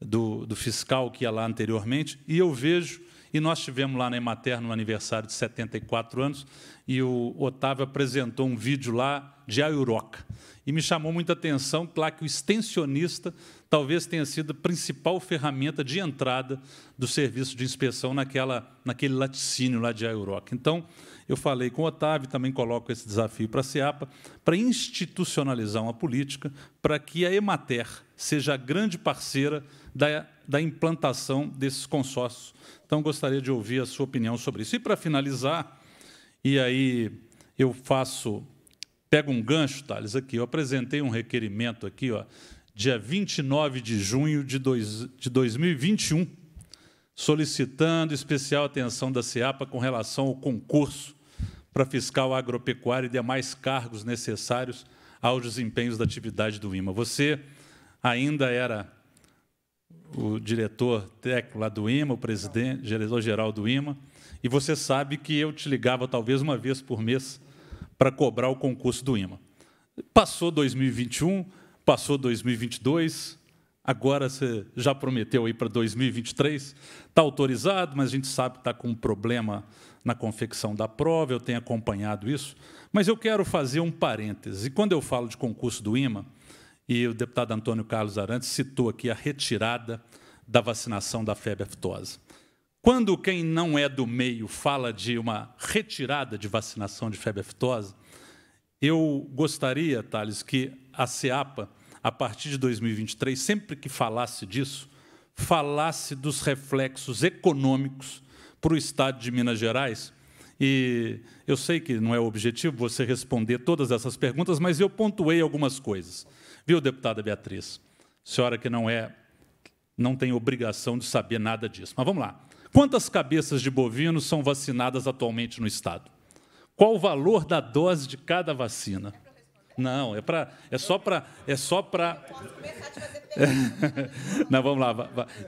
do, do fiscal que ia lá anteriormente, e eu vejo, e nós tivemos lá na Emater, no aniversário de 74 anos, e o Otávio apresentou um vídeo lá de Aiuroca. E me chamou muita atenção, claro que o extensionista talvez tenha sido a principal ferramenta de entrada do serviço de inspeção naquela, naquele laticínio lá de Aeroca. Então, eu falei com o Otávio, também coloco esse desafio para a SEAPA, para institucionalizar uma política para que a Emater seja a grande parceira da, da implantação desses consórcios. Então, gostaria de ouvir a sua opinião sobre isso. E, para finalizar, e aí eu faço... Pego um gancho, Thales, aqui. Eu apresentei um requerimento aqui, ó, dia 29 de junho de, dois, de 2021, solicitando especial atenção da SEAPA com relação ao concurso para fiscal agropecuário e demais cargos necessários aos desempenhos da atividade do IMA. Você ainda era o diretor técnico lá do IMA, o presidente, diretor-geral do IMA, e você sabe que eu te ligava talvez uma vez por mês para cobrar o concurso do IMA. Passou 2021, Passou 2022, agora você já prometeu aí para 2023, está autorizado, mas a gente sabe que está com um problema na confecção da prova, eu tenho acompanhado isso. Mas eu quero fazer um parêntese. Quando eu falo de concurso do IMA, e o deputado Antônio Carlos Arantes citou aqui a retirada da vacinação da febre aftosa. Quando quem não é do meio fala de uma retirada de vacinação de febre aftosa, eu gostaria, Thales, que a SEAPA, a partir de 2023, sempre que falasse disso, falasse dos reflexos econômicos para o Estado de Minas Gerais. E eu sei que não é o objetivo você responder todas essas perguntas, mas eu pontuei algumas coisas. Viu, deputada Beatriz? Senhora que não é, não tem obrigação de saber nada disso. Mas vamos lá. Quantas cabeças de bovinos são vacinadas atualmente no Estado? Qual o valor da dose de cada vacina? Não, é, para é só para. É só para. Não, vamos lá.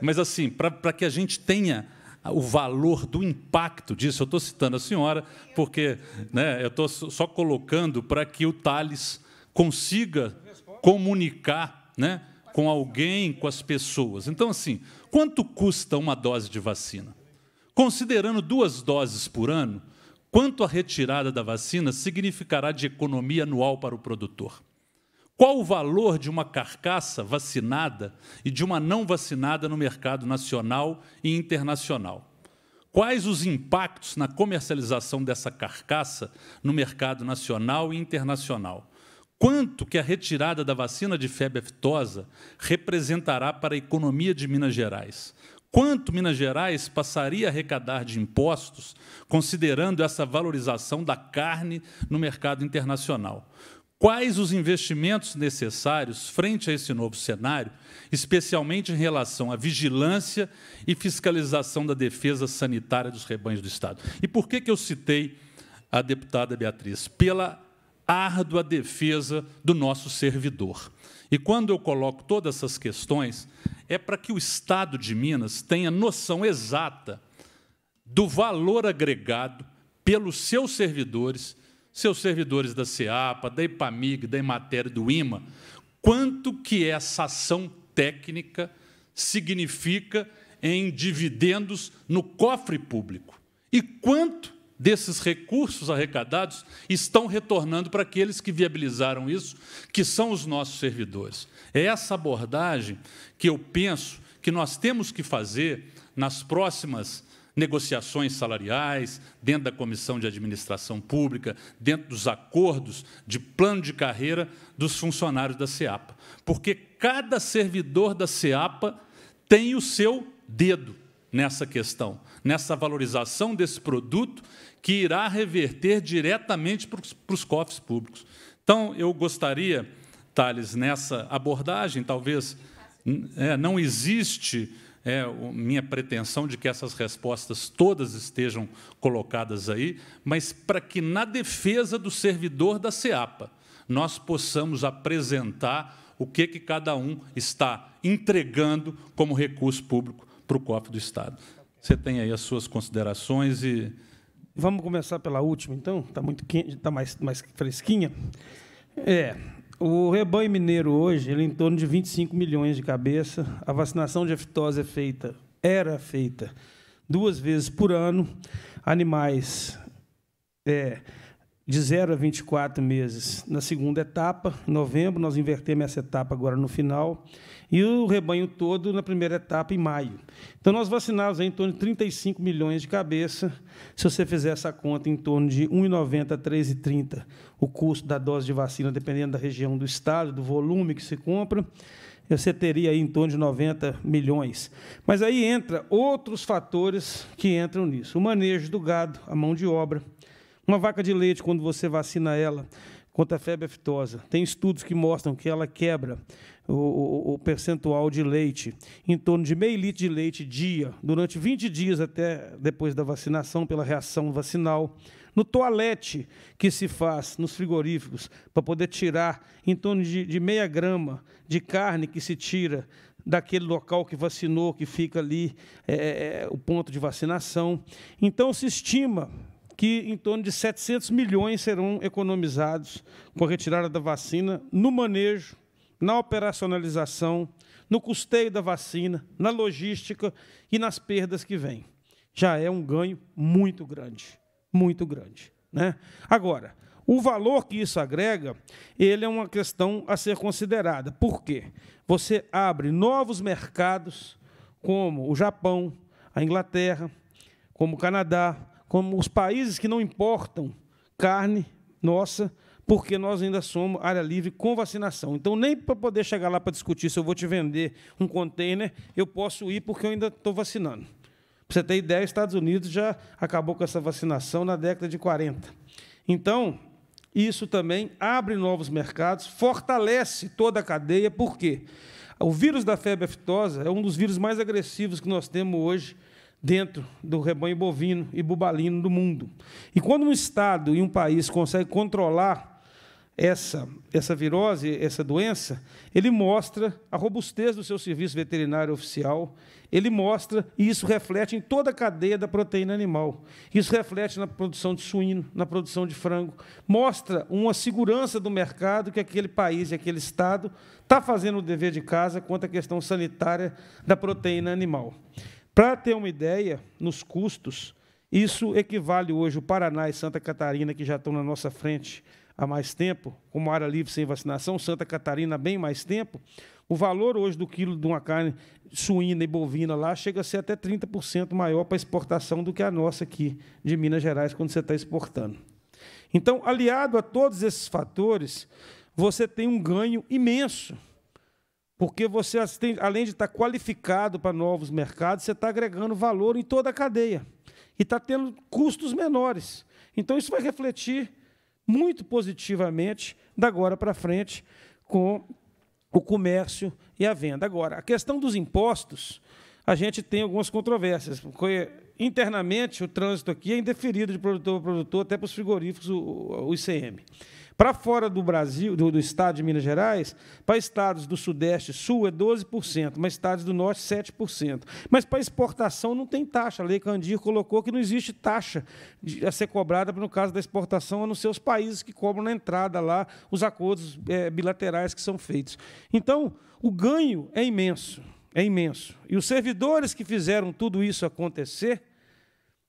Mas assim, para que a gente tenha o valor do impacto disso, eu estou citando a senhora, porque né, eu estou só colocando para que o Thales consiga comunicar né, com alguém, com as pessoas. Então, assim, quanto custa uma dose de vacina? Considerando duas doses por ano, quanto a retirada da vacina significará de economia anual para o produtor. Qual o valor de uma carcaça vacinada e de uma não vacinada no mercado nacional e internacional? Quais os impactos na comercialização dessa carcaça no mercado nacional e internacional? Quanto que a retirada da vacina de febre aftosa representará para a economia de Minas Gerais? quanto Minas Gerais passaria a arrecadar de impostos, considerando essa valorização da carne no mercado internacional. Quais os investimentos necessários frente a esse novo cenário, especialmente em relação à vigilância e fiscalização da defesa sanitária dos rebanhos do Estado? E por que, que eu citei a deputada Beatriz? Pela árdua defesa do nosso servidor. E quando eu coloco todas essas questões, é para que o Estado de Minas tenha noção exata do valor agregado pelos seus servidores, seus servidores da CEAPA, da IPAMIG, da Imatéria, do IMA, quanto que essa ação técnica significa em dividendos no cofre público e quanto desses recursos arrecadados estão retornando para aqueles que viabilizaram isso, que são os nossos servidores. É essa abordagem que eu penso que nós temos que fazer nas próximas negociações salariais, dentro da comissão de administração pública, dentro dos acordos de plano de carreira dos funcionários da SEAPA. Porque cada servidor da SEAPA tem o seu dedo nessa questão, nessa valorização desse produto que irá reverter diretamente para os cofres públicos. Então, eu gostaria, Thales, nessa abordagem, talvez é, não existe é, minha pretensão de que essas respostas todas estejam colocadas aí, mas para que, na defesa do servidor da SEAPA, nós possamos apresentar o que, que cada um está entregando como recurso público para o cofre do Estado. Você tem aí as suas considerações e. Vamos começar pela última, então? Está muito quente, está mais, mais fresquinha. É, o rebanho mineiro hoje, ele é em torno de 25 milhões de cabeça. A vacinação de aftosa é feita, era feita duas vezes por ano. Animais é, de 0 a 24 meses na segunda etapa. Em novembro, nós invertemos essa etapa agora no final e o rebanho todo na primeira etapa em maio. Então, nós vacinamos em torno de 35 milhões de cabeça. Se você fizer essa conta, em torno de 1,90 a 3,30 o custo da dose de vacina, dependendo da região do estado, do volume que se compra você teria aí em torno de 90 milhões. Mas aí entra outros fatores que entram nisso. O manejo do gado, a mão de obra. Uma vaca de leite, quando você vacina ela contra a febre aftosa, tem estudos que mostram que ela quebra o, o, percentual de leite, em torno de meio litro de leite dia, durante 20 dias até depois da vacinação, pela reação vacinal. No toalete que se faz nos frigoríficos, para poder tirar em torno de, de meia grama de carne que se tira daquele local que vacinou, que fica ali é, é, é o ponto de vacinação. Então, se estima que em torno de 700 milhões serão economizados com a retirada da vacina no manejo na operacionalização, no custeio da vacina, na logística e nas perdas que vêm. Já é um ganho muito grande, muito grande. Né? Agora, o valor que isso agrega, ele é uma questão a ser considerada. Por quê? Você abre novos mercados, como o Japão, a Inglaterra, como o Canadá, como os países que não importam carne nossa, porque nós ainda somos área livre com vacinação. Então, nem para poder chegar lá para discutir se eu vou te vender um container, eu posso ir porque eu ainda estou vacinando. Para você ter ideia, os Estados Unidos já acabou com essa vacinação na década de 40. Então, isso também abre novos mercados, fortalece toda a cadeia, por quê? O vírus da febre aftosa é um dos vírus mais agressivos que nós temos hoje dentro do rebanho bovino e bubalino do mundo. E quando um Estado e um país conseguem controlar essa, essa virose, essa doença, ele mostra a robustez do seu serviço veterinário oficial, ele mostra, e isso reflete em toda a cadeia da proteína animal. Isso reflete na produção de suíno, na produção de frango, mostra uma segurança do mercado que aquele país e aquele Estado está fazendo o dever de casa quanto à questão sanitária da proteína animal. Para ter uma ideia, nos custos, isso equivale hoje o Paraná e Santa Catarina, que já estão na nossa frente, há mais tempo, como área livre sem vacinação, Santa Catarina bem mais tempo, o valor hoje do quilo de uma carne suína e bovina lá chega a ser até 30% maior para exportação do que a nossa aqui de Minas Gerais, quando você está exportando. Então, aliado a todos esses fatores, você tem um ganho imenso, porque você, além de estar qualificado para novos mercados, você está agregando valor em toda a cadeia e está tendo custos menores. Então, isso vai refletir muito positivamente da agora para frente com o comércio e a venda. Agora, a questão dos impostos, a gente tem algumas controvérsias, porque internamente o trânsito aqui é indeferido de produtor a produtor, até para os frigoríficos, o, o ICM. Para fora do Brasil, do, do, estado de Minas Gerais, para estados do Sudeste Sul é 12%, mas estados do Norte 7%. Mas para exportação não tem taxa. A Lei Candir colocou que não existe taxa a ser cobrada no caso da exportação, a não ser os países que cobram na entrada lá os acordos é, bilaterais que são feitos. Então, o ganho é imenso, é imenso. E os servidores que fizeram tudo isso acontecer,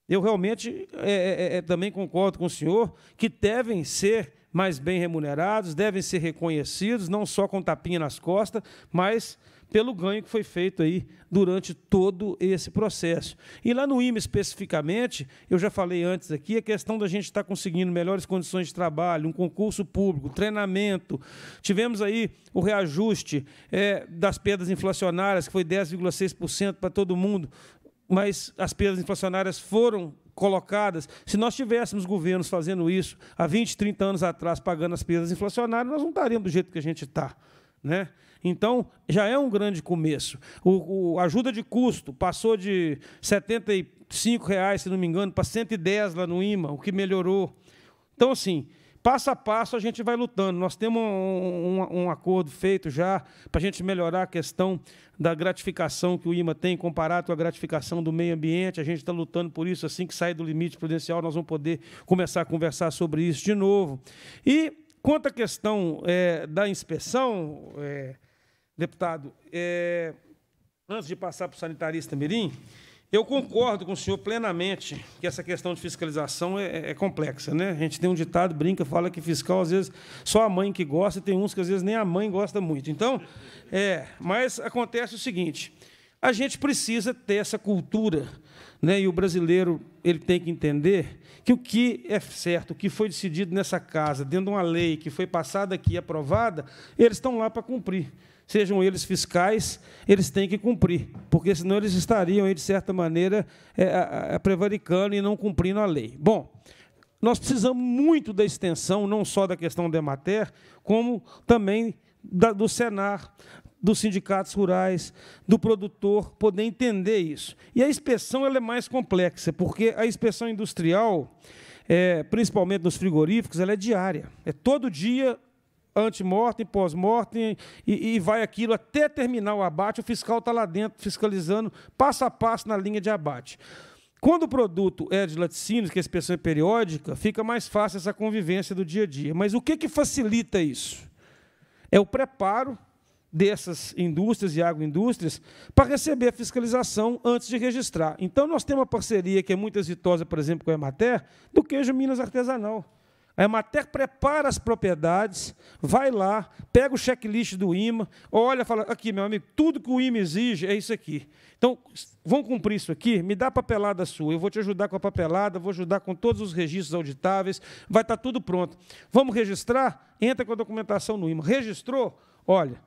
eu realmente é, é, também concordo com o senhor, que devem ser mais bem remunerados, devem ser reconhecidos, não só com tapinha nas costas, mas pelo ganho que foi feito aí durante todo esse processo. E lá no IME especificamente, eu já falei antes aqui, a questão da gente estar tá conseguindo melhores condições de trabalho, um concurso público, treinamento. Tivemos aí o reajuste é, das perdas inflacionárias, que foi 10,6% para todo mundo, mas as perdas inflacionárias foram colocadas. Se nós tivéssemos governos fazendo isso há 20, 30 anos atrás, pagando as perdas inflacionárias, nós não estaríamos do jeito que a gente está. Né? Então, já é um grande começo. O, ajuda de custo passou de R$ 75, reais, se não me engano, para 110 lá no IMA, o que melhorou. Então, assim, passo a passo a gente vai lutando. Nós temos um, um, um acordo feito já para a gente melhorar a questão da gratificação que o IMA tem comparado com a gratificação do meio ambiente. A gente está lutando por isso. Assim que sair do limite prudencial, nós vamos poder começar a conversar sobre isso de novo. E quanto à questão é, da inspeção, é, deputado, é, antes de passar para o sanitarista Mirim. Eu concordo com o senhor plenamente que essa questão de fiscalização é, é, é, complexa. Né? A gente tem um ditado, brinca, fala que fiscal, às vezes, só a mãe que gosta, e tem uns que, às vezes, nem a mãe gosta muito. Então, é, mas acontece o seguinte, a gente precisa ter essa cultura, né? e o brasileiro ele tem que entender que o que é certo, o que foi decidido nessa casa, dentro de uma lei que foi passada aqui aprovada, eles estão lá para cumprir sejam eles fiscais, eles têm que cumprir, porque senão eles estariam, aí, de certa maneira, é, prevaricando e não cumprindo a lei. Bom, nós precisamos muito da extensão, não só da questão da EMATER, como também da, do Senar, dos sindicatos rurais, do produtor, poder entender isso. E a inspeção ela é mais complexa, porque a inspeção industrial, é, principalmente nos frigoríficos, ela é diária. É todo dia antemortem, pós-mortem, e, e vai aquilo até terminar o abate. O fiscal está lá dentro fiscalizando passo a passo na linha de abate. Quando o produto é de laticínios, que a é inspeção é periódica, fica mais fácil essa convivência do dia a dia. Mas o que, que facilita isso? É o preparo dessas indústrias e agroindústrias para receber a fiscalização antes de registrar. Então, nós temos uma parceria que é muito exitosa, por exemplo, com a Emater, do queijo Minas Artesanal. É a Emater prepara as propriedades, vai lá, pega o checklist do IMA, olha, fala, aqui, meu amigo, tudo que o IMA exige é isso aqui. Então, vão cumprir isso aqui, me dá a papelada sua, eu vou te ajudar com a papelada, vou ajudar com todos os registros auditáveis, vai estar tá tudo pronto. Vamos registrar? Entra com a documentação no IMA. Registrou? Olha,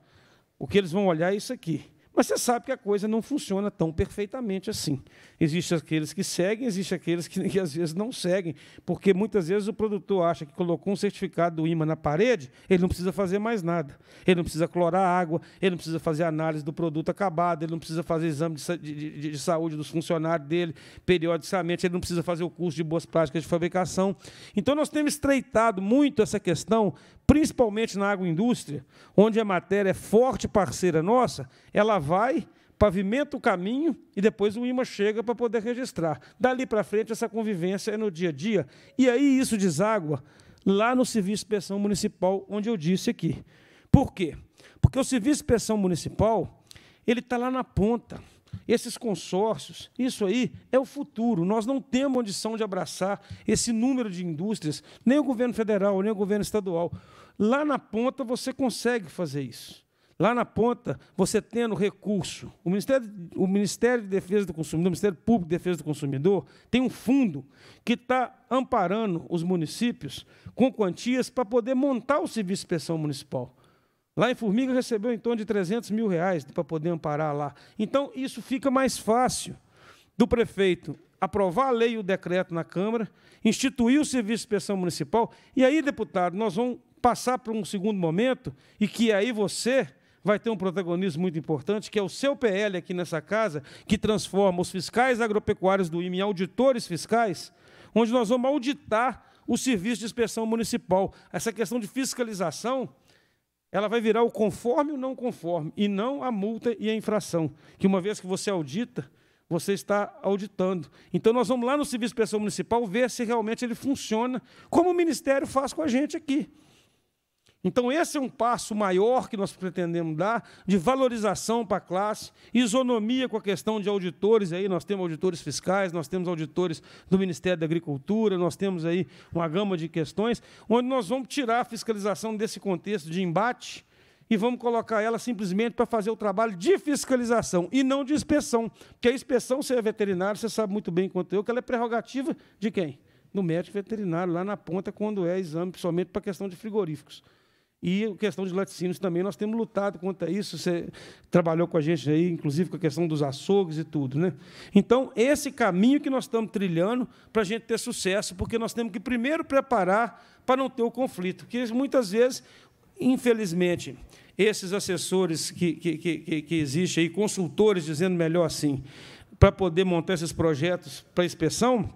o que eles vão olhar é isso aqui. Mas você sabe que a coisa não funciona tão perfeitamente assim. Existem aqueles que seguem, existem aqueles que, que, às vezes não seguem, porque muitas vezes o produtor acha que colocou um certificado do imã na parede, ele não precisa fazer mais nada. Ele não precisa clorar água, ele não precisa fazer análise do produto acabado, ele não precisa fazer exame de, de, de saúde dos funcionários dele periodicamente, ele não precisa fazer o curso de boas práticas de fabricação. Então nós temos estreitado muito essa questão principalmente na agroindústria, onde a matéria é forte parceira nossa, ela vai, pavimenta o caminho e depois o IMA chega para poder registrar. Dali para frente, essa convivência é no dia a dia. E aí isso deságua lá no Serviço de Inspeção Municipal, onde eu disse aqui. Por quê? Porque o Serviço de Inspeção Municipal ele está lá na ponta esses consórcios, isso aí é o futuro. Nós não temos condição de abraçar esse número de indústrias, nem o governo federal, nem o governo estadual. Lá na ponta você consegue fazer isso. Lá na ponta, você tendo recurso. O Ministério, o Ministério de Defesa do Consumidor, o Ministério Público de Defesa do Consumidor, tem um fundo que está amparando os municípios com quantias para poder montar o serviço de inspeção municipal. Lá em Formiga recebeu em torno de 300 mil reais para poder amparar lá. Então, isso fica mais fácil do prefeito aprovar a lei e o decreto na Câmara, instituir o serviço de inspeção municipal, e aí, deputado, nós vamos passar para um segundo momento, e que aí você vai ter um protagonismo muito importante, que é o seu PL aqui nessa casa, que transforma os fiscais agropecuários do IME em auditores fiscais, onde nós vamos auditar o serviço de inspeção municipal. Essa questão de fiscalização ela vai virar o conforme ou não conforme, e não a multa e a infração, que uma vez que você audita, você está auditando. Então, nós vamos lá no Serviço de Inspeção Municipal ver se realmente ele funciona, como o Ministério faz com a gente aqui. Então, esse é um passo maior que nós pretendemos dar de valorização para a classe, isonomia com a questão de auditores. Aí nós temos auditores fiscais, nós temos auditores do Ministério da Agricultura, nós temos aí uma gama de questões, onde nós vamos tirar a fiscalização desse contexto de embate e vamos colocar ela simplesmente para fazer o trabalho de fiscalização e não de inspeção. Porque a inspeção, se é veterinário, você sabe muito bem quanto eu, que ela é prerrogativa de quem? Do médico veterinário, lá na ponta, quando é exame, principalmente para a questão de frigoríficos. E a questão de laticínios também, nós temos lutado contra isso. Você trabalhou com a gente aí, inclusive com a questão dos açougues e tudo. Né? Então, esse caminho que nós estamos trilhando para a gente ter sucesso, porque nós temos que primeiro preparar para não ter o conflito. Porque muitas vezes, infelizmente, esses assessores que, que, que, que existem aí, consultores, dizendo melhor assim, para poder montar esses projetos para inspeção,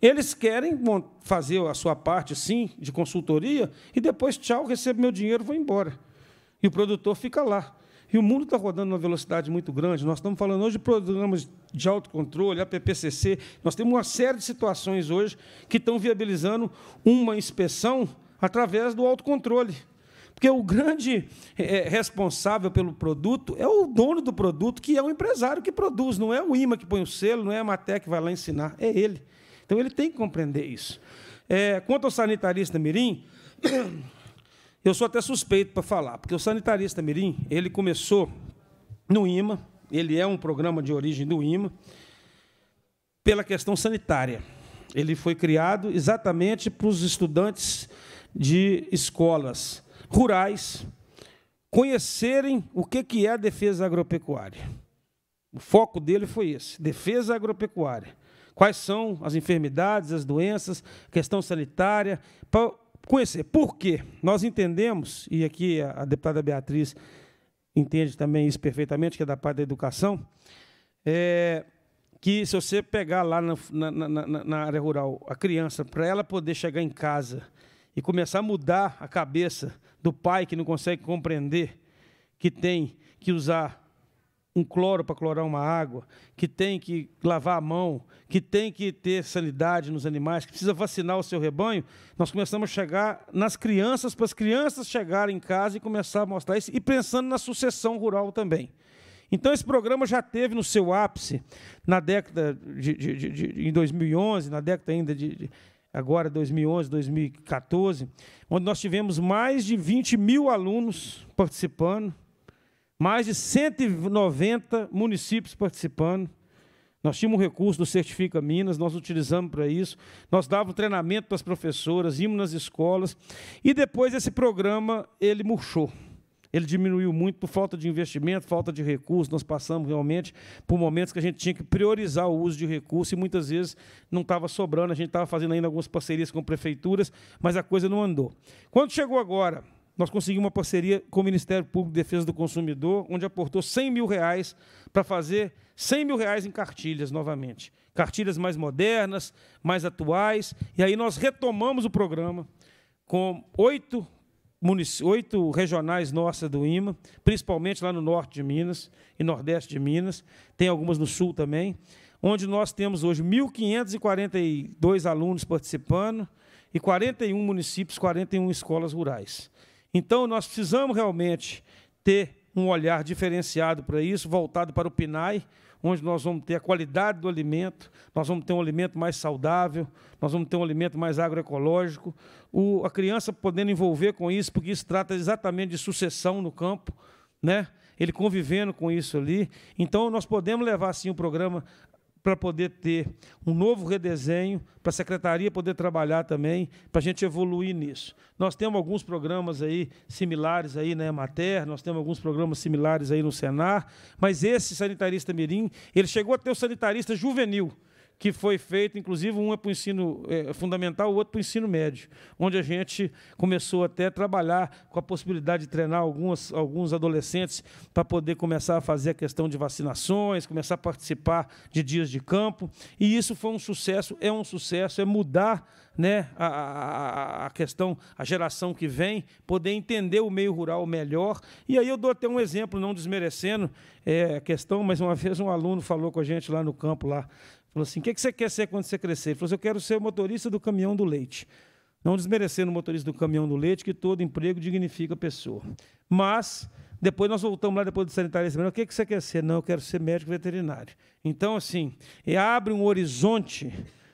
eles querem fazer a sua parte, sim, de consultoria, e depois, tchau, recebo meu dinheiro, vou embora. E o produtor fica lá. E o mundo está rodando numa velocidade muito grande. Nós estamos falando hoje de programas de autocontrole, APPCC. Nós temos uma série de situações hoje que estão viabilizando uma inspeção através do autocontrole. Porque o grande é, é responsável pelo produto é o dono do produto, que é o empresário que produz, não é o IMA que põe o selo, não é a Matec que vai lá ensinar, é ele. Então ele tem que compreender isso. É, quanto ao sanitarista Mirim, eu sou até suspeito para falar, porque o sanitarista Mirim ele começou no IMA, ele é um programa de origem do IMA, pela questão sanitária. Ele foi criado exatamente para os estudantes de escolas rurais conhecerem o que é a defesa agropecuária. O foco dele foi esse, defesa agropecuária quais são as enfermidades, as doenças, questão sanitária, para conhecer. Por quê? Nós entendemos, e aqui a, deputada Beatriz entende também isso perfeitamente, que é da parte da educação, é, que se você pegar lá na, na, na, na área rural a criança, para ela poder chegar em casa e começar a mudar a cabeça do pai que não consegue compreender que tem que usar um cloro para clorar uma água, que tem que lavar a mão, que tem que ter sanidade nos animais, que precisa vacinar o seu rebanho, nós começamos a chegar nas crianças, para as crianças chegarem em casa e começar a mostrar isso, e pensando na sucessão rural também. Então, esse programa já teve no seu ápice, na década de, de, de, de em 2011, na década ainda de, agora 2011, 2014, onde nós tivemos mais de 20 mil alunos participando, mais de 190 municípios participando. Nós tínhamos um recurso do Certifica Minas, nós utilizamos para isso, nós dávamos treinamento para as professoras, íamos nas escolas, e depois esse programa, ele murchou. Ele diminuiu muito por falta de investimento, falta de recursos. Nós passamos realmente por momentos que a gente tinha que priorizar o uso de recursos e muitas vezes não estava sobrando. A gente estava fazendo ainda algumas parcerias com prefeituras, mas a coisa não andou. Quando chegou agora, nós conseguimos uma parceria com o Ministério Público de Defesa do Consumidor, onde aportou 100 mil reais para fazer 100 mil reais em cartilhas novamente. Cartilhas mais modernas, mais atuais. E aí nós retomamos o programa com oito, oito regionais nossas do IMA, principalmente lá no norte de Minas e nordeste de Minas, tem algumas no sul também, onde nós temos hoje 1.542 alunos participando e 41 municípios, 41 escolas rurais. Então, nós precisamos realmente ter um olhar diferenciado para isso, voltado para o PNAE, onde nós vamos ter a qualidade do alimento, nós vamos ter um alimento mais saudável, nós vamos ter um alimento mais agroecológico, o, a criança podendo envolver com isso, porque isso trata exatamente de sucessão no campo, né? ele convivendo com isso ali. Então, nós podemos levar, sim, o programa para poder ter um novo redesenho, para a secretaria poder trabalhar também, para a gente evoluir nisso. Nós temos alguns programas aí similares aí na né, Emater, nós temos alguns programas similares aí no Senar, mas esse sanitarista mirim, ele chegou a ter o sanitarista juvenil, que foi feito, inclusive um é para o ensino é, fundamental, o outro para o ensino médio, onde a gente começou até a trabalhar com a possibilidade de treinar algumas, alguns adolescentes para poder começar a fazer a questão de vacinações, começar a participar de dias de campo, e isso foi um sucesso, é um sucesso, é mudar né, a, a, a questão, a geração que vem, poder entender o meio rural melhor. E aí eu dou até um exemplo, não desmerecendo é, a questão, mas uma vez um aluno falou com a gente lá no campo, lá Falou assim: o que você quer ser quando você crescer? Ele falou assim: eu quero ser motorista do caminhão do leite. Não desmerecendo o motorista do caminhão do leite, que todo emprego dignifica a pessoa. Mas, depois nós voltamos lá depois do sanitário semana. O que você quer ser? Não, eu quero ser médico veterinário. Então, assim, abre um horizonte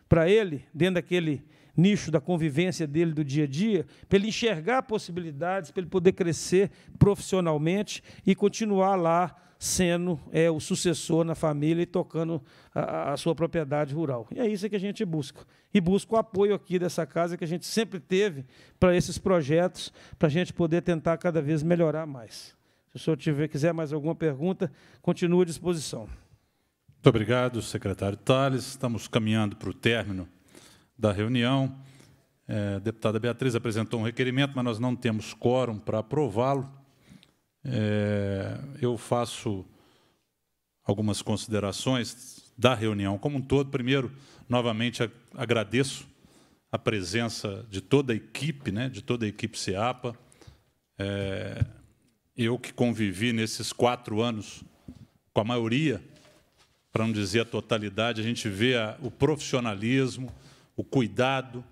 para ele, dentro daquele nicho da convivência dele do dia a dia, para ele enxergar possibilidades, para ele poder crescer profissionalmente e continuar lá sendo é, o sucessor na família e tocando a, a, sua propriedade rural. E é isso que a gente busca. E busca o apoio aqui dessa casa que a gente sempre teve para esses projetos, para a gente poder tentar cada vez melhorar mais. Se o senhor tiver, quiser mais alguma pergunta, continue à disposição. Muito obrigado, secretário Tales. Estamos caminhando para o término da reunião. É, a deputada Beatriz apresentou um requerimento, mas nós não temos quórum para aprová-lo. É, eu faço algumas considerações da reunião como um todo. Primeiro, novamente, agradeço a presença de toda a equipe, né, de toda a equipe Seapa. É, eu que convivi nesses quatro anos com a maioria, para não dizer a totalidade, a gente vê a, o profissionalismo, o cuidado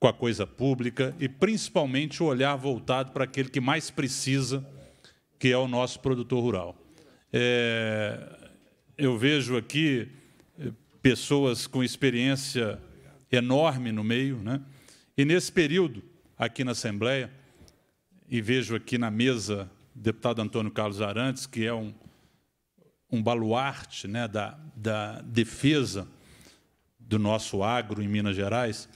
com a coisa pública e, principalmente, o olhar voltado para aquele que mais precisa que é o nosso produtor rural. É, eu vejo aqui é, pessoas com experiência enorme no meio, né? e nesse período, aqui na Assembleia, e vejo aqui na mesa o deputado Antônio Carlos Arantes, que é um, um baluarte né, da, da defesa do nosso agro em Minas Gerais,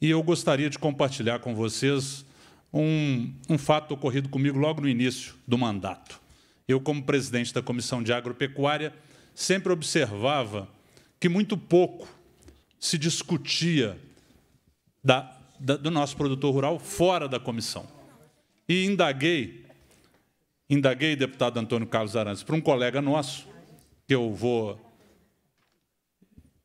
e eu gostaria de compartilhar com vocês um, um fato ocorrido comigo logo no início do mandato. Eu, como presidente da Comissão de Agropecuária, sempre observava que muito pouco se discutia da, da, do nosso produtor rural fora da comissão. E indaguei, indaguei, deputado Antônio Carlos Arantes, para um colega nosso, que eu vou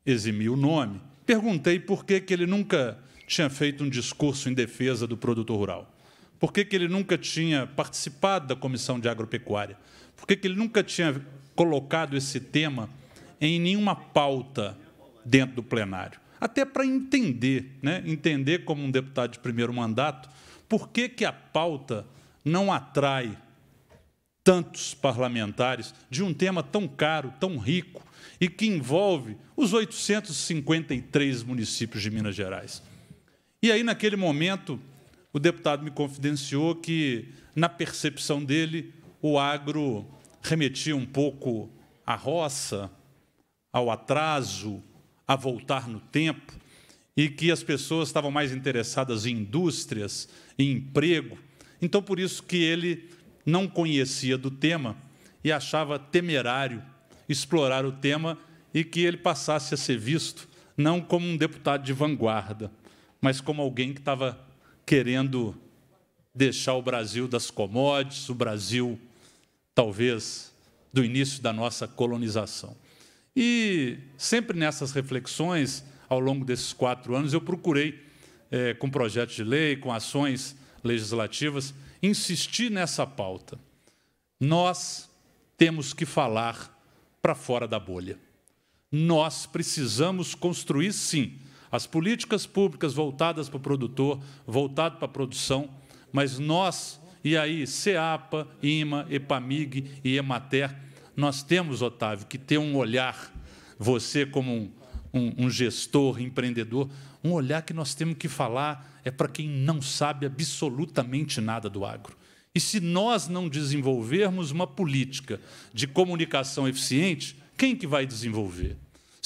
eximir o nome, perguntei por que, que ele nunca tinha feito um discurso em defesa do produtor rural. Por que, que ele nunca tinha participado da Comissão de Agropecuária? Por que, que ele nunca tinha colocado esse tema em nenhuma pauta dentro do plenário? Até para entender, né? entender como um deputado de primeiro mandato, por que, que a pauta não atrai tantos parlamentares de um tema tão caro, tão rico e que envolve os 853 municípios de Minas Gerais. E aí, naquele momento, o deputado me confidenciou que, na percepção dele, o agro remetia um pouco à roça, ao atraso, a voltar no tempo, e que as pessoas estavam mais interessadas em indústrias, em emprego. Então, por isso que ele não conhecia do tema e achava temerário explorar o tema e que ele passasse a ser visto não como um deputado de vanguarda, mas como alguém que estava querendo deixar o Brasil das commodities, o Brasil, talvez, do início da nossa colonização. E sempre nessas reflexões, ao longo desses quatro anos, eu procurei, é, com projetos de lei, com ações legislativas, insistir nessa pauta. Nós temos que falar para fora da bolha. Nós precisamos construir, sim, as políticas públicas voltadas para o produtor, voltado para a produção, mas nós, e aí, CEAPA, IMA, EPAMIG e EMATER, nós temos, Otávio, que ter um olhar, você como um, um, um gestor, empreendedor, um olhar que nós temos que falar é para quem não sabe absolutamente nada do agro. E se nós não desenvolvermos uma política de comunicação eficiente, quem que vai desenvolver?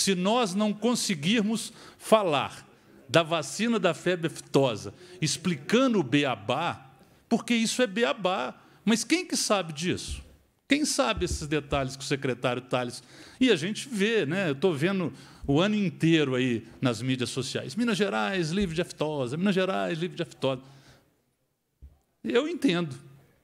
Se nós não conseguirmos falar da vacina da febre aftosa, explicando o beabá, porque isso é beabá. Mas quem que sabe disso? Quem sabe esses detalhes que o secretário Tales. E a gente vê, né? Eu estou vendo o ano inteiro aí nas mídias sociais. Minas Gerais, livre de aftosa, Minas Gerais, livre de aftosa. Eu entendo,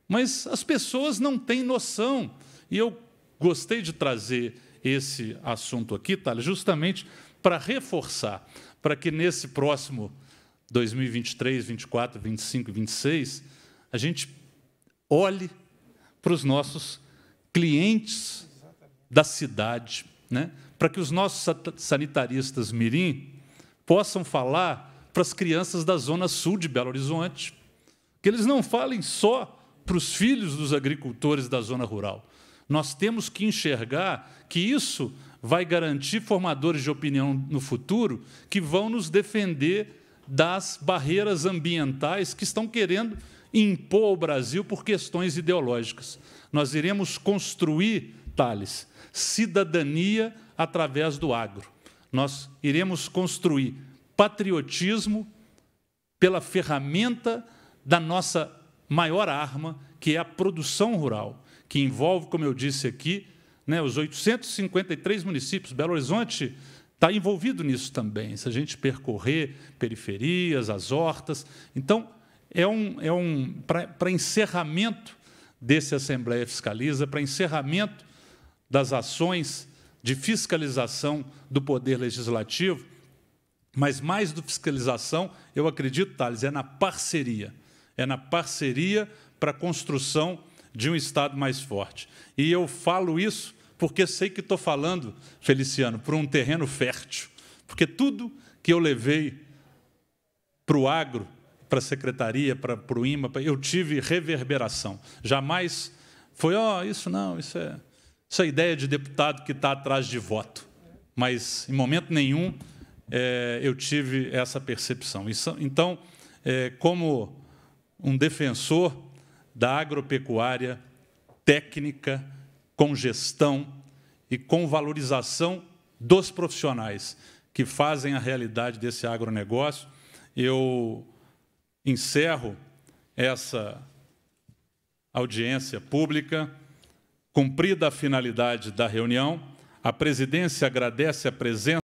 mas as pessoas não têm noção. E eu gostei de trazer esse assunto aqui, Thales, justamente para reforçar, para que nesse próximo 2023, 24, 25, 26, a gente olhe para os nossos clientes da cidade, né? para que os nossos sanitaristas mirim possam falar para as crianças da zona sul de Belo Horizonte, que eles não falem só para os filhos dos agricultores da zona rural, nós temos que enxergar que isso vai garantir formadores de opinião no futuro que vão nos defender das barreiras ambientais que estão querendo impor ao Brasil por questões ideológicas. Nós iremos construir, Thales, cidadania através do agro. Nós iremos construir patriotismo pela ferramenta da nossa maior arma, que é a produção rural que envolve, como eu disse aqui, né, os 853 municípios. Belo Horizonte está envolvido nisso também, se a gente percorrer periferias, as hortas. Então, é um, é um para encerramento desse Assembleia Fiscaliza, para encerramento das ações de fiscalização do Poder Legislativo, mas mais do fiscalização, eu acredito, Thales, é na parceria. É na parceria para a construção de um Estado mais forte. E eu falo isso porque sei que estou falando, Feliciano, por um terreno fértil. Porque tudo que eu levei para o agro, para a secretaria, para, para o IMA, eu tive reverberação. Jamais foi, ó, oh, isso não, isso é, isso é ideia de deputado que está atrás de voto. Mas, em momento nenhum, é, eu tive essa percepção. Isso, então, é, como um defensor da agropecuária técnica, com gestão e com valorização dos profissionais que fazem a realidade desse agronegócio. Eu encerro essa audiência pública. Cumprida a finalidade da reunião, a presidência agradece a presença.